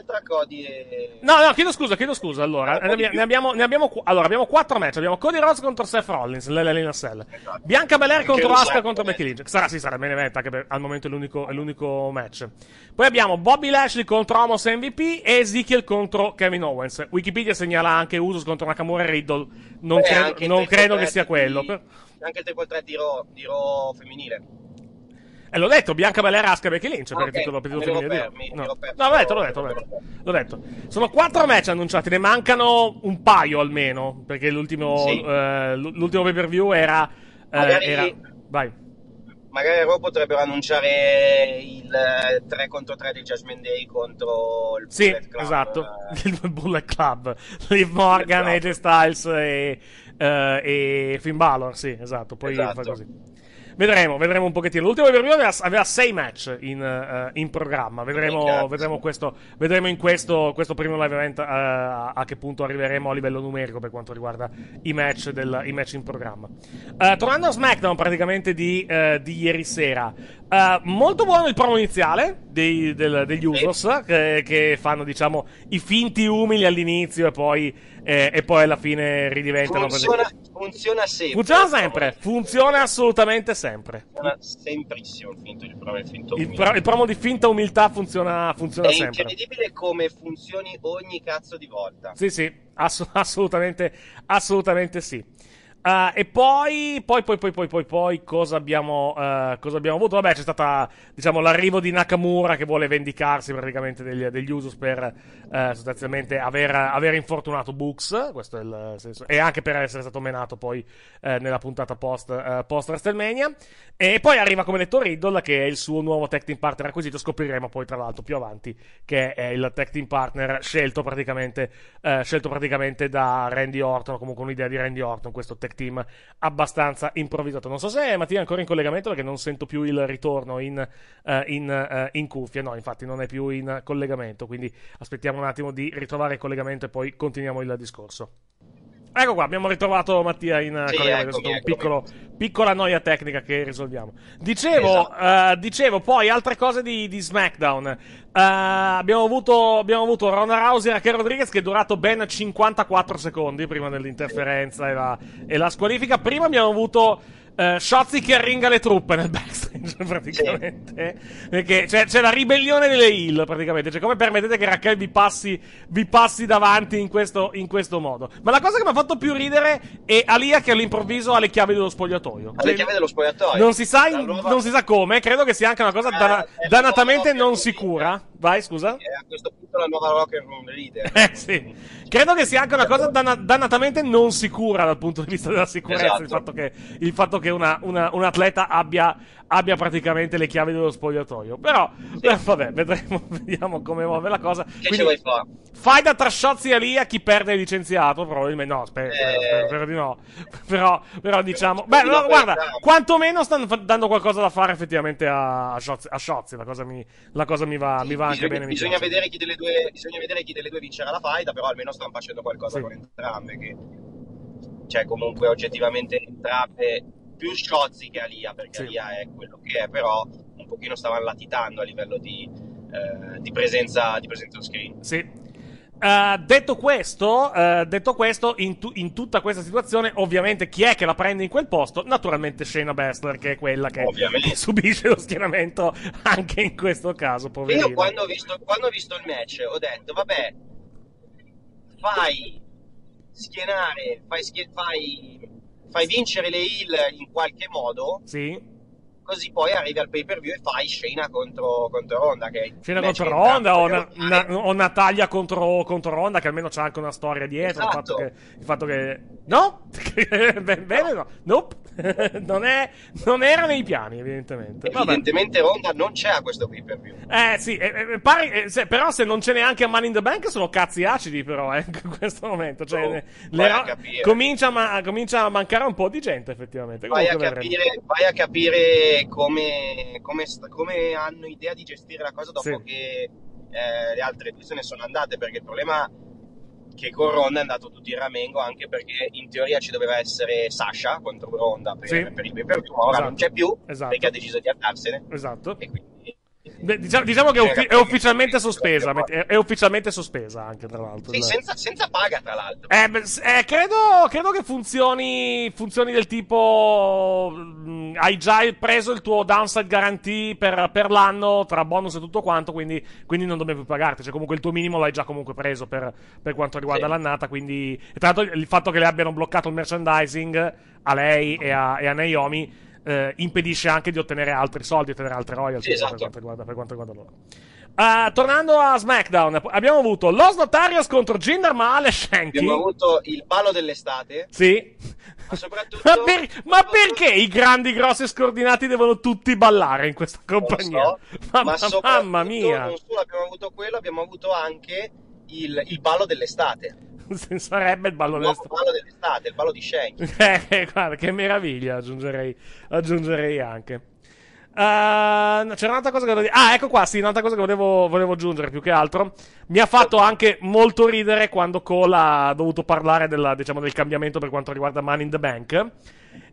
tra Cody e... No, no, chiedo scusa, chiedo scusa. Allora, ah, ne, ne abbiamo, ne abbiamo, allora abbiamo quattro match. Abbiamo Cody Rhodes contro Seth Rollins, l'Alina Cell. Esatto. Bianca Belair Anche contro Asuka contro Becky Lynch. Sarà, sì, sarà bene meta, che al momento è l'unico, è l'unico, match. Poi abbiamo Bobby Lashley contro Homos MVP e Ezekiel contro Kevin Owens. Wikipedia segnala anche Usos contro Nakamura e Riddle. Non, Beh, cre- non credo che sia quello. Di... Anche il 3 di Raw, di Raw femminile. Eh, l'ho detto, Bianca Bellerasca e Becky Lynch, perché ah, okay, ti l'ho perduto femminile. Mi, no. no, l'ho detto, l'ho detto, l'ho detto. L'ho detto. Sono quattro match annunciati, ne mancano un paio almeno, perché l'ultimo, sì. eh, l'ultimo pay per view era, eh, era... Vai. Magari Raw potrebbero annunciare il 3 eh, contro 3 di Judgment Day contro il sì, Bullet Club. Sì, esatto, eh. il Bullet Club. Liv Morgan, AJ esatto. Styles e, uh, e Finn Balor, sì, esatto. Poi esatto. fa così. Vedremo, vedremo un pochettino. L'ultimo pay aveva, aveva sei match in, uh, in programma. Vedremo, vedremo, questo, vedremo in questo, questo primo live event uh, a che punto arriveremo a livello numerico per quanto riguarda i match, del, i match in programma. Uh, tornando a SmackDown, praticamente di, di ieri sera. molto buono il promo iniziale dei, del, degli Usos che, che fanno diciamo i finti umili all'inizio e poi e, e poi alla fine ridiventano. Funziona, così. funziona sempre. Funziona sempre, funziona assolutamente sempre. Funziona semprissimo il finto di prova il finto il, pro, il promo di finta umiltà funziona, funziona È sempre. È incredibile come funzioni ogni cazzo di volta. Sì, sì, ass- assolutamente, assolutamente sì. Uh, e poi, poi, poi, poi, poi, poi, poi cosa, abbiamo, uh, cosa abbiamo avuto? Vabbè, c'è stato diciamo, l'arrivo di Nakamura che vuole vendicarsi praticamente degli, degli Usos per uh, sostanzialmente aver, aver, infortunato Books, questo è il senso, e anche per essere stato menato poi nella puntata post, post WrestleMania. E poi arriva, come detto, Riddle, che è il suo nuovo tag team partner acquisito, scopriremo poi tra l'altro più avanti, che è il tag team partner scelto praticamente, scelto praticamente da Randy Orton, o comunque un'idea di Randy Orton, questo tag team abbastanza improvvisato. Non so se è Mattia è ancora in collegamento perché non sento più il ritorno in, uh, in, uh, in cuffia. No, infatti non è più in collegamento, quindi aspettiamo un attimo di ritrovare il collegamento e poi continuiamo il discorso. Ecco qua, abbiamo ritrovato Mattia in eh, sì, collegamento. Ecco è stata una ecco piccolo, piccola noia tecnica che risolviamo. Dicevo, esatto. uh, dicevo poi altre cose di, di SmackDown. Uh, abbiamo, avuto, abbiamo avuto Ronda Rousey e Raquel Rodriguez che è durato ben 54 secondi prima dell'interferenza e la, e la squalifica. Prima abbiamo avuto eh, Shotzi che arringa le truppe nel backstage, praticamente. Sì. Perché cioè, c'è la ribellione delle hill, praticamente. Cioè, come permettete che Raquel vi passi, vi passi davanti in questo, in questo modo? Ma la cosa che mi ha fatto più ridere è Alia che all'improvviso ha le chiavi dello spogliatoio. Ha le chiavi dello spogliatoio. Non si sa, in, nuova... non si sa come, credo che sia anche una cosa eh, dana, danatamente non sicura. Vai, scusa. Eh, a questo punto la nuova rock and roll leader. Eh, sì. Credo che sia anche una cosa dana, danatamente non sicura dal punto di vista della sicurezza. Esatto. Il fatto che, il fatto che che una, una, un atleta abbia, abbia, praticamente le chiavi dello spogliatoio. Però, sì. beh, vabbè, vedremo, vediamo come muove la cosa. Che Quindi, vuoi fare? Fai da trashozzi a chi perde è licenziato, probabilmente no, spero, eh. eh... spero, spero di no. però, però diciamo... Beh, no, guarda, quantomeno stanno dando qualcosa da fare effettivamente a, a Shozzi, la cosa mi, la cosa mi va, sì, mi va bisogna, anche bene. Bisogna vedere, due, bisogna vedere, chi delle due, vincerà la faida, però almeno stanno facendo qualcosa sì. con entrambe. Che cioè comunque oggettivamente entrambe più Sciozzi che Alia, perché sì. Alia è quello che è, però un pochino stava latitando a livello di, eh, di presenza di presenza screen. Sì. Uh, detto, questo, uh, detto questo in, tu- in, tutta questa situazione, ovviamente chi è che la prende in quel posto? Naturalmente Shayna Bessler, che è quella che, che subisce lo schieramento anche in questo caso, Poverino. Io quando ho, visto, quando ho visto il match ho detto, vabbè, fai schienare, fai, schie- fai fai vincere le Hill in qualche modo. Sì. Così poi arrivi al pay per view e fai scena contro, contro Ronda. Che Shayna contro Ronda o, una, na, o Natalia contro, contro Ronda, che almeno c'è anche una storia dietro. Esatto. Il fatto esatto. che, il fatto che No, bene, no. Nope. non, è, non, era nei piani, evidentemente. Evidentemente Ronda non c'è a questo qui per più. Eh sì, eh, eh, eh pari, eh, se, però se non c'è neanche a Money in the Bank sono cazzi acidi però eh, in questo momento. Cioè, oh, le, a comincia, ma, comincia, a mancare un po' di gente effettivamente. Vai a, capire, vai a, capire, come, come, come, hanno idea di gestire la cosa dopo sì. che eh, le altre due se ne sono andate perché il problema che con Ronda è andato tutti in ramengo anche perché in teoria ci doveva essere Sasha contro Ronda per, sì. per il pay per view, ora esatto. non c'è più esatto. perché ha deciso di andarsene. Esatto. E quindi Diciamo, diciamo, che è, uffi- è ufficialmente sospesa. È, è, ufficialmente sospesa anche, tra l'altro. Sì, senza, senza, paga, tra l'altro. Eh, eh, credo, credo, che funzioni, funzioni del tipo. Mh, mm, hai già preso il tuo downside guarantee per, per l'anno tra bonus e tutto quanto. Quindi, quindi, non dobbiamo più pagarti. Cioè, comunque il tuo minimo l'hai già comunque preso per, per quanto riguarda sì. l'annata. Quindi, tra l'altro, il fatto che le abbiano bloccato il merchandising a lei e a, e a Naomi eh, impedisce anche di ottenere altri soldi, ottenere altre royalties esatto. per, quanto riguarda, per quanto riguarda loro. Uh, tornando a SmackDown, abbiamo avuto Los Notarios contro Jinder Mahal e Shanky. Abbiamo avuto il palo dell'estate. Sì. Ma soprattutto. ma, per, ma perché i grandi, grossi e scordinati devono tutti ballare in questa compagnia? So, mamma, ma mamma mia. Non solo abbiamo avuto quello, abbiamo avuto anche il, il ballo dell'estate. sarebbe il ballo d'estate. Il ballo dell'estate, il ballo di Schengen. eh, guarda, che meraviglia, aggiungerei, aggiungerei anche. Uh, c'era un'altra cosa che volevo dire. Ah, ecco qua, sì, un'altra cosa che volevo, volevo, aggiungere più che altro. Mi ha fatto anche molto ridere quando Cole ha dovuto parlare della, diciamo, del cambiamento per quanto riguarda Money in the Bank.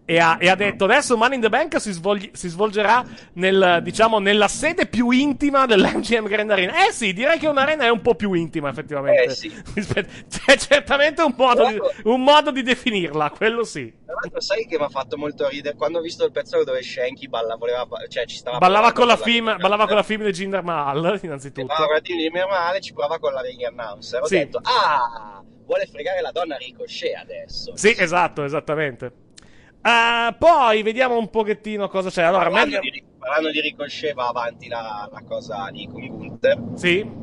E ha, e ha, detto adesso Money in the Bank si, svolgi, si svolgerà nel, diciamo, nella sede più intima dell'MGM Grand Arena. Eh sì, direi che un'arena è un po' più intima effettivamente. Eh sì. C'è certamente un modo, di, un modo di definirla, quello sì. Tra l'altro sai che mi ha fatto molto ridere quando ho visto il pezzo dove Shanky balla, voleva, cioè ci stava ballava, con la, film, la ballava con la film di Jinder Mahal innanzitutto. Ballava con la di Jinder Mahal e ci prova con la ring announcer. Ho sì. detto ah, vuole fregare la donna Ricochet adesso. Sì, esatto, esattamente. Uh, poi vediamo un pochettino cosa c'è. Allora, parlando, meglio... di, parlando di Ricochet va avanti la, la cosa lì con Gunther. Sì.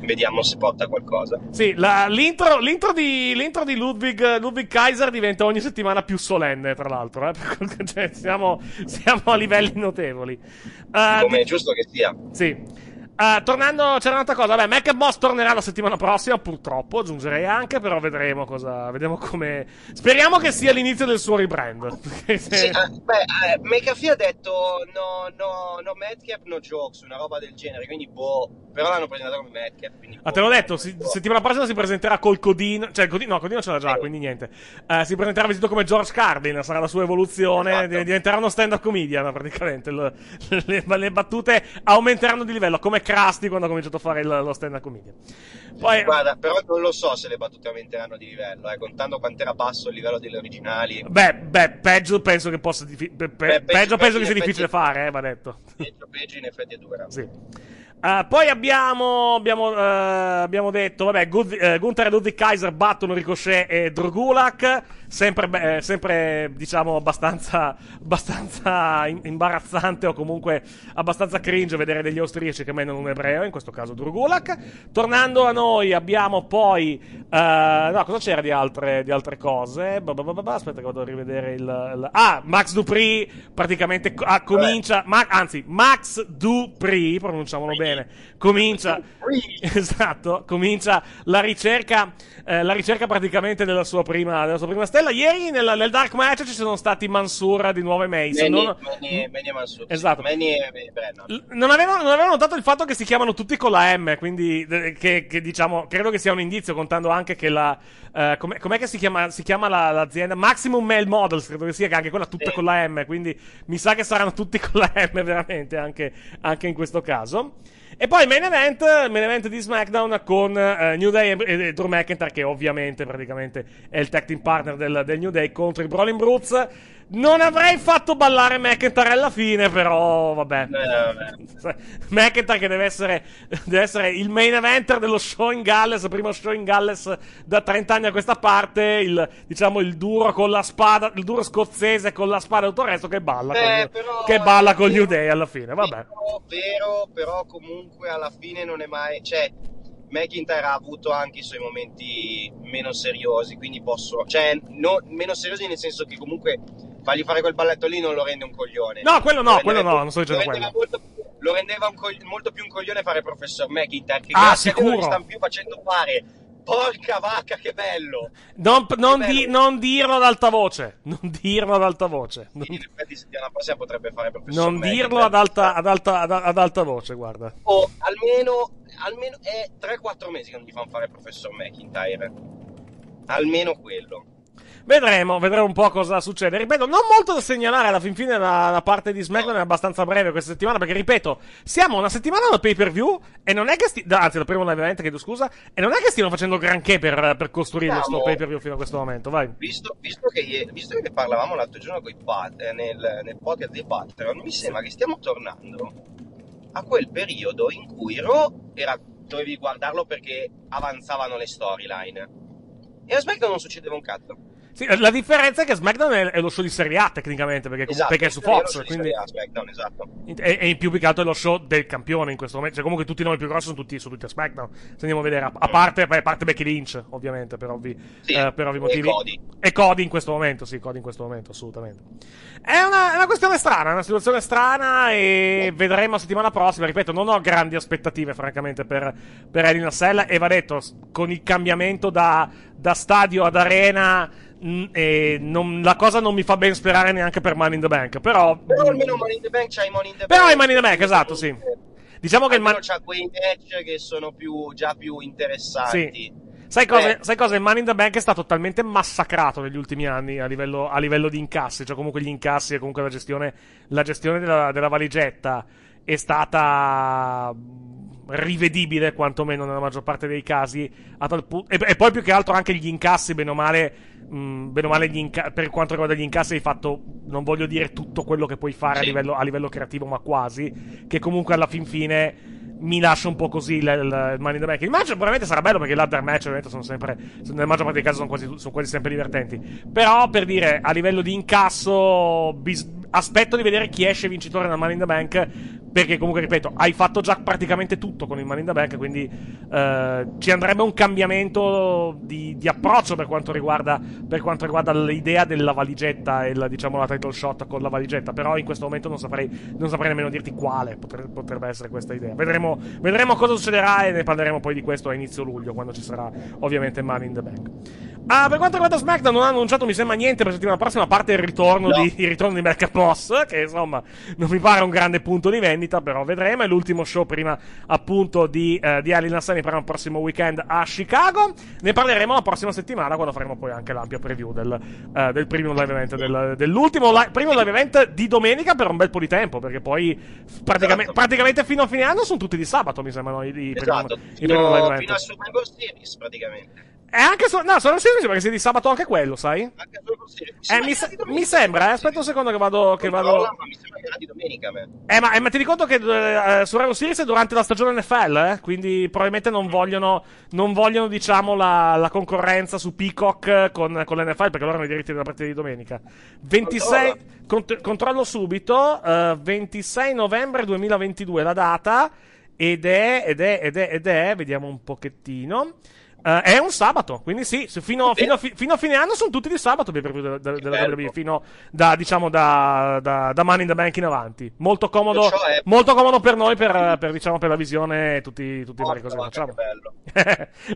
Vediamo se porta qualcosa. Sì, la, l'intro, l'intro, di, l'intro di Ludwig, Ludwig, Kaiser diventa ogni settimana più solenne, tra l'altro. Eh? Cioè, siamo, siamo, a livelli notevoli. Uh, Come è giusto che sia. Sì. Uh, tornando, c'era un'altra cosa. Vabbè, Mac Boss tornerà la settimana prossima, purtroppo, aggiungerei anche, però vedremo cosa. Vediamo come. Speriamo che sia l'inizio del suo rebrand. sì, ah, beh, eh, McAfee ha detto no, no, no, Madcap, no jokes, una roba del genere, quindi boh. Però l'hanno presentato come Madcap. Quindi ah, te l'ho boh. detto, si, settimana prossima si presenterà col Codino. Cioè, Codino, no, Codino ce l'ha già, eh. quindi niente. Uh, si presenterà vestito come George Cardin, sarà la sua evoluzione. Esatto. Diventerà uno stand-up comedian, praticamente. Le, le, le battute aumenteranno di livello, come Krusty quando ha cominciato a fare il, lo stand-up comedian. Poi... Guarda, però non lo so se le battute aumenteranno di livello, eh, contando quanto era basso il livello delle originali. Beh, beh peggio penso che possa... Difi- pe- beh, peggio, peggio, penso che sia difficile fare, eh, va detto. Peggio, peggio in effetti è dura. Sì. Uh, poi abbiamo, abbiamo, uh, abbiamo detto, vabbè, eh, Gunther e Ludwig Kaiser battono Ricochet e Drogulak sempre, eh, sempre diciamo, abbastanza, abbastanza imbarazzante o comunque abbastanza cringe vedere degli austriaci che menano un ebreo, in questo caso Drugulak. Tornando a noi, abbiamo poi... Eh, no, cosa c'era di altre, di altre cose? Babababa, aspetta che vado a rivedere il... il... Ah, Max Dupri praticamente ah, comincia... Eh. Ma- anzi, Max Dupri, pronunciamolo bene, comincia... Esatto, comincia la ricerca, eh, la ricerca praticamente della sua prima, della sua prima stessa Bella, ieri nel, nel, Dark Match ci sono stati Mansur di nuovo e Mason. Manny, non... Manny, Manny Mansur, esatto. Manny e Brennan. Non avevo, non avevo, notato il fatto che si chiamano tutti con la M, quindi che, che diciamo, credo che sia un indizio, contando anche che la... Uh, eh, com'è, com'è, che si chiama, si chiama la, l'azienda? Maximum Mail Models, credo che sia che anche quella tutta sì. con la M, quindi mi sa che saranno tutti con la M veramente, anche, anche in questo caso. E poi main event, main event di SmackDown con uh, New Day e, e, Drew McIntyre, che ovviamente praticamente è il tag team partner del, del New Day contro i Brawling Brutes. Non avrei fatto ballare McIntyre alla fine, però vabbè. Eh, McIntyre che deve essere, deve essere, il main eventer dello show in Galles, primo show in Galles da 30 anni a questa parte, il, diciamo il duro con la spada, il duro scozzese con la spada e tutto il resto che balla, Beh, con, però, che balla con New Day alla fine, vabbè. Vero, vero, però comunque alla fine non è mai... Cioè, McIntyre ha avuto anche i suoi momenti meno seriosi, quindi posso, cioè, no, meno seriosi nel senso che comunque fargli fare quel balletto lì non lo rende un coglione. No, quello no, quello no, non sto dicendo quello. Molto, lo rendeva co- molto più un coglione fare professor McIntyre, ah, che ah, sicuro. non stanno più facendo fare. Porca vacca, che bello! Non, che bello. Di, non dirlo ad alta voce. Non dirlo ad alta voce. Non... In effetti, Settimana Passea potrebbe fare professor McIntyre. Non dirlo ad alta, ad, alta, ad, ad alta, voce, guarda. O almeno, almeno è 3-4 mesi che non gli fanno fare professor McIntyre. Almeno quello. Vedremo, vedremo un po' cosa succede. Ripeto, non molto da segnalare alla fin fine la, la parte di SmackDown è abbastanza breve questa settimana, perché ripeto, siamo una settimana da pay per view e non è che sti... anzi, dal primo live event, chiedo scusa, e non è che stiano facendo granché per, per costruire questo pay per view fino a questo momento, vai. Visto, visto, che, visto che, parlavamo l'altro giorno Pat, eh, nel, nel podcast dei Patreon, mi sembra che stiamo tornando a quel periodo in cui Ro era, dovevi guardarlo perché avanzavano le storyline. E a SmackDown non succedeva un cazzo. Sì, la differenza è che SmackDown è, lo show di Serie A tecnicamente, perché, esatto, perché è su Fox. È quindi... A, SmackDown, esatto. E, e, in più piccato è lo show del campione in questo momento. Cioè, comunque tutti i nomi più grossi sono tutti, sono tutti a SmackDown. Se andiamo a vedere, a, a, parte, a parte Becky Lynch, ovviamente, per ovvi, sì, eh, per ovvi motivi. E Cody. e Cody. in questo momento, sì, Cody in questo momento, assolutamente. È una, è una questione strana, è una situazione strana e sì. vedremo settimana prossima. Ripeto, non ho grandi aspettative, francamente, per, per Elina Sella. E va detto, con il cambiamento da, da stadio ad arena Mm, e non, la cosa non mi fa ben sperare neanche per Money in the Bank. Però, però mm. almeno Money in the Bank c'hai Money in the Bank. Però hai Money in the Bank, esatto, sì. Diciamo che il Money c'ha quei match che sono più, già più interessanti. Sì. Sai cosa, sai cosa? Il Money in the Bank è stato talmente massacrato negli ultimi anni a livello, a livello di incassi, cioè comunque gli incassi e comunque la gestione, la gestione della, della valigetta è stata rivedibile quantomeno nella maggior parte dei casi. A Pu- e, e, poi più che altro anche gli incassi, bene o male, mh, mm, bene o male, inca- per quanto riguarda gli incassi, hai fatto, non voglio dire tutto quello che puoi fare sì. a, livello, a livello creativo, ma quasi, che comunque alla fin fine mi lascia un po' così il, il, il Money in the Bank. Il match probabilmente sarà bello perché l'Under Match ovviamente sono sempre, nella maggior parte dei casi sono quasi, sono quasi sempre divertenti. Però per dire, a livello di incasso, bis, aspetto di vedere chi esce vincitore dal Money in the Bank perché comunque ripeto hai fatto già praticamente tutto con il Money in the Bank quindi eh, ci andrebbe un cambiamento di, di approccio per quanto, riguarda, per quanto riguarda l'idea della valigetta e la, diciamo la title shot con la valigetta però in questo momento non saprei, non saprei nemmeno dirti quale potrebbe, potrebbe essere questa idea vedremo vedremo, cosa succederà e ne parleremo poi di questo a inizio luglio, quando ci sarà ovviamente Money in the Bank. Ah, per quanto riguarda SmackDown, non hanno annunciato, mi sembra, niente per la settimana prossima, a parte il ritorno, no. di, il di Becca Boss, che insomma non mi pare un grande punto di vendita, però vedremo. È l'ultimo show prima appunto di, eh, di Ali Nassani per il prossimo weekend a Chicago. Ne parleremo la prossima settimana, quando faremo poi anche l'ampia preview del, eh, del premium live event, del, dell'ultimo li- premium live event di domenica per un bel po' di tempo, perché poi praticamente, esatto. praticamente fino a fine anno sono tutti di sabato, mi sembrano i, i esatto, primi, fino, i primi fino a Survivor Series praticamente. E eh, anche su, no, sono serio perché sei di sabato anche quello, sai? Anche solo serio. Sì, eh, mi, se- mi sembra, eh, aspetta un secondo che vado. Che vado... ma mi sembra che era di domenica, Eh, ma, eh, ma ti ricordo che eh, su Rainbow Series è durante la stagione NFL, eh? Quindi probabilmente non mm. vogliono, non vogliono diciamo, la, la concorrenza su Peacock eh, con, con l'NFL, perché loro hanno i diritti della partita di domenica. 26, cont- controllo subito, eh, 26 novembre 2022 la data. Ed è, ed è, ed è, ed è, vediamo un pochettino. Uh, è un sabato, quindi sì, fino, fino, fi, fino, a fine anno sono tutti di sabato per della, della WWE, fino da, diciamo, da, da, da Money in the Bank in avanti. Molto comodo, è... molto comodo per noi, per, per, diciamo, per la visione e tutti, tutti Molto, i cose che facciamo.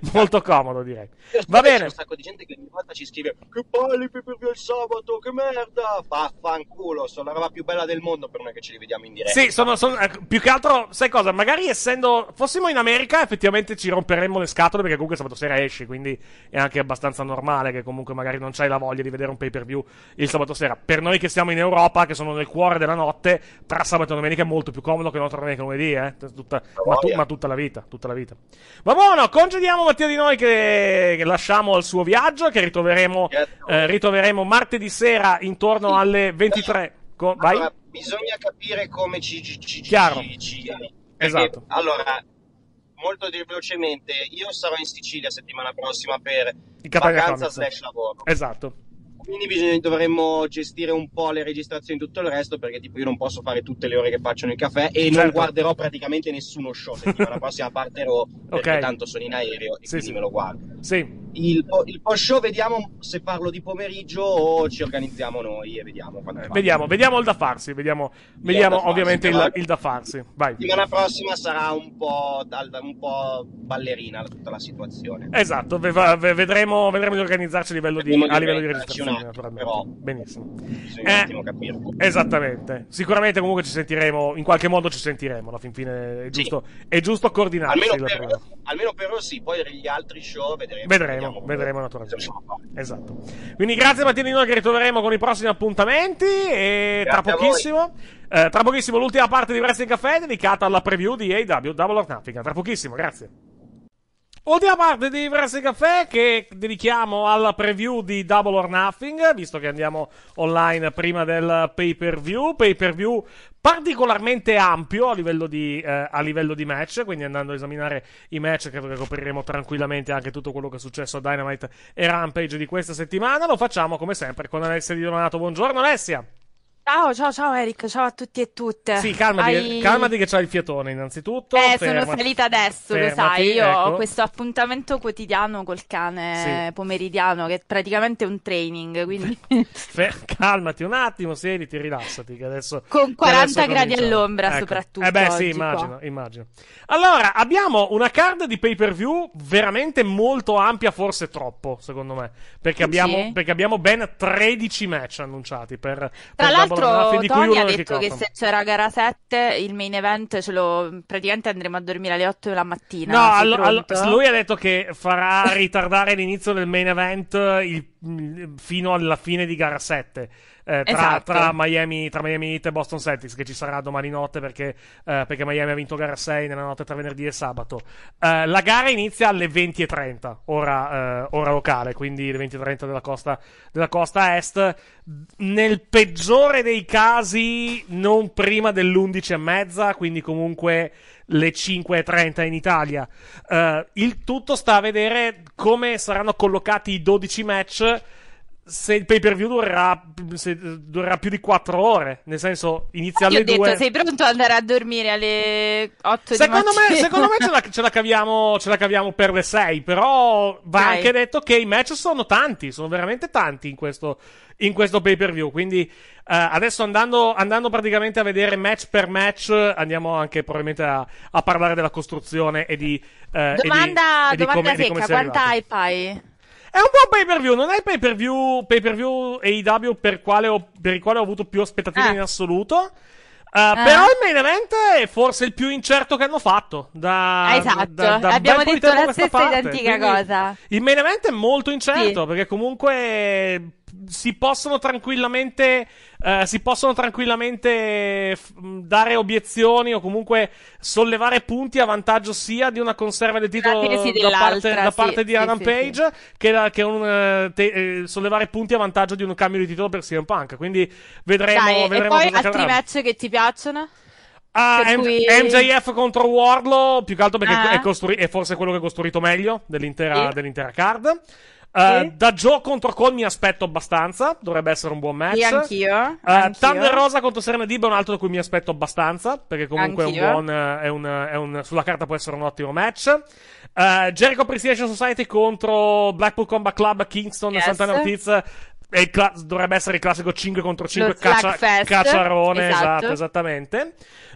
molto comodo, direi. Va bene. C'è un sacco di gente che ogni volta ci scrive che belli PPV il sabato, che merda! Vaffanculo, sono la roba più bella del mondo per noi che ci rivediamo in diretta. Sì, sono, sono eh, più che altro, sai cosa, magari essendo, fossimo in America effettivamente ci romperemmo le scatole perché comunque sabato sabato sera esci, quindi è anche abbastanza normale che comunque magari non c'hai la voglia di vedere un pay per view il sabato sera. Per noi che siamo in Europa, che sono nel cuore della notte, tra sabato e domenica è molto più comodo che non tra domenica lunedì, eh? Tutta, ma, tu, ma, tutta la vita, tutta la vita. Ma buono, congediamo Mattia di noi che, che lasciamo al suo viaggio, che ritroveremo, eh, ritroveremo martedì sera intorno alle 23. Con... Allora, bisogna capire come ci, ci, ci, Chiaro. ci, ci... Esatto. Perché, esatto. Allora, molto velocemente, io sarò in Sicilia settimana prossima per vacanza slash lavoro. Esatto quindi bisogna, dovremmo gestire un po' le registrazioni e tutto il resto perché tipo io non posso fare tutte le ore che faccio nel caffè e certo. non guarderò praticamente nessuno show settimana prossima parterò perché okay. tanto sono in aereo e sì, quindi sì. me lo guardo sì. il, il post show vediamo se parlo di pomeriggio o ci organizziamo noi e vediamo eh, vediamo, vediamo il da farsi vediamo, vediamo da ovviamente farsi, il, il, da farsi Vai. settimana prossima sarà un po', un po', ballerina tutta la situazione esatto vedremo, vedremo di organizzarci a livello di, di, a livello di registrazione italiani, Però, Benissimo. Eh, esattamente. Sicuramente comunque ci sentiremo, in qualche modo ci sentiremo, alla fin fine è giusto, sì. giusto coordinarci. Almeno per, almeno per ora sì, poi gli altri show vedremo. Vedremo, vedremo naturalmente. Esatto. Quindi grazie Mattia di noi che ritroveremo con i prossimi appuntamenti e grazie tra pochissimo... Eh, tra pochissimo l'ultima parte di Wrestling Caffè dedicata alla preview di AW Double or Nothing. Tra pochissimo, grazie. Ultima parte di Presse Caffè che dedichiamo alla preview di Double or Nothing, visto che andiamo online prima del pay per view. Pay per view particolarmente ampio a livello, di, eh, a livello di match, quindi andando a esaminare i match credo che copriremo tranquillamente anche tutto quello che è successo a Dynamite e Rampage di questa settimana. Lo facciamo come sempre con Alessia Di Donato. Buongiorno Alessia! Ciao, ciao, ciao Eric, ciao a tutti e tutte. Sì, calmati, Hai... calmati che c'hai il fiatone innanzitutto. Eh, fermati. sono salita adesso, fermati, lo sai, io ecco. ho questo appuntamento quotidiano col cane sì. pomeridiano che è praticamente un training, quindi... Fer- calmati un attimo, sediti, rilassati che adesso... Con 40 adesso gradi all'ombra ecco. soprattutto. Eh beh sì, immagino, qua. immagino. Allora, abbiamo una card di pay per view veramente molto ampia, forse troppo, secondo me, perché, sì. abbiamo, perché abbiamo ben 13 match annunciati per... Tra l'altro l'altro Tony ha detto che se c'era gara 7 il main event ce lo praticamente andremo a dormire alle 8 della mattina. No, allo, allo, lui ha detto che farà ritardare l'inizio del main event il Mm, fino alla fine di gara 7 eh, tra, esatto. tra, Miami, tra Miami Heat e Boston Celtics che ci sarà domani notte perché, eh, perché, Miami ha vinto gara 6 nella notte tra venerdì e sabato eh, la gara inizia alle 20.30 ora, eh, ora locale quindi le 20.30 della costa, della costa est nel peggiore dei casi non prima dell'11.30 quindi comunque le 5.30 in Italia. Uh, il tutto sta a vedere come saranno collocati i 12 match se il pay per view durerà, durerà, più di 4 ore. Nel senso, inizia alle 2. Ho detto, sei pronto ad andare a dormire alle 8 secondo di mattina? Secondo me ce la, ce, la caviamo, ce la, caviamo, per le 6. Però va Dai. anche detto che i match sono tanti, sono veramente tanti in questo, in questo pay per view. Quindi eh, adesso andando, andando, praticamente a vedere match per match, andiamo anche probabilmente a, a parlare della costruzione e di. Eh, domanda e di, e di domanda come, secca: quanta hype hai? È un buon pay per view, non è il pay per view, pay per view AEW per, quale ho, per il quale ho avuto più aspettative eh. in assoluto. Uh, eh. Ah. Però il main event è forse il più incerto che hanno fatto. Da, ah, esatto, da, da abbiamo detto la stessa parte. identica Quindi cosa. Il main event è molto incerto sì. perché comunque si possono tranquillamente, eh, si possono tranquillamente f- dare obiezioni o comunque sollevare punti a vantaggio sia di una conserva del titolo da, parte, da parte sì, di Adam sì, Page che, da, che un, eh, te, eh, sollevare punti a vantaggio di un cambio di titolo per CM Punk. Quindi vedremo. Dai, vedremo e poi altri cadranno. match che ti piacciono? Ah, M- cui... MJF contro Warlow, più che altro perché ah. è, costru- è, forse quello che è costruito meglio dell'intera, sì. dell'intera card. Uh, da Joe contro Cole mi aspetto abbastanza. Dovrebbe essere un buon match. E anch'io. Eh, anch'io. Thunder Rosa contro Serena Dib è un altro da cui mi aspetto abbastanza. Perché comunque è un, buon, eh, è, un, è un Sulla carta può essere un ottimo match. Uh, Jericho Appreciation Society contro Blackpool Combat Club, Kingston, yes. Santana Ortiz. E il Cla- dovrebbe essere il classico 5 contro 5 caccia- cacciarone, esatto. esatto esattamente.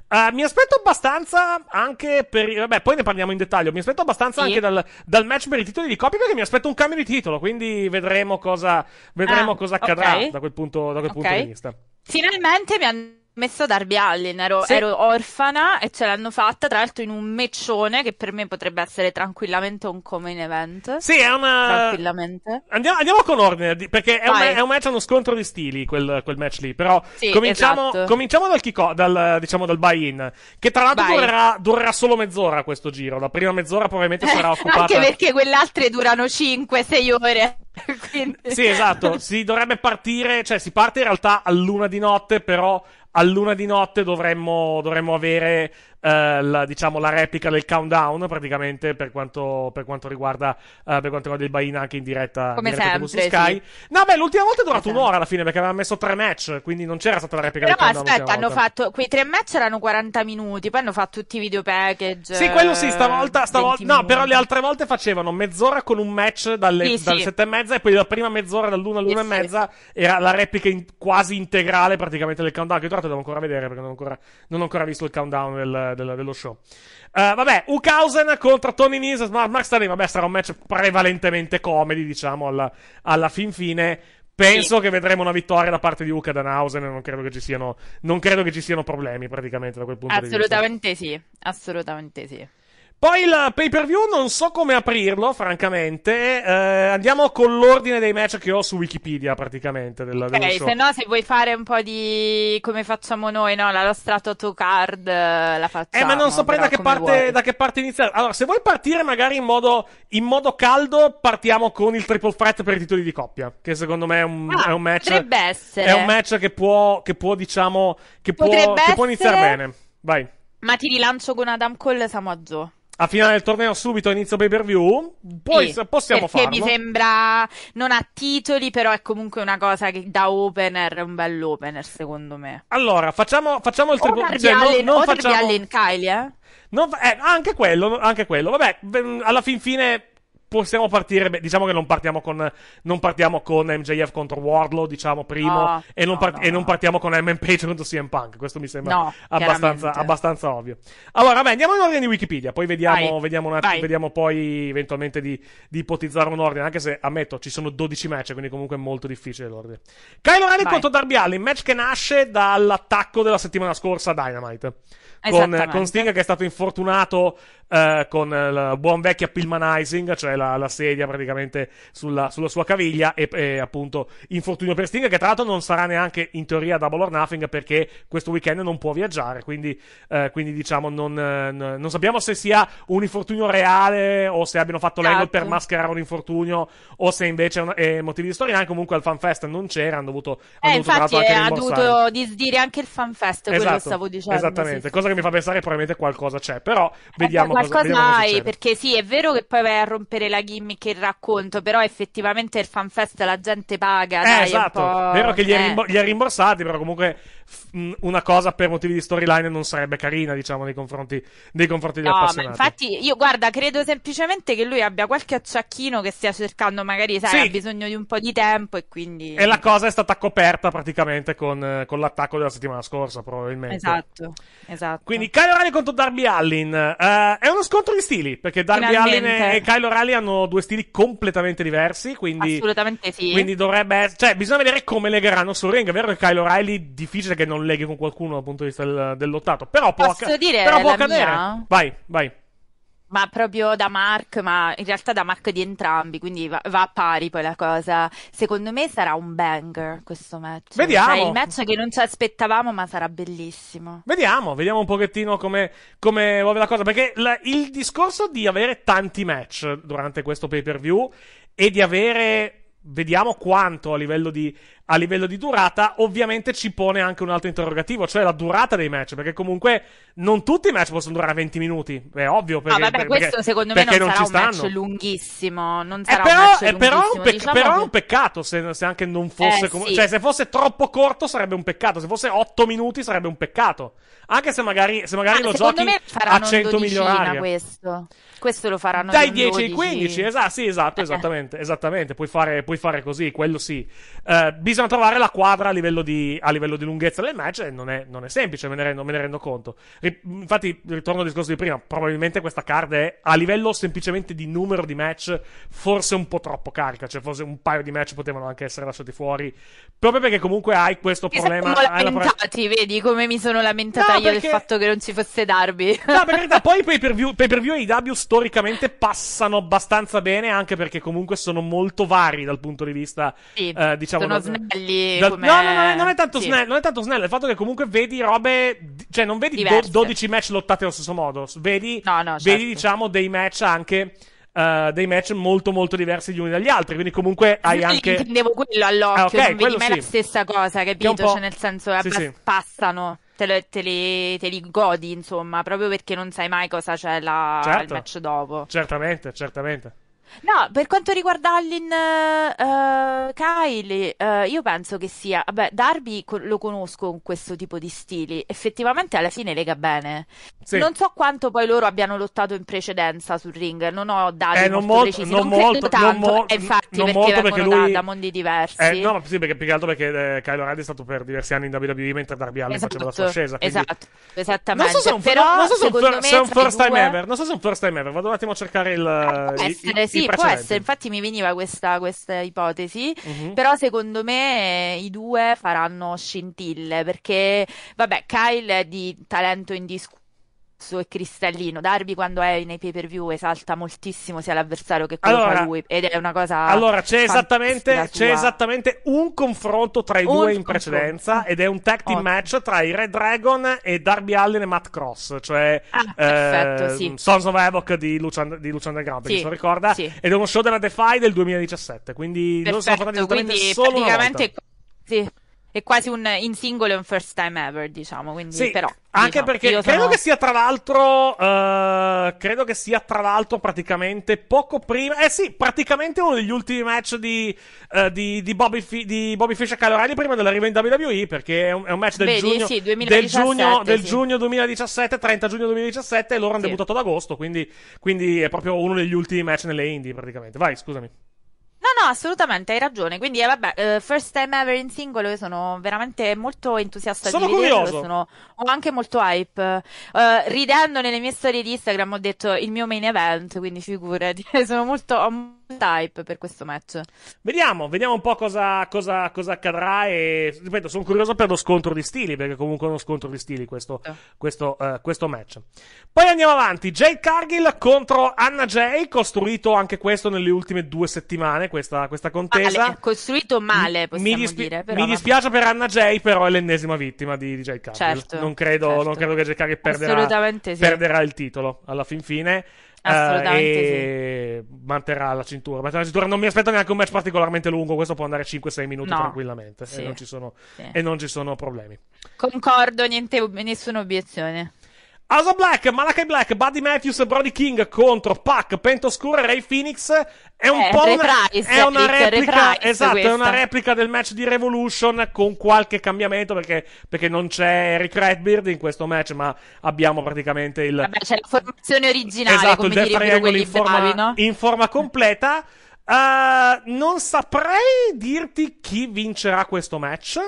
Uh, mi aspetto abbastanza anche per. Vabbè, poi ne parliamo in dettaglio. Mi aspetto abbastanza sì. anche dal, dal, match per i titoli di copia perché mi aspetto un cambio di titolo. Quindi vedremo cosa, vedremo ah, cosa accadrà okay. da quel punto, da quel okay. punto di vista. Finalmente mi hanno messo Darby Allin, ero, sì. ero orfana e ce l'hanno fatta, tra l'altro in un meccione che per me potrebbe essere tranquillamente un common event. Sì, è una... Tranquillamente. Andiamo, andiamo con ordine, perché è un, è un, match, uno scontro di stili quel, quel match lì, però sì, cominciamo, esatto. cominciamo dal, kiko, dal, diciamo, dal buy-in, che tra l'altro durerà, durerà, solo mezz'ora questo giro, la prima mezz'ora probabilmente sarà occupata. Anche perché quelle altre durano 5-6 ore. Quindi... Sì, esatto. Si dovrebbe partire, cioè si parte in realtà a luna di notte, però a luna di notte dovremmo, dovremmo avere eh, la, diciamo, la, replica del countdown praticamente per quanto, per quanto riguarda, eh, per quanto riguarda il buy-in anche in diretta, Come in diretta sempre, Sky. Sì. No, beh, l'ultima volta è durato esatto. un'ora alla fine perché avevano messo tre match, quindi non c'era stata la replica Però del countdown. No, aspetta, hanno fatto quei tre match erano 40 minuti, poi hanno fatto tutti i video package. Sì, quello sì, stavolta, eh, stavolta no, però le altre volte facevano mezz'ora con un match dalle, sì, dalle sì. sette e mezza e poi la prima mezz'ora dall'una all'una sì, e mezza era la replica in, quasi integrale praticamente del countdown. Che tra l'altro devo ancora vedere perché non ho ancora, non ho ancora visto il countdown del, del, dello show. Uh, vabbè, Ukausen contro Tony Nese. Smart Max Tani, vabbè, sarà un match prevalentemente comedy, diciamo, alla, alla fin fine. Penso sì. che vedremo una vittoria da parte di Uka Danhausen e non credo che ci siano, non credo che ci siano problemi praticamente da quel punto di vista. Assolutamente sì, assolutamente sì. Poi il pay per view non so come aprirlo, francamente. Eh, andiamo con l'ordine dei match che ho su Wikipedia, praticamente. Della, ok, se no, se vuoi fare un po' di come facciamo noi, no? La nostra Totocard eh, la facciamo. Eh, ma non saprei da da che, parte, iniziare. Allora, se vuoi partire magari in modo, in modo, caldo, partiamo con il triple threat per i titoli di coppia. Che secondo me è un, ah, è un match. Potrebbe essere. È un match che può, che può diciamo, che può, che può iniziare bene. Vai. Ma ti rilancio con Adam Cole e Samoa Joe a finale del torneo subito inizio pay per view. Poi sì, possiamo farlo. perché mi sembra non ha titoli, però è comunque una cosa che da opener è un bel opener, secondo me. Allora, facciamo, facciamo il triple cioè, non, non facciamo... Allen Kylie, eh? Non, eh, anche quello, anche quello. Vabbè, alla fin fine possiamo partire. Beh, diciamo che non partiamo con, non partiamo con MJF contro Wardlow, diciamo primo, no, e, non part- no, e, non partiamo con MMP Page contro CM Punk. Questo mi sembra abbastanza, abbastanza, ovvio. Allora, beh, andiamo in ordine di Wikipedia, poi vediamo, vediamo, un attimo, vediamo poi eventualmente di, di, ipotizzare un ordine. Anche se ammetto, ci sono 12 match, quindi comunque è molto difficile l'ordine. Kylo Ren contro Darby Allin, match che nasce dall'attacco della settimana scorsa a Dynamite con, eh, con, Sting che è stato infortunato eh, con eh, la buon vecchia Pillmanizing, cioè la, la sedia praticamente sulla, sulla sua caviglia e, e, appunto infortunio per Sting che tra l'altro non sarà neanche in teoria Double or Nothing perché questo weekend non può viaggiare, quindi, eh, quindi diciamo non, eh, non, sappiamo se sia un infortunio reale o se abbiano fatto l'angle per esatto. mascherare un infortunio o se invece è motivi di storia, comunque al fanfest non c'era, hanno dovuto... Hanno eh, dovuto infatti ha dovuto disdire anche il fanfest, esatto, che stavo dicendo. Esattamente, sì. cosa cosa che mi fa pensare probabilmente qualcosa c'è, però eh, vediamo eh, cosa, qualcosa vediamo hai, perché sì, è vero che poi vai a rompere la gimmick e il racconto, però effettivamente il fanfest la gente paga, eh, dai, esatto. È vero che gli ha eh. rimborsati, però comunque una cosa per motivi di storyline non sarebbe carina, diciamo, nei confronti, nei confronti degli no, appassionati. infatti, io guarda, credo semplicemente che lui abbia qualche acciacchino che stia cercando, magari, sai, sì. ha bisogno di un po' di tempo e quindi... E la cosa è stata coperta praticamente con, con l'attacco della settimana scorsa, probabilmente. Esatto, esatto. Quindi Kyle O'Reilly contro Darby Allin. Uh, è uno scontro di stili, perché Darby Finalmente. Allin e Kyle O'Reilly hanno due stili completamente diversi, quindi... Assolutamente sì. Quindi dovrebbe... Cioè, bisogna vedere come legheranno sul ring. È vero che Kyle O'Reilly difficile che non leghi con qualcuno dal punto di vista del, del lottato. Però può, Posso acc- dire però può accadere. Mia? Vai, vai. Ma proprio da Mark, ma in realtà da Mark di entrambi, quindi va, va a pari poi la cosa. Secondo me sarà un banger questo match. Cioè, vediamo. Cioè, il match che non ci aspettavamo, ma sarà bellissimo. Vediamo, vediamo un pochettino come, come evolve la cosa. Perché la, il discorso di avere tanti match durante questo pay per view e di avere vediamo quanto a livello, di, a livello, di, durata. Ovviamente ci pone anche un altro interrogativo, cioè la durata dei match. Perché comunque non tutti i match possono durare 20 minuti. È ovvio. Ah, perché, no, vabbè, per, questo perché, secondo me non, non sarà un match lunghissimo. Non eh, sarà però, un match lunghissimo. Però, un, pe- diciamo però che... un peccato se, se, anche non eh, fosse. Eh, com- sì. Cioè, se fosse troppo corto sarebbe un peccato. Se fosse 8 minuti sarebbe un peccato. Anche se magari, se magari ah, lo giochi a 100 milioni. Eh. questo. Questo lo faranno dai 10 ai 15. Esatto, sì, esatto, esattamente, esattamente. Puoi, fare, puoi fare, così, quello sì. Uh, bisogna trovare la quadra a livello di, a livello di lunghezza del match e non è, non è semplice, me ne, rendo, me ne rendo, conto. infatti, ritorno al discorso di prima, probabilmente questa card è a livello semplicemente di numero di match forse un po' troppo carica, cioè forse un paio di match potevano anche essere lasciati fuori, proprio perché comunque hai questo Mi problema. Mi sono lamentati, la... vedi come mi sono lamentata no, io perché... del fatto che non ci fosse Darby. No, per verità, poi pay per view, pay per view AEW storicamente passano abbastanza bene, anche perché comunque sono molto vari dal punto di vista, sì, eh, diciamo... Sono da, snelli da, come... No, no, no, non è tanto sì. snello, non è tanto snello, il fatto che comunque vedi robe... Cioè, non vedi do, 12 match lottate allo stesso modo, vedi, no, no, certo. vedi diciamo, dei match anche... Uh, dei match molto molto diversi gli uni dagli altri. Quindi comunque hai Io anche. Intendevo quello all'occhio, ah, okay, non vedi mai sì. la stessa cosa, capito? Cioè, nel senso, sì, abbast- sì. passano te, le, te, le, te, li godi, insomma, proprio perché non sai mai cosa c'è la, il certo. match dopo. Certamente, certamente. No, per quanto riguarda Allin eh, Kylie, eh, io penso che sia, vabbè, Darby co- lo conosco con questo tipo di stili, effettivamente alla fine lega bene. Sì. Non so quanto poi loro abbiano lottato in precedenza sul ring, non ho dati eh, non molto, precisi, non, non molto, tanto, mo- infatti non perché molto perché lui... da, da, mondi diversi. Eh, no, ma sì, perché più che altro perché eh, Kylo Red è stato per diversi anni in WWE mentre Darby Allin faceva la sua esatto, ascesa. Quindi... Esatto, esattamente. Non so se è un, Però, non so se un, fir- se un first time due... ever, non so se è un first time ever, vado un attimo a cercare il... Eh, Può essere, il... sì sì, può essere, infatti mi veniva questa, questa ipotesi, uh-huh. però secondo me eh, i due faranno scintille perché, vabbè, Kyle è di talento indiscusso e cristallino. Darby quando è nei pay per view esalta moltissimo sia l'avversario che quello allora, lui ed è una cosa Allora c'è esattamente, c'è esattamente un confronto tra i un due in precedenza ed è un tag team Ottimo. match tra i Red Dragon e Darby Allen e Matt Cross, cioè ah, eh, perfetto, sì. Sons of Havoc di Lucian, di Lucian Graham, sì, se lo ricorda, sì. ed è uno show della Defy del 2017, quindi perfetto, non sono portati esattamente quindi, solo praticamente... una volta. Sì è quasi un in singolo e un first time ever, diciamo, quindi sì, però anche diciamo, perché credo sono... che sia tra l'altro uh, credo che sia tra l'altro praticamente poco prima eh sì, praticamente uno degli ultimi match di, uh, di, di Bobby, Fi- di Bobby Fish a Calorani prima dell'arrivo in WWE perché è un, è un match del, Vedi, giugno, sì, 2017, del, giugno, sì. del giugno 2017 30 giugno 2017 e loro hanno sì. debuttato ad agosto quindi, quindi è proprio uno degli ultimi match nelle indie praticamente vai scusami No, no, assolutamente, hai ragione. Quindi, eh, vabbè, uh, first time ever in singolo, io sono veramente molto entusiasta sono di vederlo. Curioso. Sono Ho anche molto hype. Uh, ridendo nelle mie storie di Instagram ho detto il mio main event, quindi figurati. sono molto... Ho type per questo match. Vediamo, vediamo un po' cosa, cosa, cosa accadrà. E ripeto, sono curioso per lo scontro di stili, perché comunque è uno scontro di stili questo, eh. questo, uh, questo match. Poi andiamo avanti. Jay Cargill contro Anna Jay, costruito anche questo nelle ultime due settimane. Questa, questa contesa. Male. Costruito male, possiamo mi dispi- dire. Però, mi dispiace per Anna Jay, però è l'ennesima vittima di, di Jade Cargill. Certo, non, credo, certo. non credo che Jay Cargill perderà, sì. perderà il titolo alla fin fine. Assolutamente eh, sì. manterrà la cintura. Manterrà la cintura. Non mi aspetto neanche un match particolarmente lungo, questo può andare 5-6 minuti no. tranquillamente sì. e, non sono, sì. e, non ci sono, problemi. Concordo, niente, nessuna obiezione. House of Black, Malachi Black, Buddy Matthews Brody King contro Pac, Pentoscura e Ray Phoenix è un eh, po' una, reprise, è una replica, reprise, esatto, questa. è una replica del match di Revolution con qualche cambiamento perché, perché non c'è Eric Redbeard in questo match, ma abbiamo praticamente il Vabbè, c'è la formazione originale, esatto, il Death Triangle in forma, bravi, no? in forma completa. uh, non saprei dirti chi vincerà questo match.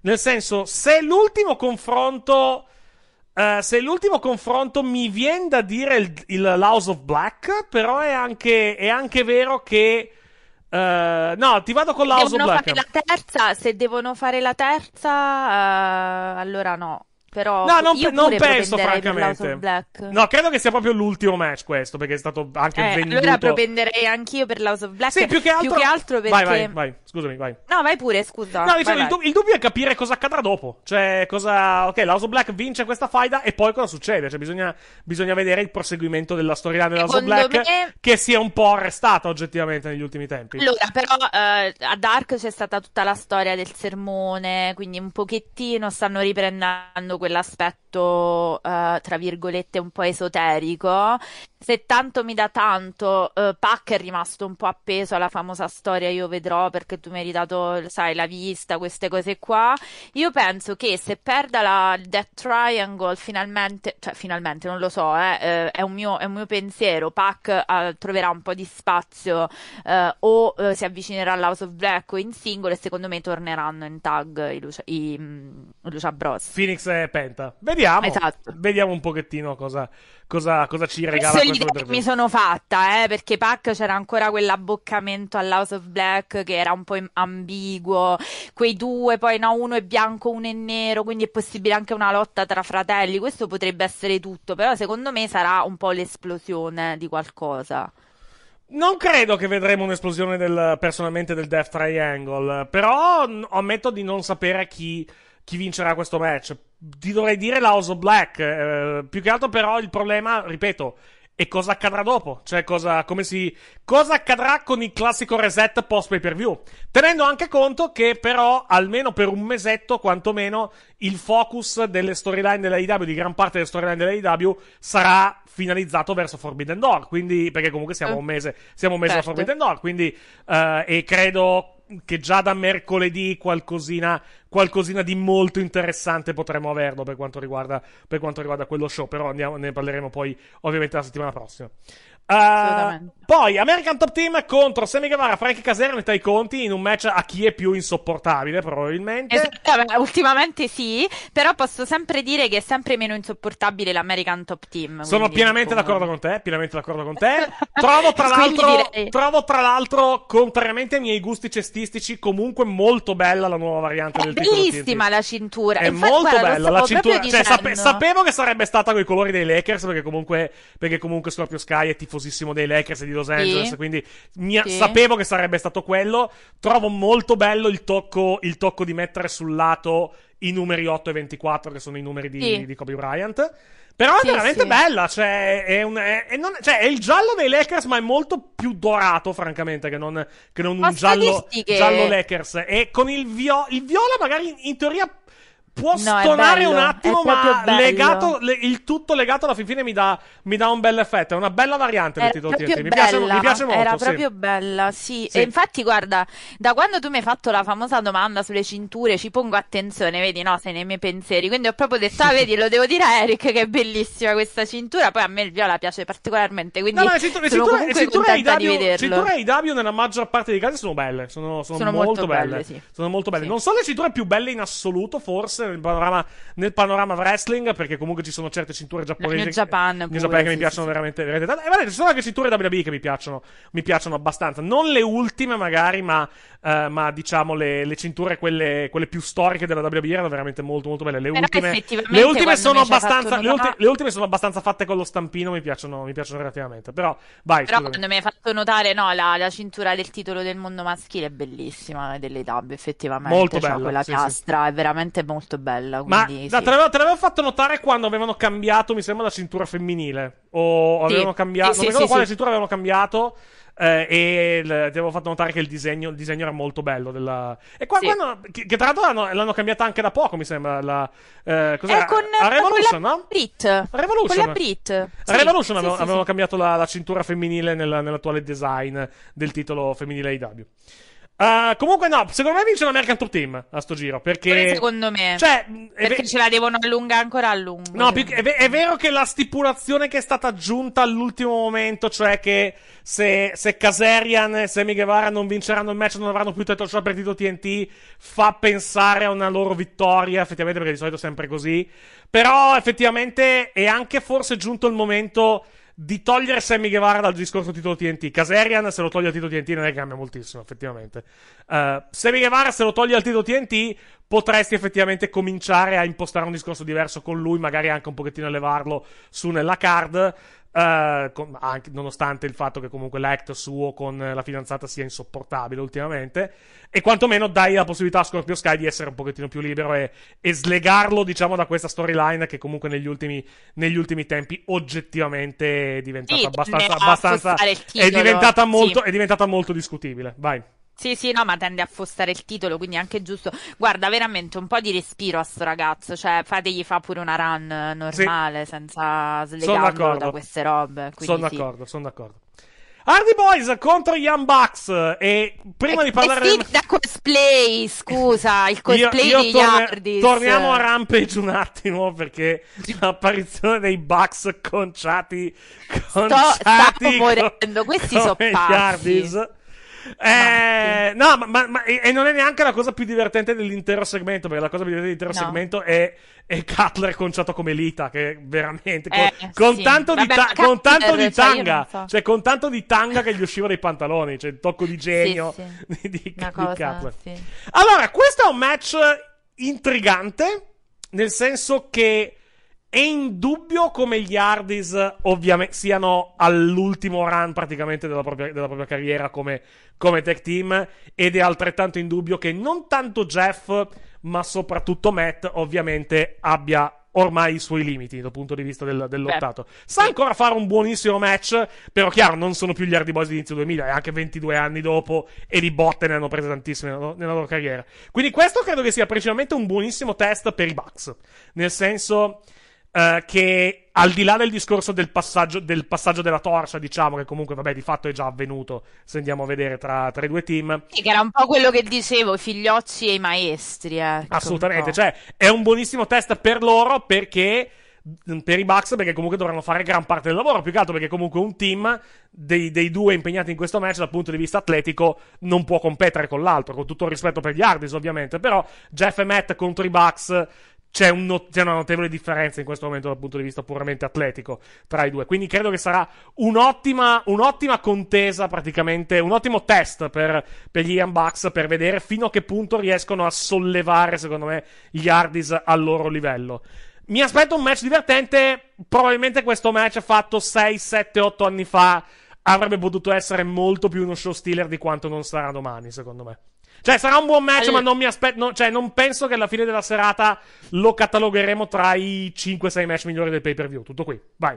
Nel senso, se l'ultimo confronto Uh, se l'ultimo confronto mi viene da dire il, il House of Black, però è anche, è anche vero che. Uh, no, ti vado con l'House of Black. Se devono fare la terza, se devono fare la terza, uh, allora no. Però no, non, pe- non penso, francamente. No, credo che sia proprio l'ultimo match questo, perché è stato anche eh, venduto. Allora propenderei anch'io per l'House of Black. Sì, più che altro, più che altro perché... Vai, vai, vai. Scusami, vai. No, vai pure, scusa. No, diciamo, vai, il, du- il, dubbio è capire cosa accadrà dopo. Cioè, cosa... Ok, l'House of Black vince questa faida e poi cosa succede? Cioè, bisogna, bisogna vedere il proseguimento della storia dell'House of Black me... che si è un po' arrestata oggettivamente negli ultimi tempi. Allora, però eh, a Dark c'è stata tutta la storia del sermone, quindi un pochettino stanno riprendendo quell'aspetto, eh, tra virgolette, un po' esoterico. Se tanto mi dà tanto, eh, Pac è rimasto un po' appeso alla famosa storia io vedrò perché tu mi hai dato, sai, la vista, queste cose qua. Io penso che se perda la Death Triangle finalmente, cioè finalmente non lo so, eh, eh è, un mio, è, un mio, pensiero, Pac eh, troverà un po' di spazio eh, o si avvicinerà all'House of Black o in singolo e secondo me torneranno in tag i Lucia, i, mm, Lucia Bros. Phoenix è Penta. Vediamo, esatto. vediamo un pochettino cosa, cosa, cosa ci regala questo, questo mi sono fatta, eh, perché Pac c'era ancora quell'abboccamento all'House of Black che era un po' ambiguo, quei due, poi no, uno è bianco, uno è nero, quindi è possibile anche una lotta tra fratelli, questo potrebbe essere tutto, però secondo me sarà un po' l'esplosione di qualcosa. Non credo che vedremo un'esplosione del, personalmente del Death Triangle, però ammetto di non sapere chi, chi vincerà questo match ti dovrei dire la House of Black. Eh, più che altro, però, il problema, ripeto, è cosa accadrà dopo. Cioè, cosa, come si, cosa accadrà con il classico reset post pay per view. Tenendo anche conto che, però, almeno per un mesetto, quantomeno, il focus delle storyline dell'AEW, di gran parte delle storyline dell'AEW, sarà finalizzato verso Forbidden Door. Quindi, perché comunque siamo ah. un mese, siamo un mese certo. a Forbidden Door. Quindi, eh, e credo che già da mercoledì qualcosina, qualcosina di molto interessante potremmo averlo per quanto riguarda, per quanto riguarda quello show, però andiamo, ne parleremo poi ovviamente la settimana prossima. Uh, poi American Top Team contro Sammy Guevara, Frankie Caserno e Tai Conti in un match a chi è più insopportabile probabilmente. Esatto, ultimamente sì, però posso sempre dire che è sempre meno insopportabile l'American Top Team. Sono pienamente comunque... d'accordo con te, pienamente d'accordo con te. Trovo tra, l'altro, trovo tra l'altro, contrariamente ai miei gusti cestistici, comunque molto bella la nuova variante è del titolo. Bellissima la cintura. È Infatti, molto guarda, bella la cintura. Cioè, sape- sapevo che sarebbe stata con i colori dei Lakers perché comunque, perché comunque Scorpio Sky è tifo tifosissimo dei Lakers e di Los Angeles, sì. quindi mia... sì. sapevo che sarebbe stato quello. Trovo molto bello il tocco, il tocco, di mettere sul lato i numeri 8 e 24, che sono i numeri di, sì. di Kobe Bryant. Però è veramente bella, cioè è, un, è, è, non, cioè è, il giallo dei Lakers, ma è molto più dorato, francamente, che non, che non un giallo, giallo, Lakers. E con il, vio- il viola, magari in, in teoria può no, stonare un attimo, ma legato, le, il tutto legato alla fin fine mi dà, mi dà, un bel effetto. È una bella variante del titolo TNT. Mi piace, mi piace molto. Era proprio sì. bella, sì. sì. E infatti, guarda, da quando tu mi hai fatto la famosa domanda sulle cinture, ci pongo attenzione, vedi, no, sei nei miei pensieri. Quindi ho proprio detto, ah, vedi, lo devo dire a Eric che è bellissima questa cintura. Poi a me il viola piace particolarmente. Quindi no, no, le cinture, sono cinture, comunque cinture contenta Idabio, nella maggior parte dei casi sono belle. Sono, sono, sono molto, molto, belle. belle sì. Sono molto belle. Non sono le cinture più belle in assoluto, forse nel panorama, nel panorama wrestling, perché comunque ci sono certe cinture giapponesi. In Japan, che, pure, che sì, mi piacciono sì, veramente, veramente tanto. E vabbè, ci sono anche cinture WWE che mi piacciono, mi piacciono abbastanza. Non le ultime, magari, ma, uh, ma diciamo le, le cinture, quelle, quelle, più storiche della WWE erano veramente molto, molto belle. Le Però ultime, le ultime sono abbastanza, le, ulti, le, ultime sono abbastanza fatte con lo stampino, mi piacciono, mi piacciono relativamente. Però, vai. Però scusami. quando mi hai fatto notare, no, la, la cintura del titolo del mondo maschile è bellissima, eh, delle W, effettivamente. Molto cioè, bella. Quella sì, castra sì. è veramente molto molto bella. Ma sì. te, l'avevo, te, l'avevo, fatto notare quando avevano cambiato, mi sembra, la cintura femminile. O avevano cambiato. Sì, non ricordo quale cintura avevano cambiato. Eh, e l- ti avevo fatto notare che il disegno, il disegno era molto bello. Della... E qua, qua no, che, che, tra l'altro l'hanno, l'hanno, cambiata anche da poco, mi sembra. La, eh, cos'era? Eh, con, a Revolution, con no? Brit. Revolution. Con la Brit. A Revolution avevo, avevano cambiato la, la, cintura femminile nella, nell'attuale design del titolo femminile IW. Uh, comunque, no, secondo me vince l'American Top Team a sto giro. Perché. Pure secondo me. Cioè, perché ve- ce la devono allungare ancora a lungo. No, cioè. più, è, è, vero che la stipulazione che è stata aggiunta all'ultimo momento, cioè che se, se Caserian e Semi Guevara non vinceranno il match, non avranno più title cioè shot partito TNT, fa pensare a una loro vittoria. Effettivamente, perché di solito è sempre così. Però, effettivamente, è anche forse giunto il momento di togliere Sammy Guevara dal discorso titolo TNT. Caserian se lo toglie al titolo TNT non è che cambia moltissimo, effettivamente. Uh, Sammy Guevara se lo toglie al titolo TNT, potresti effettivamente cominciare a impostare un discorso diverso con lui, magari anche un pochettino elevarlo su nella card. Uh, con, anche, nonostante il fatto che comunque l'act suo con la fidanzata sia insopportabile ultimamente, e quantomeno dai la possibilità a Scorpio Sky di essere un pochettino più libero e, e slegarlo, diciamo, da questa storyline che comunque negli ultimi, negli ultimi, tempi oggettivamente è diventata sì, abbastanza. abbastanza è, diventata molto, sì. è diventata molto discutibile. Vai. Sì, sì, no, ma tende a fostare il titolo, quindi è anche giusto. Guarda, veramente un po' di respiro a sto ragazzo, cioè fategli fa pure una run normale, sì. senza slegarlo da queste robe. Sono sì. d'accordo, sono d'accordo. Hardy Boys contro gli Bucks. E prima e, eh, di parlare. Eh sì, da cosplay, scusa, il cosplay io, io di torne, Torniamo a Rampage un attimo perché l'apparizione dei Bucks conciati. conciati sto, stavo morendo, questi sono pazzi. Eh, no, ma, ma, ma, e non è neanche la cosa più divertente dell'intero segmento, perché la cosa più divertente dell'intero no. segmento è, è Cutler conciato come Lita, che veramente... Con, eh, con sì. tanto, Vabbè, di, ta- con tanto di cioè, tanga, cioè, so. cioè, con tanto di tanga che gli usciva dai pantaloni, cioè il tocco di genio sì, sì. di, di, cosa, di Cutler. Allora, questo è un match intrigante, nel senso che è indubbio come gli Hardys ovviamente siano all'ultimo run praticamente della propria, della propria carriera come, come, tech team ed è altrettanto indubbio che non tanto Jeff ma soprattutto Matt ovviamente abbia ormai i suoi limiti dal punto di vista del, del lottato. Sa ancora fare un buonissimo match, però chiaro non sono più gli Hardy Boys di inizio 2000 è anche 22 anni dopo e di botte ne hanno prese tantissime nella, nella loro carriera. Quindi questo credo che sia precisamente un buonissimo test per i Bucks. Nel senso... Eh, che al di là del discorso del passaggio, del passaggio, della torcia, diciamo che comunque, vabbè, di fatto è già avvenuto, se andiamo a vedere tra, tra i due team. Sì, che era un po' quello che dicevo, i figliocci e i maestri. Eh, Assolutamente, cioè è un buonissimo test per loro perché mm, per i Bucks perché comunque dovranno fare gran parte del lavoro, più che altro perché comunque un team dei, dei, due impegnati in questo match dal punto di vista atletico non può competere con l'altro, con tutto il rispetto per gli Hardys ovviamente, però Jeff e Matt contro i Bucks c'è, un not- c'è, una notevole differenza in questo momento dal punto di vista puramente atletico tra i due. Quindi credo che sarà un'ottima, un'ottima contesa, praticamente, un ottimo test per, per gli Ian Bucks per vedere fino a che punto riescono a sollevare, secondo me, gli Hardys al loro livello. Mi aspetto un match divertente. Probabilmente questo match fatto 6, 7, 8 anni fa avrebbe potuto essere molto più uno show stealer di quanto non sarà domani, secondo me. Cioè, sarà un buon match, All ma non mi aspetto. No, cioè, non penso che alla fine della serata lo catalogheremo tra i 5-6 match migliori del pay per view. Tutto qui, vai.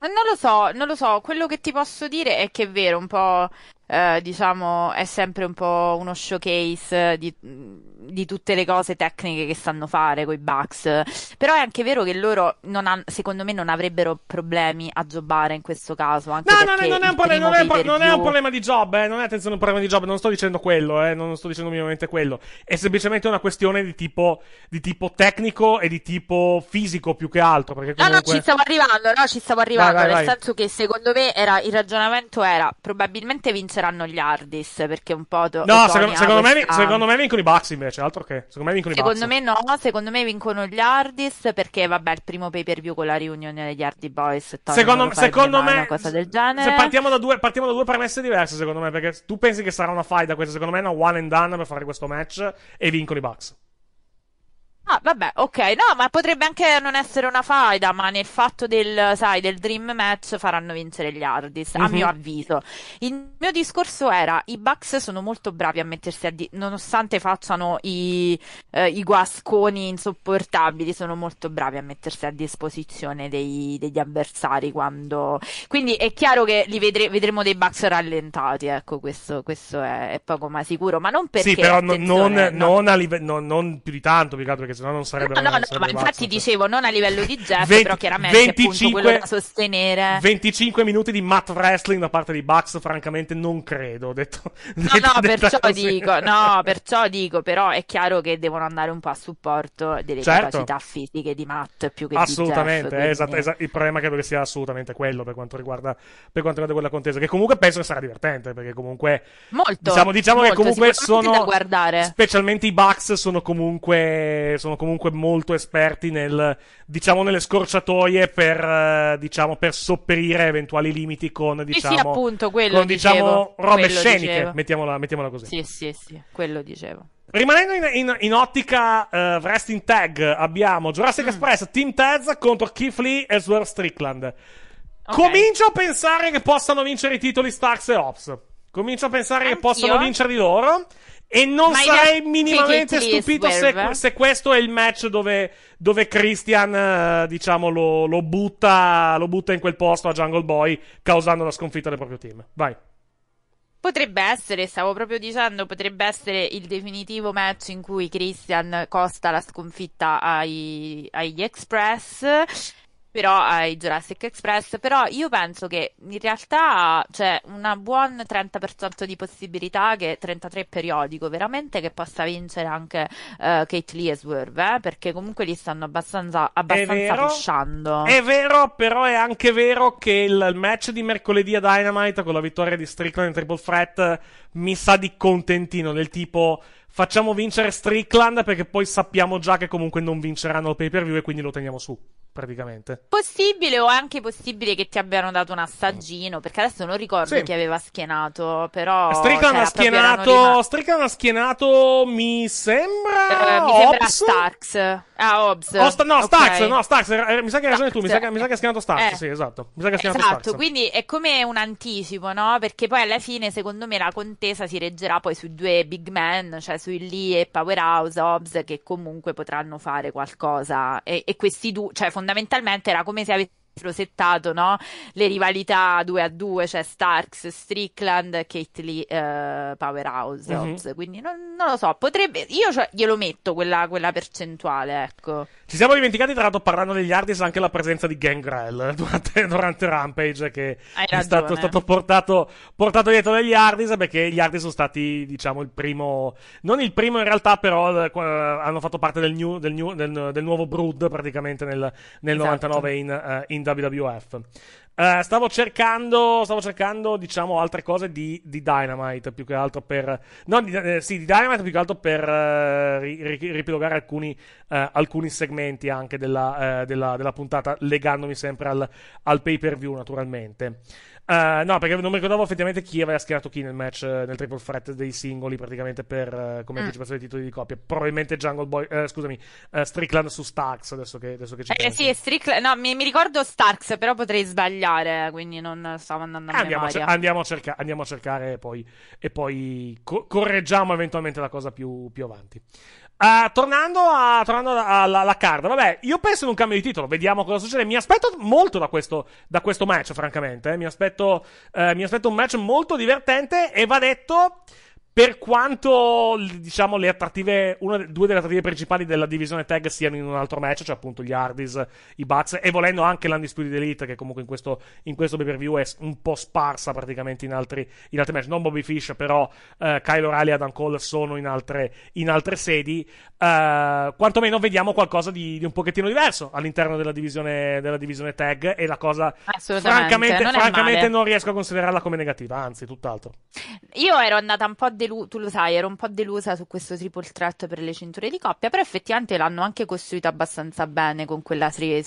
Non lo so, non lo so. Quello che ti posso dire è che è vero, un po' Eh, diciamo, è sempre un po' uno showcase eh, di, di, tutte le cose tecniche che sanno fare con i Bucks. Però è anche vero che loro, ha, secondo me, non avrebbero problemi a jobbare in questo caso. Anche no, no, non, è un, problema, non, è, non è un problema di job, eh, non è attenzione un problema di job, non sto dicendo quello, eh, non sto dicendo minimamente quello. È semplicemente una questione di tipo, di tipo tecnico e di tipo fisico più che altro. Comunque... No, no, ci stavo arrivando, no, ci stavo arrivando. Vai, vai, nel vai. senso che secondo me era, il ragionamento era probabilmente vincere saranno gli Hardis perché un po'. Do- no, secondo, secondo, me, secondo, me, vincono i Bucks invece, altro che. Secondo me vincono secondo i Bucks. Secondo me no, secondo me vincono gli Hardis perché vabbè, il primo pay per view con la riunione degli Hardy Boys. Tony secondo secondo me. Una cosa del genere. partiamo, da due, partiamo da due premesse diverse, secondo me, perché tu pensi che sarà una fight da questo. Secondo me è una one and done per fare questo match e vincono i Bucks. Ah, vabbè, ok, no, ma potrebbe anche non essere una faida, ma nel fatto del, sai, del dream match faranno vincere gli Hardys, a mm-hmm. mio mhm. avviso. Il mio discorso era, i Bucks sono molto bravi a mettersi a di, nonostante facciano i, eh, i, guasconi insopportabili, sono molto bravi a mettersi a disposizione dei, degli avversari quando... Quindi è chiaro che li vedre, vedremo dei Bucks rallentati, ecco, questo, questo è, è, poco ma sicuro, ma non perché... Sì, però non, non, no. non, live- non, più di tanto, più che altro perché sennò non sarebbe No, no, no, sarebbe ma infatti cioè. dicevo non a livello di Jeff, 20, però chiaramente 25, quello da sostenere. 25 minuti di mat wrestling da parte di Bucks, francamente non credo, detto, No, detto, no, perciò così. dico, no, perciò dico, però è chiaro che devono andare un po' a supporto delle certo. capacità fisiche di Matt più che assolutamente, di Jeff. Assolutamente, esatto, il problema credo che sia assolutamente quello per quanto riguarda per quanto riguarda quella contesa che comunque penso che sarà divertente perché comunque molto, diciamo, diciamo molto, che comunque sono specialmente i Bucks sono comunque sono sono comunque molto esperti nel, diciamo, nelle scorciatoie per, eh, diciamo, per sopperire eventuali limiti con, diciamo, sì, sì, diciamo, appunto, con, diciamo, dicevo, diciamo robe sceniche, mettiamola, mettiamola, così. Sì, sì, sì, quello dicevo. Rimanendo in, in, in ottica uh, wrestling tag, abbiamo Jurassic mm. Express, Team Taz contro Keith Lee e Swerve Strickland. Okay. Comincio a pensare che possano vincere i titoli Starks e Ops. Comincio a pensare Anch'io. che possano vincere di loro. E non Ma sarei minimamente stupito se, se, questo è il match dove, dove Christian, eh, diciamo, lo, lo, butta, lo butta in quel posto a Jungle Boy, causando la sconfitta del proprio team. Vai. Potrebbe essere, stavo proprio dicendo, potrebbe essere il definitivo match in cui Christian costa la sconfitta ai, agli Express però ai Jurassic Express, però io penso che in realtà c'è una buon 30% di possibilità che 33 periodico, veramente che possa vincere anche uh, Kate Lee e Swerve, eh? perché comunque li stanno abbastanza, abbastanza è vero, pushando. È vero, però è anche vero che il match di mercoledì a Dynamite con la vittoria di Strickland in Triple Threat mi sa di contentino, del tipo facciamo vincere Strickland perché poi sappiamo già che comunque non vinceranno il pay per view e quindi lo teniamo su praticamente. Possibile o anche possibile che ti abbiano dato un assaggino, perché adesso non ricordo sì. chi aveva schienato, però... Strickland cioè, ha schienato... Strickland ha schienato, mi sembra... Uh, mi sembra Hobbs? Starks. Ah, Hobbs. Oh, sta... no, okay. Starks, no, Starks, mi sa che hai ragione tu, mi sa che, mi sa che ha schienato Starks, eh. sì, esatto. Mi sa che ha schienato esatto, Starks. quindi è come un anticipo, no? Perché poi alla fine, secondo me, la contesa si reggerà poi su due big men, cioè su sui Lee e Powerhouse Hobbs che comunque potranno fare qualcosa e, e questi due, cioè fondamentalmente era come se avessero rosettato, no? Le rivalità 2 a 2, cioè Starks, Strickland, Kate Lee, eh, Powerhouse, mm-hmm. quindi non, non, lo so, potrebbe, io cioè, glielo metto quella, quella, percentuale, ecco. Ci siamo dimenticati, tra l'altro parlando degli Hardys, anche la presenza di Gangrel durante, durante Rampage che è stato, stato, portato, portato dietro dagli Hardys, perché gli Hardys sono stati, diciamo, il primo, non il primo in realtà, però eh, hanno fatto parte del, new, del, new, del, del nuovo Brood praticamente nel, nel esatto. 99 in, uh, in WWF. Eh, stavo cercando, stavo cercando, diciamo, altre cose di, di Dynamite più che altro per. No, di, eh, sì, di Dynamite più che altro per uh, ripilogare alcuni, uh, alcuni, segmenti anche della, della, della, puntata, legandomi sempre al, al pay per view, naturalmente. no, perché non mi ricordavo effettivamente chi aveva schierato chi nel match, nel triple threat dei singoli, praticamente per, come mm. anticipazione dei titoli di coppia. Probabilmente Jungle Boy, scusami, Strickland su Starks. Adesso che, adesso che ci eh, penso. Sì, Strickland, no, mi, mi ricordo Starks, però potrei sbagliare familiare, quindi non stavo andando a eh, andiamo, a andiamo, a cerca- andiamo a cercare e poi, e poi co- correggiamo eventualmente la cosa più, più avanti. Uh, tornando, a, tornando alla, card, vabbè, io penso in un cambio di titolo, vediamo cosa succede. Mi aspetto molto da questo, da questo match, francamente. Eh. Mi, aspetto, eh, mi aspetto un match molto divertente e va detto. Per quanto, diciamo, le attrattive, una, due delle attrattive principali della divisione tag siano in un altro match, cioè appunto gli Hardys, i Bucks, e volendo anche l'Undisputed Elite, che comunque in questo, in questo pay-per-view è un po' sparsa praticamente in altri, in altri match. Non Bobby Fish, però eh, Kyle O'Reilly e Adam Cole sono in altre, in altre sedi. Eh, quantomeno vediamo qualcosa di, di, un pochettino diverso all'interno della divisione, della divisione tag, e la cosa, francamente, non, francamente non riesco a considerarla come negativa, anzi, tutt'altro. Io ero andata un po' delusa delusa, tu lo sai, ero un po' delusa su questo triple threat per le cinture di coppia, però effettivamente l'hanno anche costruito abbastanza bene con quella three,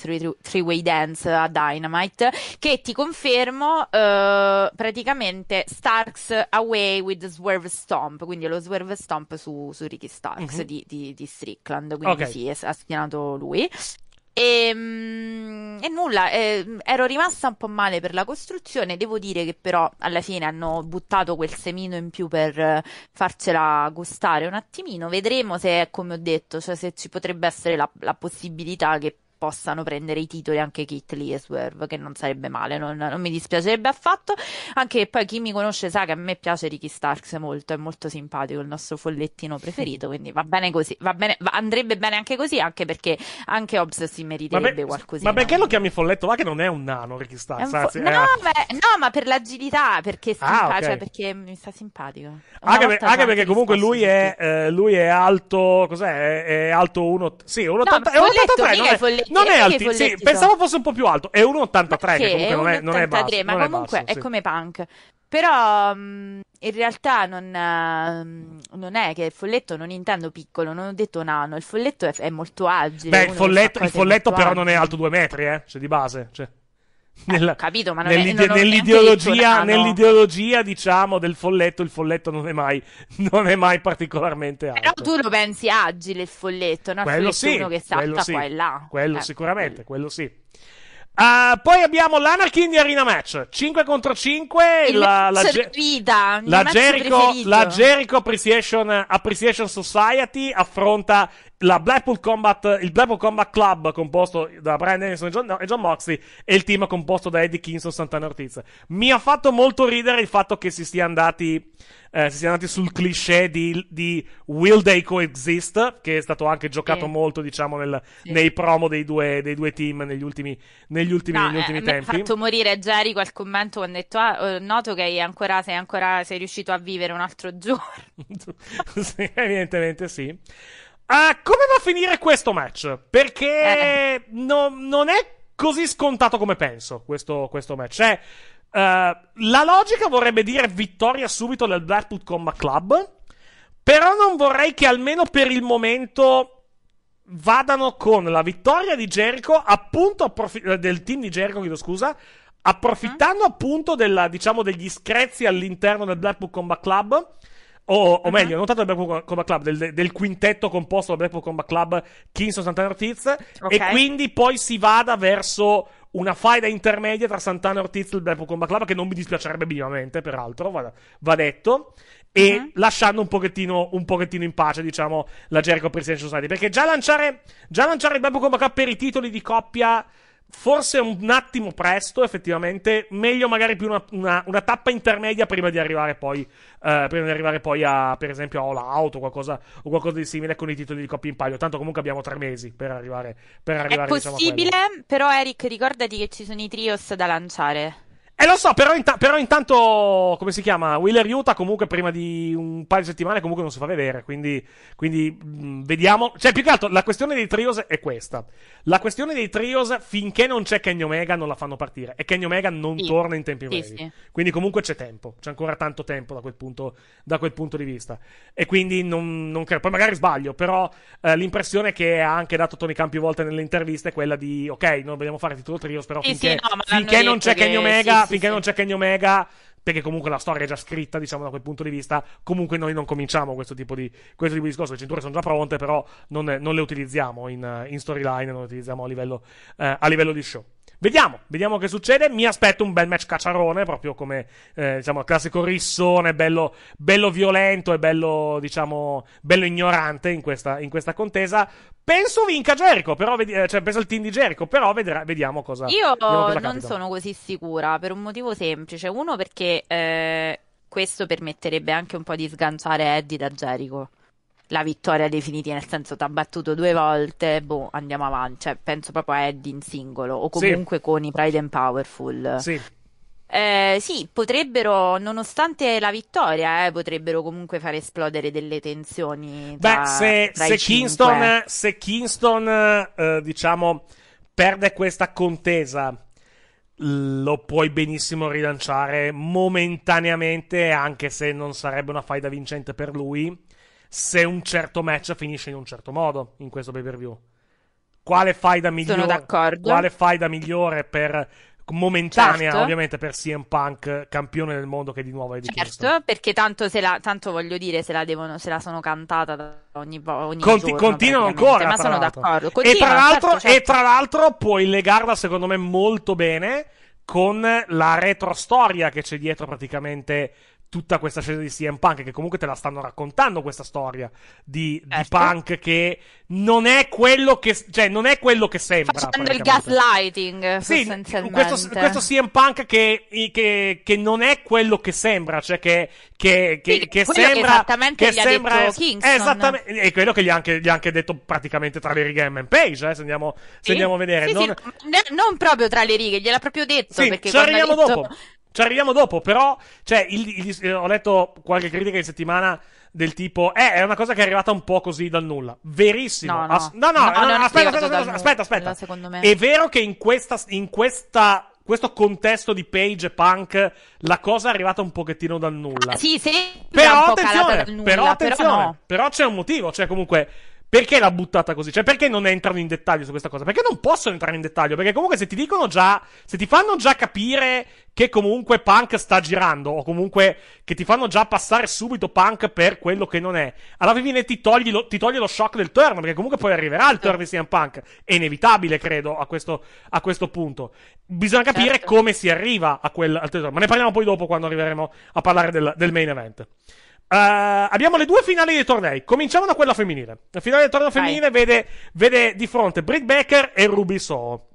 way dance a Dynamite, che ti confermo, eh, praticamente Starks away with the Swerve Stomp, quindi lo Swerve Stomp su, su Ricky Starks mm-hmm. di, di, di, Strickland, quindi okay. sì, ha schierato lui. E, ehm, e nulla, eh, ero rimasta un po' male per la costruzione, devo dire che però alla fine hanno buttato quel semino in più per eh, farcela gustare un attimino. Vedremo se, è come ho detto, cioè se ci potrebbe essere la, la possibilità che possano prendere i titoli anche Kit Kitli e Swerve, che non sarebbe male, non, non mi dispiacerebbe affatto. Anche poi chi mi conosce sa che a me piace Ricky Starks molto, è molto simpatico, il nostro follettino preferito, quindi va bene così, va bene, va, andrebbe bene anche così, anche perché anche Hobbs si meriterebbe qualcosa. Ma perché lo chiami folletto? Va che non è un nano Ricky Starks, fo- anzi, no, eh. beh, no, ma per l'agilità, perché, ah, okay. cioè perché mi sta simpatico. Una anche, per, anche perché comunque lui è, eh, lui è alto, cos'è? È, è alto 1,83. Sì, 1,83. No, 80, folletto, è, non è altissimo. Sì, pensavo fosse un po' più alto. È 1,83 che comunque non è, non è basso. Ma comunque è, basso, è come punk. Però mh, mm, in realtà non, uh, non, è che il folletto non intendo piccolo, non ho detto nano, il folletto è, è molto agile. Beh, il folletto, il folletto però agile. non è alto due metri, eh, cioè di base. Cioè. Nella, capito, ma non nell'ide- è, non nell'ideologia, nell'ideologia, diciamo, del folletto, il folletto non è mai, non è mai particolarmente alto. Però tu lo pensi agile il folletto, no? Quello il folletto sì, uno che salta sì. qua e là. Quello eh, sicuramente, quello, quello sì. Uh, poi abbiamo l'Anarchy di Arena Match 5 contro 5 il la, la, ge- la, Jericho, la, Jericho, Appreciation, Appreciation Society affronta la Blackpool Combat, il Blackpool Combat Club composto da Brian Dennison e John, no, John Moxley e il team composto da Eddie Kingston e Santana Ortiz. Mi ha fatto molto ridere il fatto che si sia andati, eh, si sia andati sul cliché di, di, Will They Coexist, che è stato anche giocato sì. molto, diciamo, nel, sì. nei promo dei due, dei due, team negli ultimi, negli ultimi, no, negli ultimi eh, tempi. Mi ha fatto morire Jerry quel commento quando ha detto, ah, oh, noto che ancora, sei ancora sei riuscito a vivere un altro giorno. sì, evidentemente sì. Uh, come va a finire questo match? Perché eh. no, non è così scontato come penso questo, questo match. Cioè, uh, la logica vorrebbe dire vittoria subito del Blackpool Combat Club. Però non vorrei che almeno per il momento vadano con la vittoria di Jericho, appunto approf- eh, del team di Jericho, chiedo scusa, approfittando mm. appunto della, diciamo, degli screzi all'interno del Blackpool Combat Club o, uh-huh. meglio, non tanto del Blackpool Combat Club, del, del quintetto composto da Blackpool Combat Club, Kingston, Santana Ortiz. Okay. E quindi poi si vada verso una faida intermedia tra Santana Ortiz e il Blackpool Combat Club, che non mi dispiacerebbe minimamente, peraltro, va, va detto. E uh-huh. lasciando un pochettino, un pochettino, in pace, diciamo, la Jericho Presidential Society. Perché già lanciare, già lanciare il Blackpool Combat Club per i titoli di coppia Forse un attimo presto, effettivamente. Meglio magari più una, una, una tappa intermedia prima di arrivare poi, eh, prima di arrivare poi a, per esempio, a All Out o qualcosa, o qualcosa di simile con i titoli di coppia in palio. Tanto comunque abbiamo tre mesi per arrivare, per arrivare È diciamo, possibile, però Eric, ricordati che ci sono i trios da lanciare. Eh, lo so, però, int- però, intanto, come si chiama? Wheeler Utah comunque prima di un paio di settimane comunque non si fa vedere, quindi, quindi mh, mm, vediamo. Cioè, più che altro, la questione dei trios è questa. La questione dei trios, finché non c'è Kenny Omega, non la fanno partire. E Kenny Omega non sì. torna in tempi brevi. Sì, sì. Quindi comunque c'è tempo, c'è ancora tanto tempo da quel punto, da quel punto di vista. E quindi non, non credo. Poi magari sbaglio, però eh, l'impressione che ha anche dato Tony Khan più volte nelle interviste è quella di, ok, noi vogliamo fare titolo trios, però finché, no, finché non c'è che... Kenny Omega finché sì. non c'è Kenny Omega perché comunque la storia è già scritta, diciamo da quel punto di vista, comunque noi non cominciamo questo tipo di, questo tipo di discorso, le cinture sono già pronte, però non, non le utilizziamo in, in storyline, non le utilizziamo a livello, eh, a livello di show. Vediamo, vediamo che succede. Mi aspetto un bel match cacciarone, proprio come eh, diciamo il classico rissone, bello, bello, violento e bello, diciamo, bello ignorante in questa, in questa contesa. Penso vinca Jericho, però vedi- eh, cioè, penso il team di Jericho, però vedrà, vediamo cosa Io vediamo cosa non capita. sono così sicura per un motivo semplice, uno perché eh, questo permetterebbe anche un po' di sganciare Eddie da Jericho la vittoria definitiva, nel senso ti ha battuto due volte, boh, andiamo avanti. Cioè, penso proprio a Eddie in singolo o comunque sì. con i Pride and Powerful. Sì. Eh, sì, potrebbero, nonostante la vittoria, eh, potrebbero comunque far esplodere delle tensioni. Tra, Beh, se, se Kingston, se Kingston eh, diciamo, perde questa contesa, lo puoi benissimo rilanciare momentaneamente, anche se non sarebbe una faida vincente per lui se un certo match finisce in un certo modo in questo pay per view. Quale fai da migliore? Quale fai da migliore per momentanea, certo. ovviamente, per CM Punk, campione del mondo che di nuovo è di Certo, Kingston. perché tanto, se la, tanto voglio dire, se la, devono, se la sono cantata ogni, ogni Conti, giorno. Continuano ancora, ma sono l'altro. d'accordo. Continua, e, tra l'altro, certo, certo. e tra l'altro puoi legarla, secondo me, molto bene con la retrostoria che c'è dietro praticamente tutta questa scena di CM Punk, che comunque te la stanno raccontando questa storia di, certo. di eh, Punk che non è quello che, cioè, non è quello che sembra. Facendo il gaslighting, sì, questo, questo CM Punk che, che, che, non è quello che sembra, cioè che, che, che, sì, che sembra... Esattamente che gli sembra, ha detto Kingston. Eh, esattamente, è quello che gli ha anche, gli ha anche detto praticamente tra le righe M&M Page, eh, se, andiamo, sì. se andiamo a vedere. Sì, non... non... proprio tra le righe, gliel'ha proprio detto. perché ci arriviamo detto... dopo. Ci arriviamo dopo, però, cioè, il, il, eh, ho letto qualche critica in settimana del tipo, eh, è una cosa che è arrivata un po' così dal nulla. Verissimo. No, no, As- no, no, no, no, no aspetta, aspetta, aspetta, aspetta, aspetta. Secondo me. È vero che in questa, in questa questo contesto di Page Punk la cosa è arrivata un pochettino dal nulla. Sì, sì. Però attenzione, nulla, però attenzione, però, no. però, c'è un motivo, cioè comunque perché l'ha buttata così? Cioè, perché non entrano in dettaglio su questa cosa? Perché non possono entrare in dettaglio? Perché comunque se ti dicono già, se ti fanno già capire che comunque Punk sta girando, o comunque che ti fanno già passare subito Punk per quello che non è, alla fine ti togli lo, ti togli lo shock del turn, perché comunque poi arriverà il turn di CM Punk. È inevitabile, credo, a questo, a questo punto. Bisogna capire certo. come si arriva a quel, al turn. Ma ne parliamo poi dopo quando arriveremo a parlare del, del main event. Uh, abbiamo le due finali dei tornei. Cominciamo da quella femminile. La finale del torneo femminile vede, vede, di fronte Britt Baker e Ruby So.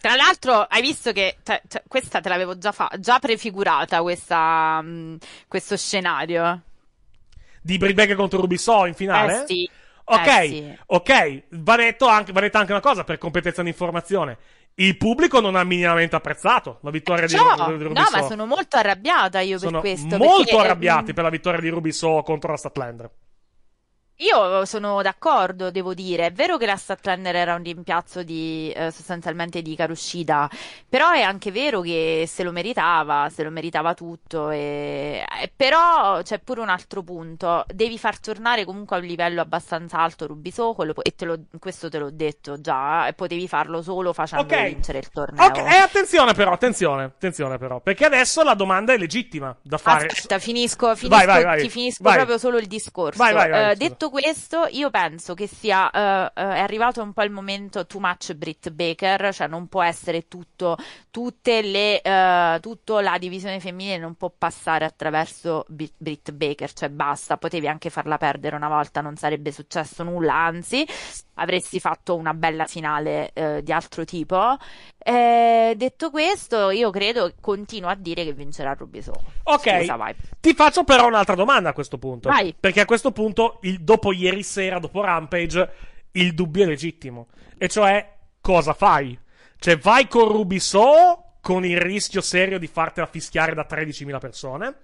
Tra l'altro, hai visto che te, te, questa te l'avevo già, fa- già prefigurata, questa, mh, mm, questo scenario di Britt Baker contro Ruby So in finale? Eh sì. Ok, eh sì. ok, va, detto anche, va detta anche una cosa per competenza di informazione il pubblico non ha minimamente apprezzato la vittoria Ciò, di, di Rubiso. No, ma sono molto arrabbiata io sono per questo. Molto perché... Ehm, arrabbiati per la vittoria di Rubiso contro la Statlander. Io eh, sono d'accordo, devo dire. È vero che l'asset planner era un rimpiazzo di, eh, sostanzialmente di Karushida, però è anche vero che se lo meritava, se lo meritava tutto. E... e eh, però c'è pure un altro punto. Devi far tornare comunque a un livello abbastanza alto Rubiso, po- e te lo, questo te l'ho detto già, eh, e potevi farlo solo facendo okay. vincere il torneo. e attenzione però, attenzione, attenzione però, perché adesso la domanda è legittima da fare. Aspetta, finisco, finisco, vai, vai, vai. finisco proprio solo il discorso. Vai, vai, vai, eh, detto Detto questo, io penso che sia uh, uh, è arrivato un po' il momento too much Brit Baker, cioè non può essere tutto, tutte le, uh, tutto la divisione femminile non può passare attraverso B- Brit Baker, cioè basta, potevi anche farla perdere una volta, non sarebbe successo nulla, anzi avresti fatto una bella finale eh, di altro tipo. Eh, detto questo, io credo, continuo a dire che vincerà Ruby Rubisono. Ok, Scusa, ti faccio però un'altra domanda a questo punto. Vai. Perché a questo punto, il, dopo ieri sera, dopo Rampage, il dubbio è legittimo. E cioè, cosa fai? Cioè, vai con Ruby Rubisono con il rischio serio di fartela fischiare da 13.000 persone?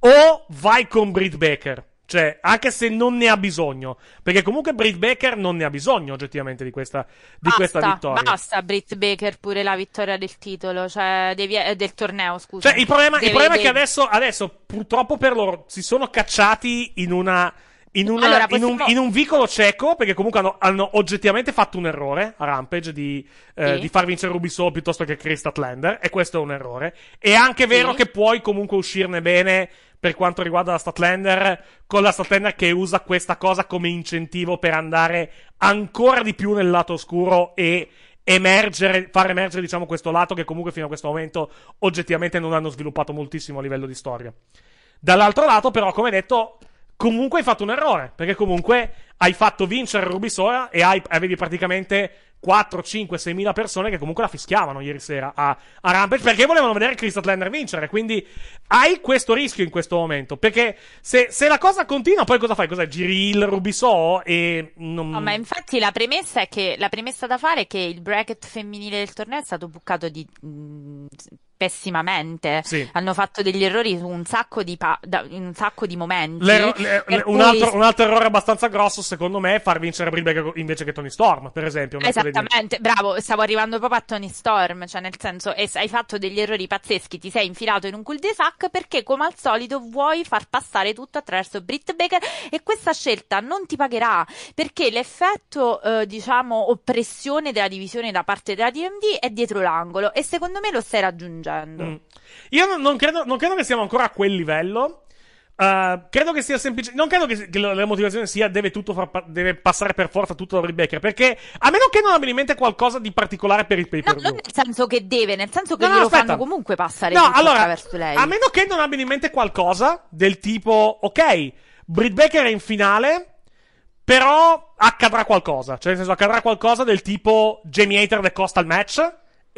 O vai con Britt Baker? Cioè, anche se non ne ha bisogno. Perché comunque Britt Baker non ne ha bisogno oggettivamente di questa, di basta, questa vittoria. Basta Britt Baker pure la vittoria del titolo, cioè devi, eh, del torneo, scusa. Cioè, il problema, deve, il problema deve... è che adesso, adesso, purtroppo per loro, si sono cacciati in una... In, una, allora, possiamo... in, un, in, un, vicolo cieco, perché comunque hanno, hanno oggettivamente fatto un errore a Rampage di, eh, sì. di far vincere Rubiso piuttosto che Chris Statlander, e questo è un errore. È anche vero sì. che puoi comunque uscirne bene per quanto riguarda la Statlander, con la Statlander che usa questa cosa come incentivo per andare ancora di più nel lato oscuro e emergere, far emergere, diciamo, questo lato che comunque fino a questo momento oggettivamente non hanno sviluppato moltissimo a livello di storia. Dall'altro lato, però, come detto, comunque hai fatto un errore, perché comunque hai fatto vincere Ruby Sora e hai, avevi praticamente 4, 5, 6 mila persone che comunque la fischiavano ieri sera a, a Rampage perché volevano vedere Chris Atlander vincere. Quindi hai questo rischio in questo momento. Perché se, se la cosa continua, poi cosa fai? Cos'è? Giri il Rubisò e non... No, ma infatti la premessa, è che, la premessa da fare è che il bracket femminile del torneo è stato buccato di... Mh, mm, pessimamente. Sì. Hanno fatto degli errori su un sacco di, pa- da- un sacco di momenti. Le- le- le- un, altro, un, altro, errore abbastanza grosso, secondo me, è far vincere Bribeck invece che Tony Storm, per esempio. Esattamente, bravo, stavo arrivando proprio a Tony Storm, cioè nel senso, es- hai fatto degli errori pazzeschi, ti sei infilato in un cul de sac perché, come al solito, vuoi far passare tutto attraverso Brit Baker e questa scelta non ti pagherà perché l'effetto, eh, diciamo, oppressione della divisione da parte della DMD è dietro l'angolo e secondo me lo stai raggiungendo leggendo. Mm. Io non, non, credo, non credo che siamo ancora a quel livello. Uh, credo che sia semplice. Non credo che, che la motivazione sia deve, pa- deve, passare per forza tutto da Rebecca. Perché a meno che non abbia in mente qualcosa di particolare per il pay No, non nel senso che deve, nel senso che no, glielo aspetta. fanno comunque passare no, allora, attraverso lei. A meno che non abbia in mente qualcosa del tipo, ok, Britt Baker è in finale. Però accadrà qualcosa. Cioè, nel senso, accadrà qualcosa del tipo Jamie Hater de Costa match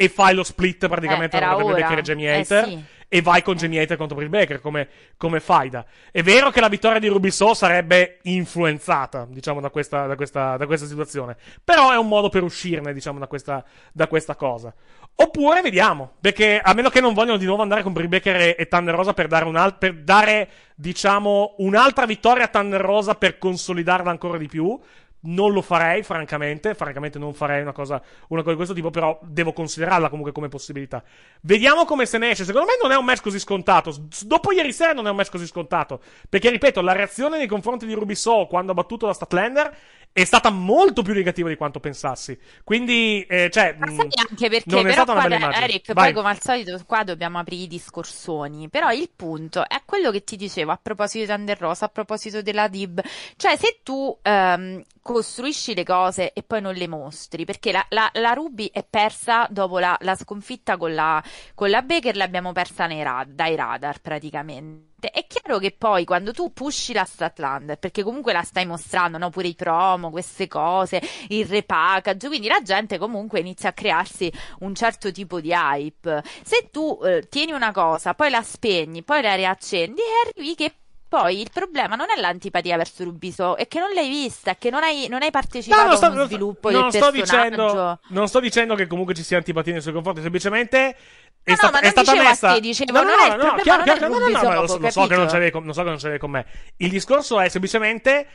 e fai lo split praticamente tra Brill Baker e Jamie Hater. Eh, eh sì. E vai con Jamie eh. Hater contro Brill Baker come, come faida. È vero che la vittoria di Ruby So sarebbe influenzata, diciamo, da questa, da, questa, da questa, situazione. Però è un modo per uscirne, diciamo, da questa, da questa cosa. Oppure vediamo, perché a meno che non vogliono di nuovo andare con Britt Baker e, e Thunder Rosa per dare, al- per dare, diciamo, un'altra vittoria a Thunder Rosa per consolidarla ancora di più, non lo farei, francamente. Francamente, non farei una cosa, una cosa, di questo tipo. Però devo considerarla comunque come possibilità. Vediamo come se ne esce. Secondo me non è un match così scontato. dopo ieri sera non è un match così scontato. Perché, ripeto, la reazione nei confronti di Rubiso quando ha battuto la Statlander è stata molto più negativa di quanto pensassi. Quindi, eh, cioè, ma sai mm, anche perché non è stata una bella immagine. Eric, Vai. poi come al solito qua dobbiamo aprire i discorsoni, però il punto è quello che ti dicevo a proposito di Under Rosa, a proposito della DIB, cioè se tu ehm, costruisci le cose e poi non le mostri, perché la, la, la Ruby è persa dopo la, la sconfitta con la, con la Baker, l'abbiamo persa nei rad, dai radar praticamente. È chiaro che poi quando tu pushi la Statlander, perché comunque la stai mostrando, no? pure i promo, queste cose, il repackage, quindi la gente comunque inizia a crearsi un certo tipo di hype. Se tu eh, tieni una cosa, poi la spegni, poi la riaccendi, e arrivi che poi il problema non è l'antipatia verso Rubiso, è che non l'hai vista, è che non hai, non hai partecipato no, allo sviluppo non del sto dicendo, non sto dicendo che comunque ci sia antipatia nei suoi confronti, semplicemente è, no, stata, no, è stata messa. No, no, no, non no, no, chiaro, chiaro, no, no, no, no, no, è no, no, no, no, no, no, no, no, no, no, no, no,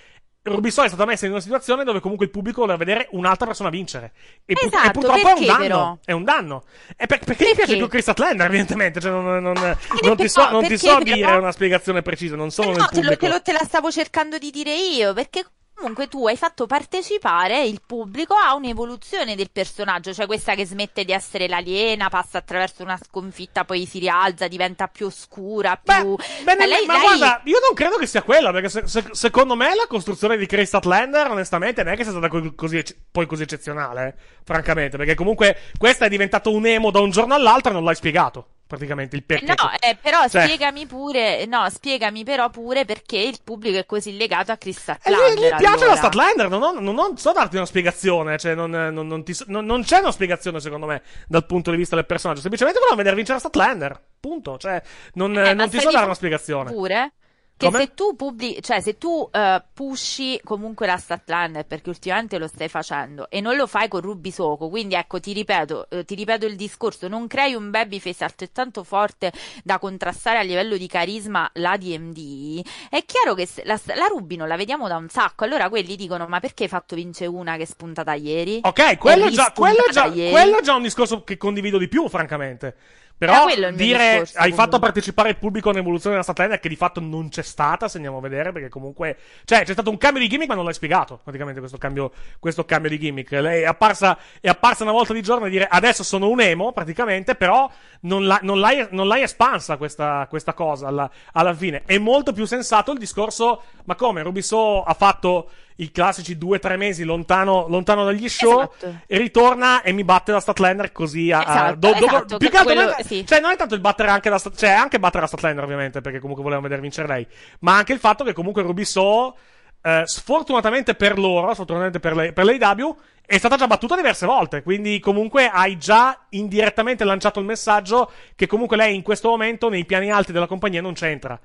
Rubisola è stata messa in una situazione dove comunque il pubblico voleva vedere un'altra persona vincere. E, pu- esatto, e purtroppo è un danno. Però? È un danno. È per- perché, perché gli piace più Chris Atlander, evidentemente. Cioè, non, non, non, eh, ti so, non ti so dire una spiegazione precisa, non sono eh no, te, lo, te, te, la stavo cercando di dire io, perché comunque tu hai fatto partecipare il pubblico a un'evoluzione del personaggio, cioè questa che smette di essere l'aliena, passa attraverso una sconfitta, poi si rialza, diventa più oscura, più... Beh, beh, ma, lei, ma lei... guarda, io non credo che sia quella, perché se, se, secondo me la costruzione di Chris Atlander, onestamente, non è che sia stata così, poi così eccezionale, eh, francamente, perché comunque questa è diventata un emo da un giorno all'altro e non l'hai spiegato praticamente il eh, perché. No, eh, però cioè... spiegami pure, no, spiegami però pure perché il pubblico è così legato a Chris Statlander. Eh, gli, gli allora. piace la Statlander, non, ho, non, non, so darti una spiegazione, cioè non, non ti, c'è una spiegazione secondo me dal punto di vista del personaggio, semplicemente volevo vedere vincere la Statlander, punto, cioè non, eh, ti so dare una spiegazione. Pure? Che Come? se tu, pubblichi, cioè se tu uh, eh, pushi comunque la Statlander, perché ultimamente lo stai facendo, e non lo fai con rubisoco, quindi ecco ti ripeto, eh, ti ripeto il discorso, non crei un babyface altrettanto forte da contrastare a livello di carisma la DMD, è chiaro che la, la Ruby non la vediamo da un sacco, allora quelli dicono ma perché hai fatto vince una che è spuntata ieri? Ok, quello, già, quello, già, ieri? quello è già un discorso che condivido di più francamente. Però dire discorso, hai fatto partecipare il pubblico a un'evoluzione della storyline che di fatto non c'è stata, se andiamo a vedere, perché comunque cioè c'è stato un cambio di gimmick ma non l'hai spiegato, praticamente questo cambio, questo cambio di gimmick. Lei è apparsa, è apparsa una volta di giorno e dire adesso sono un emo, praticamente, però non, la, non, l'hai, non l'hai, espansa questa, questa cosa alla, alla fine. È molto più sensato il discorso, ma come Rubiso ha fatto i classici due o tre mesi lontano, lontano dagli show, esatto. ritorna e mi batte da Statlander così a... Esatto, a do, do, esatto, più che altro quello, è, sì. cioè non è tanto il battere anche da Statlander, cioè anche battere da Statlander ovviamente perché comunque volevamo vedere vincere lei, ma anche il fatto che comunque Ruby So, eh, sfortunatamente per loro, sfortunatamente per, lei, per l'AW, è stata già battuta diverse volte, quindi comunque hai già indirettamente lanciato il messaggio che comunque lei in questo momento nei piani alti della compagnia non c'entra.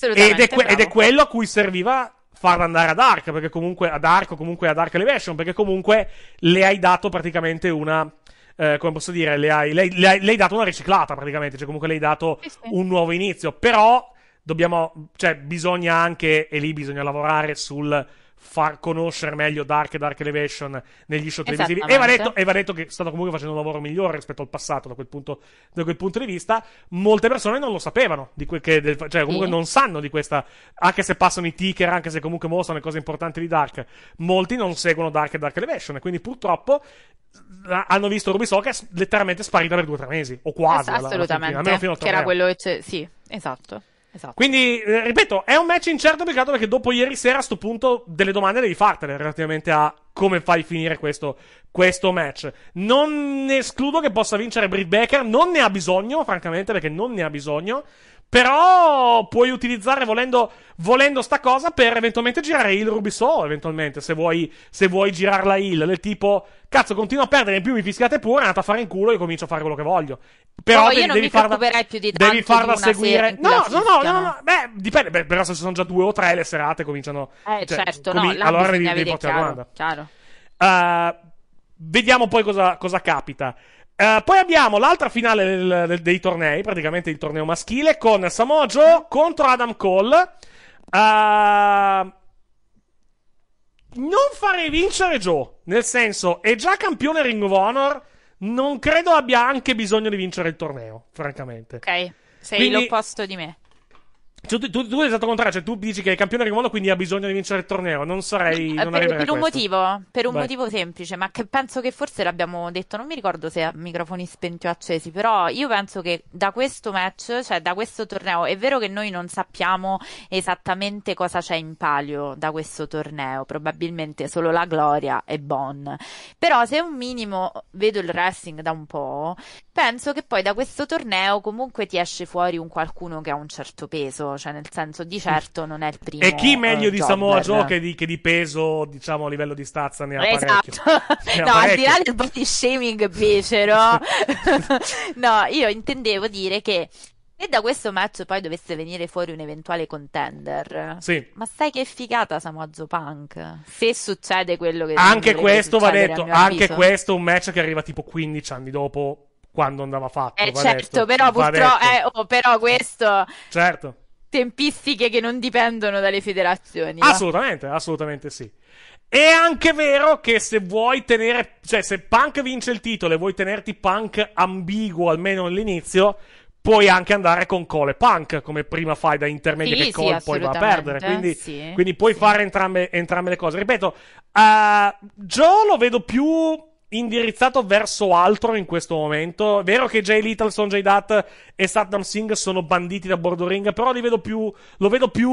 Ed è, que- ed è quello a cui serviva farla andare ad Ark, perché comunque ad Ark o comunque ad Ark Elevation, perché comunque le hai dato praticamente una... Eh, come posso dire, le hai, le, le, le hai dato una riciclata praticamente, cioè comunque le hai dato sì, sì. un nuovo inizio, però dobbiamo, cioè bisogna anche, e lì bisogna lavorare sul far conoscere meglio Dark e Dark Elevation negli show televisivi. E va, detto, e va detto che stanno comunque facendo un lavoro migliore rispetto al passato da quel punto, da quel punto di vista. Molte persone non lo sapevano, di quel che, del, cioè comunque sì. non sanno di questa, anche se passano i ticker, anche se comunque mostrano le cose importanti di Dark. Molti non seguono Dark e Dark Elevation, quindi purtroppo hanno visto Ruby Soul che è letteralmente sparita per due o tre mesi, o quasi. Ass- assolutamente, alla, alla fine, fino a che era quello che... Sì, esatto. Esatto. Quindi, eh, ripeto, è un match incerto peccato perché dopo ieri sera a sto punto delle domande devi fartene relativamente a come fai finire questo, questo match. Non escludo che possa vincere Britt Baker, non ne ha bisogno, francamente, perché non ne ha bisogno. Però puoi utilizzare volendo, volendo sta cosa per eventualmente girare il Rubiso, eventualmente, se vuoi, se vuoi girarla il. Del tipo, cazzo, continuo a perdere, in più mi fischiate pure, andate a fare in culo e comincio a fare quello che voglio. Però no, devi, io non devi mi farla, più di tanto devi farla seguire. No, no, no, no, no, beh, dipende, beh, però se ci sono già due o tre le serate cominciano... Eh, cioè, certo, comin- no, allora devi, devi portare chiaro, domanda. Chiaro. Uh, vediamo poi cosa, cosa capita. Uh, poi abbiamo l'altra finale del, del, dei tornei, praticamente il torneo maschile, con Samoa Joe contro Adam Cole. Uh, non farei vincere Joe, nel senso, è già campione Ring of Honor, non credo abbia anche bisogno di vincere il torneo, francamente. Ok, sei Quindi, l'opposto di me. Tu, tu, tu, è esatto contrario, cioè tu dici che il campione del mondo quindi ha bisogno di vincere il torneo, non sarei... Eh, non per, per un motivo, per un Vai. motivo semplice, ma che penso che forse l'abbiamo detto, non mi ricordo se ha microfoni spenti o accesi, però io penso che da questo match, cioè da questo torneo, è vero che noi non sappiamo esattamente cosa c'è in palio da questo torneo, probabilmente solo la gloria e Bon, però se un minimo vedo il wrestling da un po', penso che poi da questo torneo comunque ti esce fuori un qualcuno che ha un certo peso cioè nel senso di certo non è il primo. E chi meglio eh, di Samoa Joe che di, che di, peso, diciamo a livello di stazza ne ha esatto. ne ha no, al di là del body shaming becero, no, io intendevo dire che se da questo match poi dovesse venire fuori un eventuale contender, sì. ma sai che figata Samoa Joe Punk? Se succede quello che anche questo va detto, anche avviso. questo è un match che arriva tipo 15 anni dopo quando andava fatto. Eh, certo, detto, però purtroppo, eh, oh, però eh, questo. Certo tempistiche che non dipendono dalle federazioni. Assolutamente, va? assolutamente sì. È anche vero che se vuoi tenere, cioè se Punk vince il titolo e vuoi tenerti Punk ambiguo almeno all'inizio, puoi anche andare con Cole Punk come prima fai da intermedio sì, che Cole sì, poi va a perdere. Quindi, sì, quindi puoi fare entrambe, entrambe, le cose. Ripeto, uh, Joe lo vedo più indirizzato verso altro in questo momento. È vero che Jay Little, Son Jay Dutt e Saddam Singh sono banditi da bordo ring, però li vedo più, lo vedo più,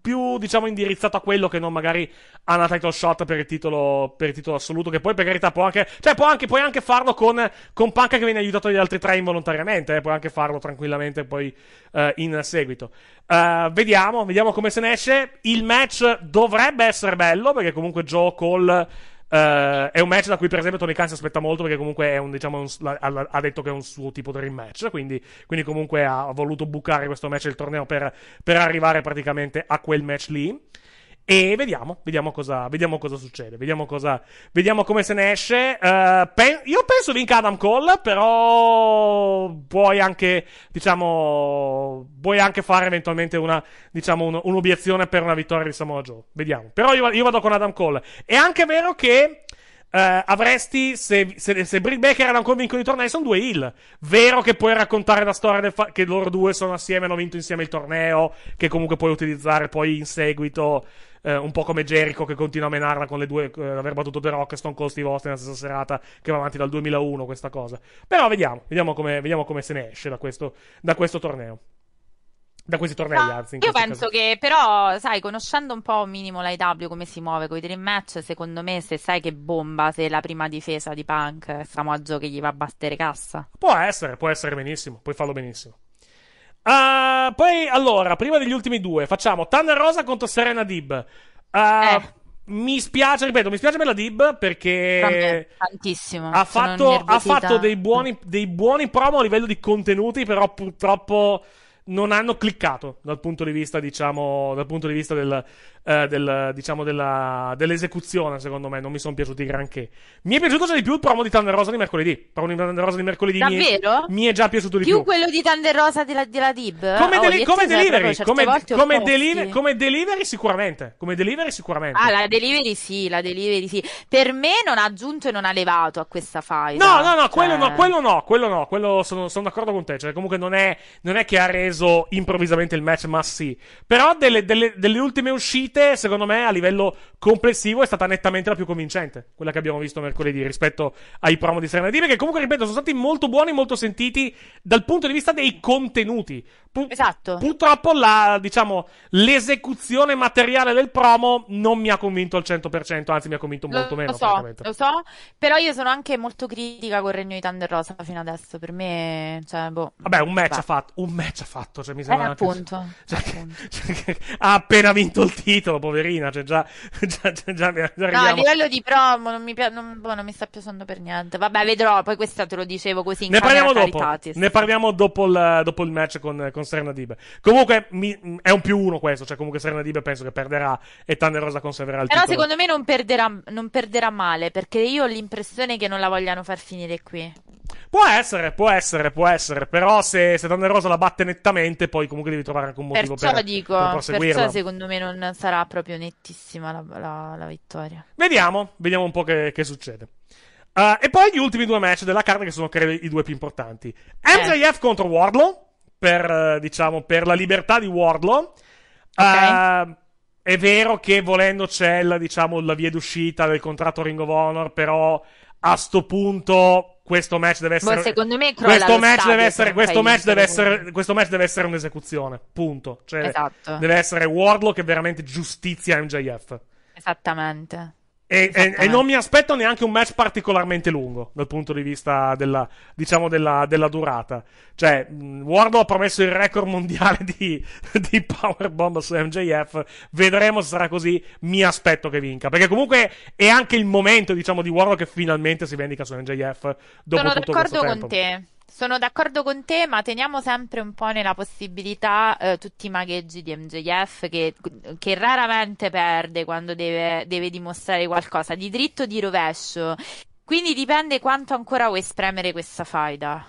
più diciamo, indirizzato a quello che non magari a una title shot per il titolo, per il titolo assoluto, che poi per carità può anche, cioè può anche, puoi anche farlo con, con Punk che viene aiutato dagli altri tre involontariamente, eh, puoi anche farlo tranquillamente poi eh, in seguito. Uh, vediamo, vediamo come se ne esce. Il match dovrebbe essere bello, perché comunque Joe Cole Uh, è un match da cui, per esempio, Tony Khan si aspetta molto perché comunque è un, diciamo, un, la, ha detto che è un suo tipo di rematch. Quindi, quindi comunque ha voluto bucare questo match del torneo per, per, arrivare praticamente a quel match lì. E vediamo, vediamo cosa, vediamo cosa succede, vediamo, cosa, vediamo, come se ne esce. Uh, eh, pe- io penso vinca Adam Cole, però puoi anche, diciamo, puoi anche fare eventualmente una, diciamo, un, un'obiezione per una vittoria di Samoa Joe. Vediamo. Però io, io, vado con Adam Cole. È anche vero che Uh, avresti, se, se, se Britt Baker era ancora vincono i tornei, sono due heel. Vero che puoi raccontare la storia del fa- che loro due sono assieme, hanno vinto insieme il torneo, che comunque puoi utilizzare poi in seguito, uh, un po' come Jericho che continua a menarla con le due, uh, aver battuto The Rock e Stone Cold Steve Austin la stessa serata, che va avanti dal 2001 questa cosa. Però vediamo, vediamo come, vediamo come se ne esce da questo, da questo torneo da questi tornei, Ma anzi. Io penso caso. che, però, sai, conoscendo un po' minimo l'IW come si muove con i dream match, secondo me, se sai che bomba, se la prima difesa di Punk è eh, Samoggio che gli va a battere cassa. Può essere, può essere benissimo, puoi farlo benissimo. Uh, poi, allora, prima degli ultimi due, facciamo Tanner Rosa contro Serena Dib. Uh, ah, eh. Mi spiace, ripeto, mi spiace per la Dib perché tantissimo. Ha fatto, ha fatto dei, buoni, dei buoni promo a livello di contenuti, però purtroppo non hanno cliccato dal punto di vista, diciamo, dal punto di vista del, eh, del, diciamo della, dell'esecuzione, secondo me, non mi sono piaciuti granché. Mi è piaciuto già di più il promo di Thunder Rosa di mercoledì. Il promo di Thunder Rosa di mercoledì Davvero? Mi, è, mi è già piaciuto di più. Più quello di Thunder Rosa della, della Dib? Come, ah, deli- come delivery, come, come, deli- come, delivery sicuramente. Come delivery sicuramente. Ah, la delivery sì, la delivery sì. Per me non ha aggiunto e non ha levato a questa file. No, no, no, cioè... quello no, cioè. quello no, quello no, quello sono, sono d'accordo con te. Cioè, comunque non è, non è che ha reso improvvisamente il match, ma sì. Però delle, delle, delle ultime uscite uscite, secondo me, a livello complessivo, è stata nettamente la più convincente. Quella che abbiamo visto mercoledì rispetto ai promo di Serena Deep, che comunque, ripeto, sono stati molto buoni, molto sentiti dal punto di vista dei contenuti. Pu- esatto. Purtroppo, la, diciamo, l'esecuzione materiale del promo non mi ha convinto al 100%, anzi, mi ha convinto molto lo, meno. Lo so, lo so, però io sono anche molto critica col regno di Thunder Rosa fino adesso. Per me, cioè, boh. Vabbè, un match Beh. ha fatto, un match ha fatto, cioè, mi sembra. Eh, appunto. Cioè, appunto. Cioè, ha appena vinto il titolo titolo, poverina. Cioè già, già, già, già, arriviamo. No, a livello di promo non mi, non, boh, non mi sta piacendo per niente. Vabbè, vedrò. Poi questa te lo dicevo così. ne parliamo dopo. Caritati, ne parliamo dopo il, dopo il, match con, con Serena Dib. Comunque mi, è un più uno questo. Cioè, comunque Serena Dib penso che perderà e Thunder Rosa conserverà il Però titolo. Però secondo me non perderà, non perderà male perché io ho l'impressione che non la vogliano far finire qui. Può essere, può essere, può essere. Però se, se Thunder Rosa la batte nettamente, poi comunque devi trovare anche un motivo perciò per, dico, per proseguirla. Perciò secondo me non sarà sarà proprio nettissima la, la, la vittoria. Vediamo, vediamo un po' che, che succede. Uh, e poi gli ultimi due match della carta che sono credo i due più importanti. MJF eh. contro Wardlow, per, eh, diciamo, per la libertà di Wardlow. Okay. Uh, è vero che volendo c'è la, diciamo, la via d'uscita del contratto Ring of Honor, però a sto punto questo match deve essere. Boh, secondo me questo match deve essere, cioè, questo match deve essere, questo match deve essere. un'esecuzione. Punto. Cioè, esatto. deve essere Wardlow che veramente giustizia MJF. Esattamente. E, e, e, non mi aspetto neanche un match particolarmente lungo dal punto di vista della, diciamo della, della durata. Cioè, Wardlow ha promesso il record mondiale di, di powerbomb su MJF. Vedremo se sarà così. Mi aspetto che vinca. Perché comunque è anche il momento, diciamo, di Wardlow che finalmente si vendica su MJF. Dopo Sono d'accordo con te. Sono d'accordo con te, ma teniamo sempre un po' nella possibilità eh, tutti i magheggi di MJF che, che raramente perde quando deve, deve dimostrare qualcosa, di dritto o di rovescio. Quindi dipende quanto ancora vuoi spremere questa faida.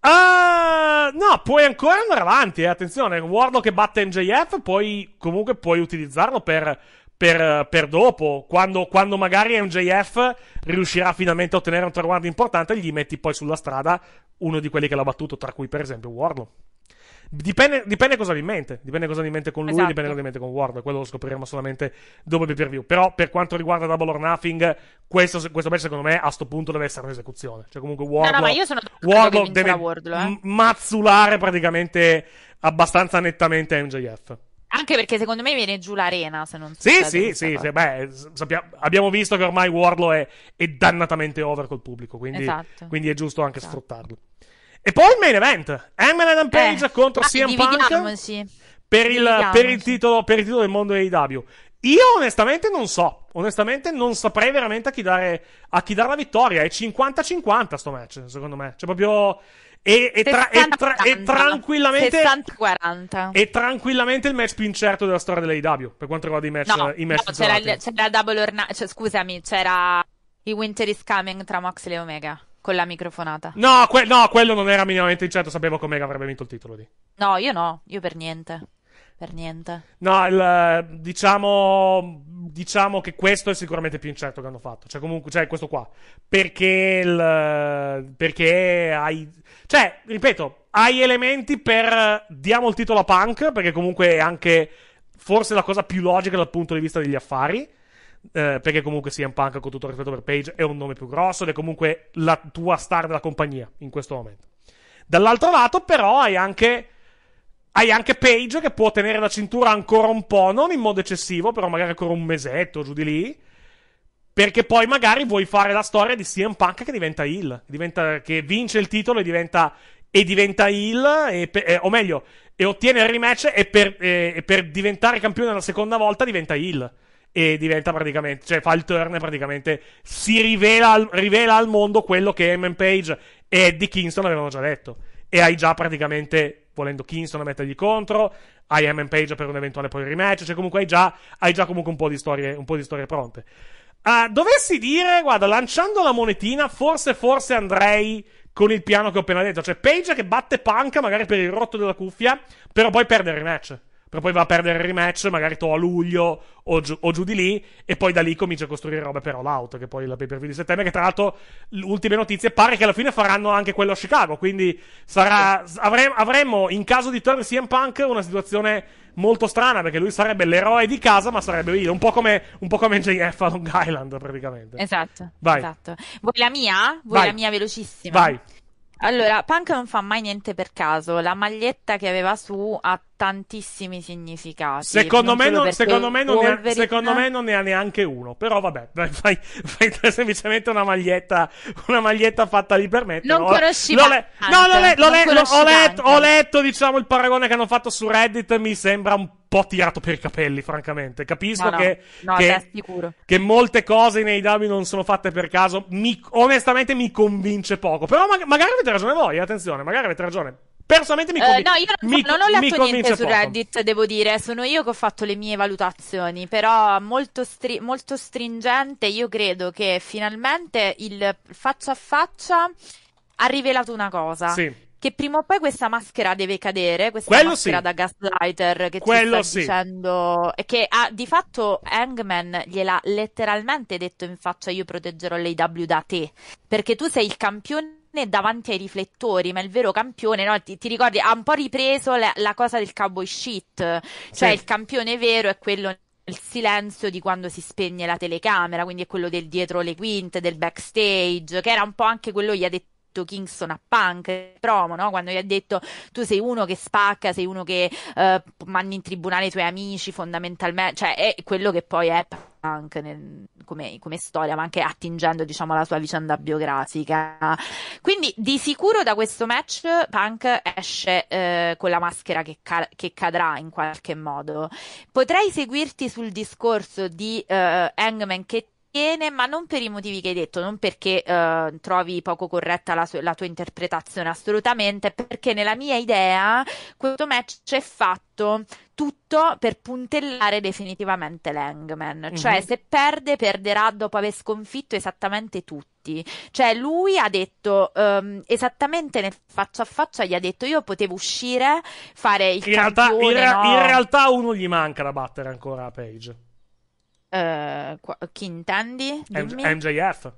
Uh, no, puoi ancora andare avanti. Eh. Attenzione, un Warlock che batte MJF, poi comunque puoi utilizzarlo per per, per dopo, quando, quando, magari è un JF riuscirà finalmente a ottenere un traguardo importante, gli metti poi sulla strada uno di quelli che l'ha battuto, tra cui per esempio Warlock. Dipende, dipende, cosa vi in mente. Dipende cosa vi in mente con lui, esatto. dipende cosa vi in mente con Ward. Quello lo scopriremo solamente dopo il per Però, per quanto riguarda Double or Nothing, questo, questo match, secondo me, a sto punto deve essere un'esecuzione. Cioè, comunque, Ward. No, no, ma io sono Wardlow deve Wardlow, eh. mazzulare praticamente abbastanza nettamente MJF. Anche perché secondo me viene giù l'arena se non si Sì, sì, sì, sì beh, sappiamo, abbiamo visto che ormai Warlow è, è, dannatamente over col pubblico, quindi, esatto. quindi è giusto anche esatto. sfruttarlo. E poi il main event, and Page eh, contro ah, CM Punk per il, per, il titolo, per il titolo del mondo AEW. Io onestamente non so, onestamente non saprei veramente a chi dare, a chi dare la vittoria. È 50-50 sto match, secondo me. c'è cioè, proprio e, e, tra, 60, e, tra, e, tranquillamente 60, e tranquillamente il match più incerto della storia dell'AEW per quanto riguarda i match, no, i match no, c'era, il, c'era Double or cioè, scusami c'era i Winter is Coming tra Moxley e Omega con la microfonata no, que- no quello non era minimamente incerto sapevo che Omega avrebbe vinto il titolo lì no io no io per niente per niente no il, diciamo diciamo che questo è sicuramente più incerto che hanno fatto cioè comunque cioè questo qua perché il, perché hai cioè, ripeto, hai elementi per eh, diamo il titolo a Punk, perché comunque è anche forse la cosa più logica dal punto di vista degli affari. Eh, perché comunque CM Punk, con tutto il rispetto per Page, è un nome più grosso ed è comunque la tua star della compagnia in questo momento. Dall'altro lato, però, hai anche. Hai anche Page che può tenere la cintura ancora un po', non in modo eccessivo, però magari ancora un mesetto giù di lì. Perché poi magari vuoi fare la storia di CM Punk che diventa heel, che vince il titolo e diventa, e diventa heel, e eh, o meglio, e ottiene il rematch e per, eh, e per diventare campione la seconda volta diventa heel. E diventa praticamente, cioè fa il turn e praticamente si rivela al, rivela al mondo quello che Eman Page e Eddie Kingston avevano già detto. E hai già praticamente, volendo Kingston a mettergli contro, hai Eman Page per un eventuale poi rematch, cioè comunque hai già, hai già comunque un po' di storie, un po di storie pronte. Ah, dovessi dire, guarda, lanciando la monetina, forse, forse andrei con il piano che ho appena detto. Cioè, Page che batte Punk magari per il rotto della cuffia, però poi perde il rematch. Però poi va a perdere il rematch, magari to a luglio o giù, o giù, di lì, e poi da lì comincia a costruire robe per All Out, che poi è la pay per view di settembre, che tra l'altro, ultime notizie, pare che alla fine faranno anche quello a Chicago, quindi sarà, avremo, avremo in caso di Torre CM Punk una situazione molto strana, perché lui sarebbe l'eroe di casa, ma sarebbe io. un po' come, un po come JF a Long Island, praticamente. Esatto. Vai. Esatto. Vuoi la mia? Vuoi Vai. la mia velocissima? Vai. Allora, Punk non fa mai niente per caso. La maglietta che aveva su ha tantissimi significati. Secondo, me non, secondo, me, non Wolverine... ha, secondo me non, ne ha, neanche uno. Però vabbè, fai, fai semplicemente una maglietta, una maglietta fatta lì per me. Non no, conoscivo. L'ho le... No, l'ho le... L'ho le... Ho, letto, ho letto, diciamo, il paragone che hanno fatto su Reddit. Mi sembra un po' tirato per i capelli, francamente. Capisco no, che, no, che, che, molte cose nei dubbi non sono fatte per caso. Mi, onestamente mi convince poco. Però ma- magari avete ragione voi, attenzione, magari avete ragione. Personalmente mi eh, convince. Uh, no, io non, mi, non ho letto niente su poco. Reddit, devo dire, sono io che ho fatto le mie valutazioni, però molto, stri- molto stringente, io credo che finalmente il faccia a faccia ha rivelato una cosa. Sì. Che prima o poi questa maschera deve cadere, questa Quello maschera sì. da gaslighter che Quello ci sta sì. dicendo e che ha di fatto Hangman gliel'ha letteralmente detto in faccia io proteggerò l'AW da te, perché tu sei il campione né davanti ai riflettori, ma il vero campione, no? ti, ti, ricordi, ha un po' ripreso la, la cosa del cowboy shit, cioè sì. il campione vero è quello il silenzio di quando si spegne la telecamera, quindi è quello del dietro le quinte, del backstage, che era un po' anche quello gli ha detto Kingston a Punk promo, no? quando gli ha detto tu sei uno che spacca, sei uno che uh, mandi in tribunale i tuoi amici fondamentalmente, cioè è quello che poi è Punk nel, come, come, storia, ma anche attingendo diciamo alla sua vicenda biografica. Quindi di sicuro da questo match Punk esce eh, con la maschera che, ca- che, cadrà in qualche modo. Potrei seguirti sul discorso di eh, Hangman che Viene, ma non per i motivi che hai detto, non perché eh, trovi poco corretta la, la tua interpretazione, assolutamente, perché nella mia idea questo match è fatto tutto per puntellare definitivamente Langman. mm Cioè, mhm. se perde, perderà dopo aver sconfitto esattamente tutti. Cioè, lui ha detto um, esattamente nel faccia a faccia: gli ha detto: Io potevo uscire, fare il in campione, realtà, in, no? realtà uno gli manca da battere ancora a Page eh, qua- chi intendi? Dimmi. MJF.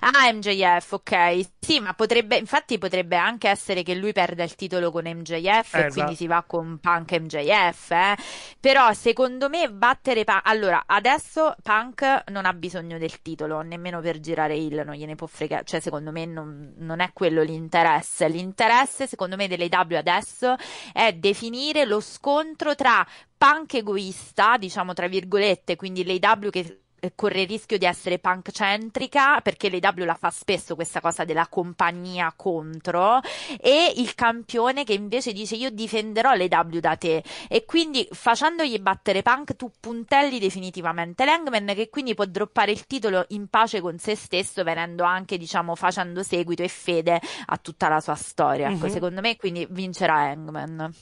Ah, MJF, ok. Sì, ma potrebbe, infatti potrebbe anche essere che lui perda il titolo con MJF e esatto. quindi si va con Punk MJF, eh. Però secondo me battere Punk... Allora, adesso Punk non ha bisogno del titolo, nemmeno per girare il, non gliene può fregare. Cioè, secondo me non, non è quello l'interesse. L'interesse, secondo me, dell'AW adesso è definire lo scontro tra Punk egoista, diciamo tra virgolette, quindi l'AW che eh, corre il rischio di essere punk centrica perché l'AW la fa spesso questa cosa della compagnia contro e il campione che invece dice io difenderò l'AW da te e quindi facendogli battere punk tu puntelli definitivamente Langman che quindi può droppare il titolo in pace con se stesso venendo anche diciamo facendo seguito e fede a tutta la sua storia mm-hmm. ecco, mhm. secondo me quindi vincerà Hangman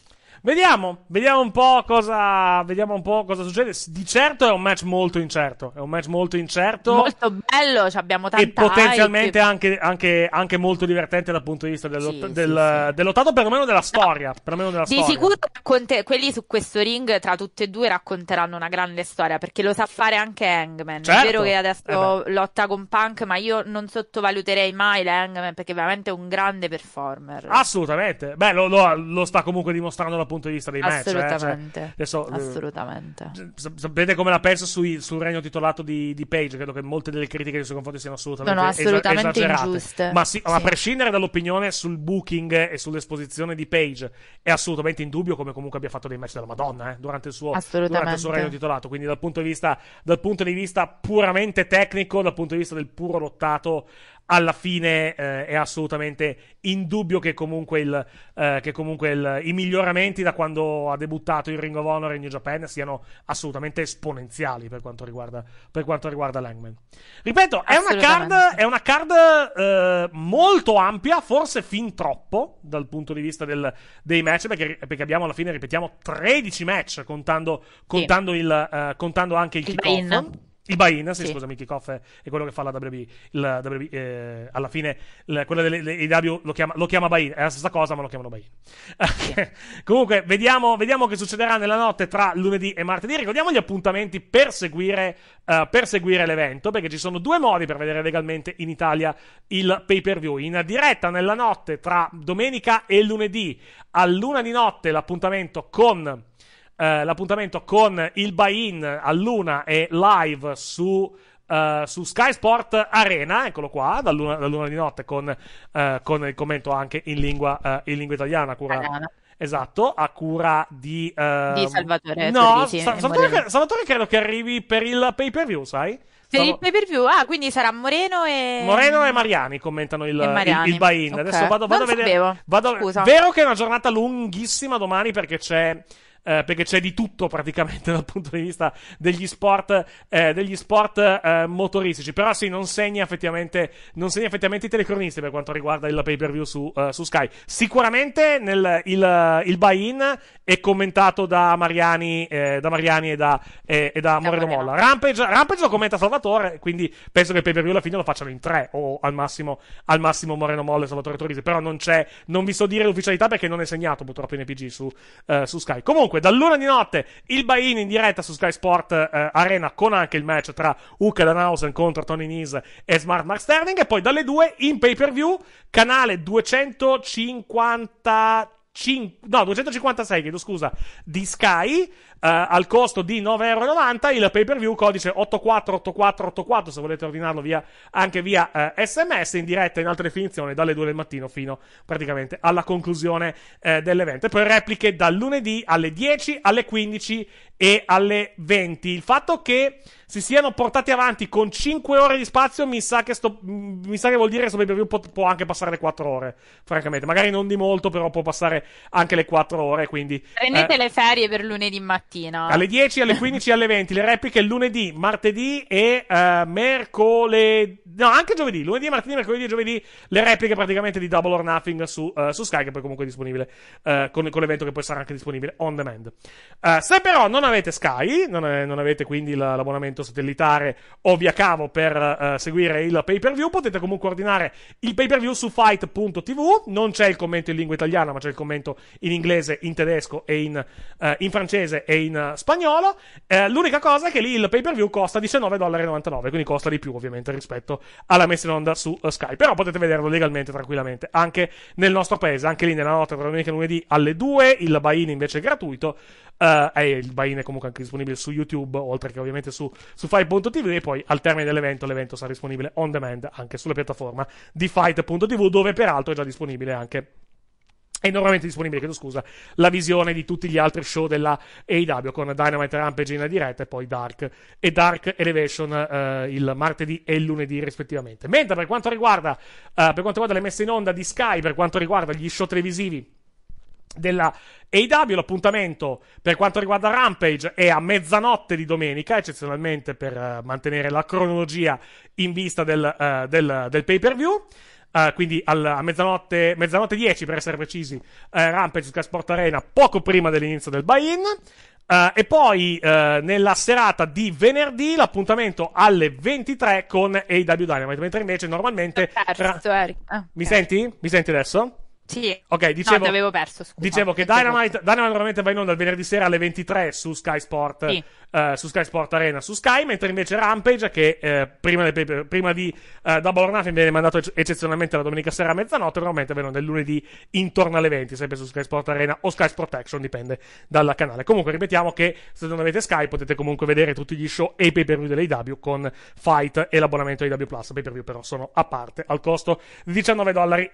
Vediamo, vediamo un, cosa, vediamo un po' cosa, succede. Di certo è un match molto incerto. È un match molto incerto. Molto bello, cioè abbiamo tanta E potenzialmente Anche, anche, anche, molto divertente dal punto di vista dello, sì, del, sì, sì. dell'ottato, perlomeno della storia. No, perlomeno della di storia. sicuro racconte- quelli su questo ring, tra tutti e due, racconteranno una grande storia perché lo sa fare anche Hangman. Certo. È vero che adesso eh lotta con Punk, ma io non sottovaluterei mai l'Hangman perché è veramente un grande performer. Assolutamente. Beh, lo, lo, lo sta comunque dimostrando la punto di vista dei match. Assolutamente. Eh? Cioè, adesso, eh, Assolutamente. Eh, sapete come l'ha perso sui, sul regno titolato di, di, Page? Credo che molte delle critiche nei suoi confronti siano assolutamente, no, no, assolutamente esagerate. ingiuste. Ma sì, sì. a prescindere dall'opinione sul booking e sull'esposizione di Page, è assolutamente in dubbio come comunque abbia fatto dei match della Madonna eh? durante, il suo, durante, il suo, regno titolato. Quindi dal punto, vista, dal punto di vista puramente tecnico, dal punto di vista del puro lottato, alla fine eh, è assolutamente indubbio che comunque, il, eh, che comunque il, i miglioramenti da quando ha debuttato il Ring of Honor in New Japan siano assolutamente esponenziali per quanto riguarda, per quanto riguarda Langman. Ripeto, è una card, è una card eh, molto ampia, forse fin troppo dal punto di vista del, dei match, perché, perché, abbiamo alla fine, ripetiamo, 13 match contando, contando, sì. il, eh, contando anche il, il kick-off. Il buy-in, sì, sì. scusami, kickoff è, è, quello che fa la WB. La WB eh, alla fine, la, quella dell'IW lo chiama, lo chiama buy-in. È la stessa cosa, ma lo chiamano buy-in. Sì. Comunque, vediamo, vediamo, che succederà nella notte tra lunedì e martedì. Ricordiamo gli appuntamenti per seguire, uh, per seguire l'evento, perché ci sono due modi per vedere legalmente in Italia il pay-per-view. In diretta nella notte tra domenica e lunedì, a luna di notte, l'appuntamento con eh, l'appuntamento con il buy-in a Luna e live su Uh, su Sky Sport Arena, eccolo qua, dall'una, luna di notte con, uh, con, il commento anche in lingua, uh, in lingua italiana. Cura... Esatto, a cura di, ehm, di Salvatore. No, Sa- Salvatore, Salvatore, credo che arrivi per il pay per view, sai? Per il pay per view, ah, quindi sarà Moreno e. Moreno e Mariani commentano il, il, il buy-in. Okay. Adesso vado, vado a vedere. Vado... Scusa. Vero che è una giornata lunghissima domani perché c'è eh, perché c'è di tutto praticamente dal punto di vista degli sport, eh, degli sport eh, motoristici. Però sì, non segna effettivamente, non segna effettivamente i telecronisti per quanto riguarda il pay per view su, uh, su Sky. Sicuramente nel, il, il buy-in è commentato da Mariani, eh, da Mariani e da, e, e da Moreno Molla. Rampage, Rampage, lo commenta Salvatore, quindi penso che il pay per view alla fine lo facciano in tre o al massimo, al massimo Moreno Molla e Salvatore Torisi. Però non c'è, non vi so dire l'ufficialità perché non è segnato purtroppo in EPG su, uh, su Sky. Comunque, Comunque, dall'una di notte il buy-in in diretta su Sky Sport eh, Arena con anche il match tra Uke Danhausen contro Tony Nese e Smart Mark Sterling. E poi dalle due in pay per view, canale 250. 5, no, 256, chiedo scusa, di Sky. Eh, al costo di 9,90 euro. Il pay per view codice 848484 se volete ordinarlo via, anche via sms eh, in diretta in altre definizione dalle 2 del mattino fino praticamente alla conclusione eh, dell'evento. E poi repliche dal lunedì alle 10, alle 15 e alle 20. Il fatto che si siano portati avanti con 5 ore di spazio mi sa che, sto, mi sa che vuol dire che questo pay per view può anche passare le 4 ore, francamente. Magari non di molto, però può passare anche le 4 ore, quindi... Prendete eh... le ferie per lunedì mattina mattina. Alle 10, alle 15, alle 20. Le repliche lunedì, martedì e uh, eh, mercoledì. No, anche giovedì. Lunedì, martedì, mercoledì e giovedì. Le repliche praticamente di Double or Nothing su, uh, su Sky, che poi comunque è disponibile. Uh, con, con, l'evento che poi sarà anche disponibile on demand. se però non avete Sky, non, è, non avete quindi l- l'abbonamento satellitare o via cavo per seguire il pay per view, potete comunque ordinare il pay per view su fight.tv. Non c'è il commento in lingua italiana, ma c'è il commento in inglese, in tedesco e in, in francese e in spagnolo. Eh, l'unica cosa è che lì il pay per view costa 19,99$, quindi costa di più ovviamente rispetto alla messa in onda su uh, Sky. Però potete vederlo legalmente, tranquillamente, anche nel nostro paese, anche lì nella notte tra domenica e lunedì alle 2, il buy-in invece è gratuito. Uh, e il buy-in è comunque anche disponibile su YouTube, oltre che ovviamente su, su Fight.tv. E poi al termine dell'evento, l'evento sarà disponibile on demand anche sulla piattaforma di Fight.tv, dove peraltro è già disponibile anche è enormemente disponibile, chiedo scusa, la visione di tutti gli altri show della AW con Dynamite Rampage in diretta e poi Dark e Dark Elevation eh, il martedì e il lunedì rispettivamente. Mentre per quanto riguarda, eh, per quanto riguarda le messe in onda di Sky, per quanto riguarda gli show televisivi della AW l'appuntamento per quanto riguarda Rampage è a mezzanotte di domenica eccezionalmente per uh, mantenere la cronologia in vista del, uh, del, del pay per view Uh, quindi al, a mezzanotte, mezzanotte 10 per essere precisi, uh, Rampage su Sport Arena poco prima dell'inizio del buy-in. Uh, e poi nella serata di venerdì l'appuntamento alle 23 con AW Dynamite, mentre invece normalmente... Perso, ra- ah, mi okay. senti? Mi senti adesso? Sì. Ok, dicevo, no, avevo perso, scusa. Dicevo che Dynamite, Dynamite veramente va in onda il venerdì sera alle 23 su Sky Sport, sì. eh, su Sky Sport Arena, su Sky, mentre invece Rampage, che eh, prima, de, prima, di eh, Double or Nothing viene mandato eccezionalmente la domenica sera a mezzanotte, normalmente va del lunedì intorno alle 20, sempre su Sky Sport Arena o Sky Sport Action, dipende dal canale. Comunque ripetiamo che se non avete Sky potete comunque vedere tutti gli show e i pay per view dell'AW con Fight e l'abbonamento AW Plus, pay per view però sono a parte, al costo 19,99 dollari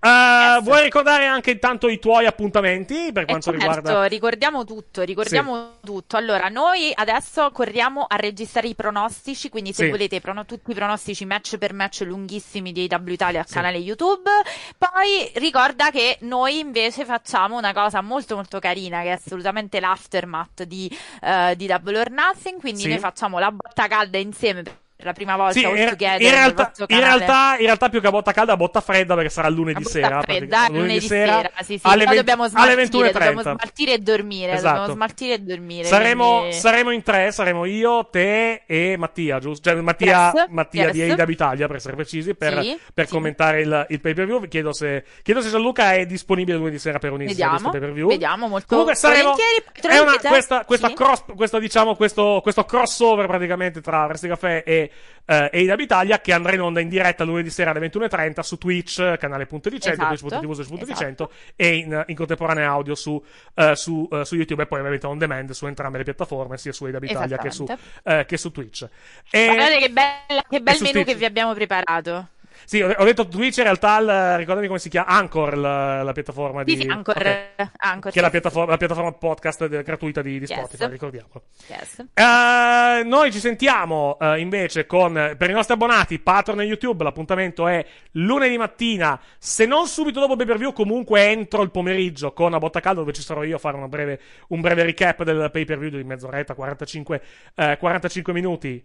Uh, yes. Vuoi ricordare anche intanto i tuoi appuntamenti per eh, quanto certo, riguarda? ricordiamo tutto, ricordiamo sì. tutto. Allora, noi adesso corriamo a registrare i pronostici, quindi se sì. volete prono- tutti i pronostici match per match lunghissimi di W Italia al sì. canale YouTube. Poi ricorda che noi invece facciamo una cosa molto molto carina che è assolutamente l'aftermath di, uh, di Double or Nothing, quindi noi facciamo la botta calda insieme la prima volta sì, All Together in realtà, in realtà, in realtà più che a botta calda a botta fredda perché sarà lunedì sera fredda, lunedì, lunedì sera, sì, sì, alle, 20, dobbiamo alle 21.30 dobbiamo smaltire e dormire esatto. dobbiamo smaltire e dormire saremo, quindi... saremo, in tre saremo io te e Mattia giusto? Cioè, Mattia, yes, Mattia yes. di AW Italia per essere precisi per, sì, per sì. commentare il, il pay per view chiedo se, chiedo se Gianluca è disponibile lunedì sera per unirsi a questo pay per view vediamo molto comunque saremo è una, questa, questa, cross, questa, diciamo, questo, questo crossover praticamente tra Resti Café e eh, AW Italia che andrà in onda in diretta lunedì sera alle 21.30 su Twitch, eh, canale Punto di 100, esatto. Twitch.tv slash esatto. di 100 e in, eh, in, contemporanea audio su, uh, su, uh, su, YouTube e poi ovviamente on demand su entrambe le piattaforme, sia su AW Italia che su, uh, che su Twitch. E... Guardate che, bella, che bel menu che vi abbiamo preparato. Sì, ho detto Twitch in realtà, il, ricordami come si chiama, Anchor, la, la piattaforma di... Sì, Anchor, okay. Eh, Anchor Che è la piattaforma, la piattaforma podcast de, gratuita di, di yes. Spotify, ricordiamolo. Yes. Uh, noi ci sentiamo uh, invece con, per i nostri abbonati, Patreon e YouTube, l'appuntamento è lunedì mattina, se non subito dopo pay per view, comunque entro il pomeriggio con a botta caldo dove ci sarò io a fare breve, un breve recap del pay per view di mezz'oretta, 45, uh, 45 minuti,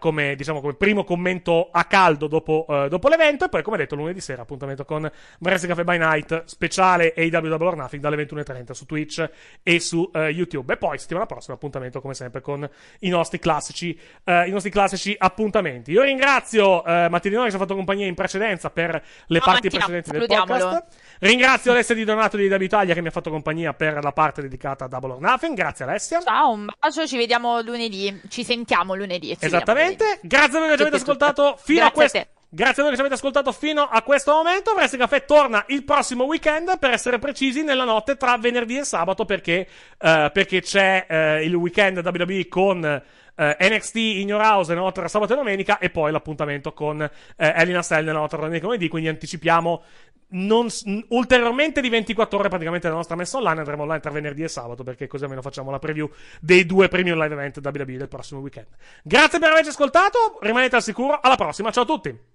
come, diciamo, come primo commento a caldo dopo, dopo dopo l'evento. E poi, come detto, lunedì sera appuntamento con Brezzi Cafe by Night speciale AW Double or Nothing dalle 21.30 su Twitch e su uh, YouTube. E poi settimana prossima appuntamento come sempre con i nostri classici, uh, i nostri classici appuntamenti. Io ringrazio uh, eh, Mattia Di Noi che ci ha fatto compagnia in precedenza per le no, parti Mattia, precedenti del podcast. Ringrazio Alessia Di Donato di AW Italia che mi ha fatto compagnia per la parte dedicata a Double or Nothing. Grazie Alessia. Ciao, un bacio, ci vediamo lunedì. Ci sentiamo lunedì. Esattamente. Lunedì. Grazie a voi ascoltato fino Grazie a questo. Grazie a voi che ci avete ascoltato fino a questo momento. Wrestling Caffè torna il prossimo weekend, per essere precisi, nella notte tra venerdì e sabato, perché, uh, perché c'è uh, il weekend WWE con uh, eh, NXT in Your House nella notte tra sabato e domenica e poi l'appuntamento con Elina Stell nella notte tra domenica e lunedì, quindi anticipiamo non, ulteriormente di 24 ore praticamente la nostra messa online andremo online tra venerdì e sabato perché così almeno facciamo la preview dei due premium live event WWE del prossimo weekend grazie per averci ascoltato rimanete al sicuro alla prossima ciao a tutti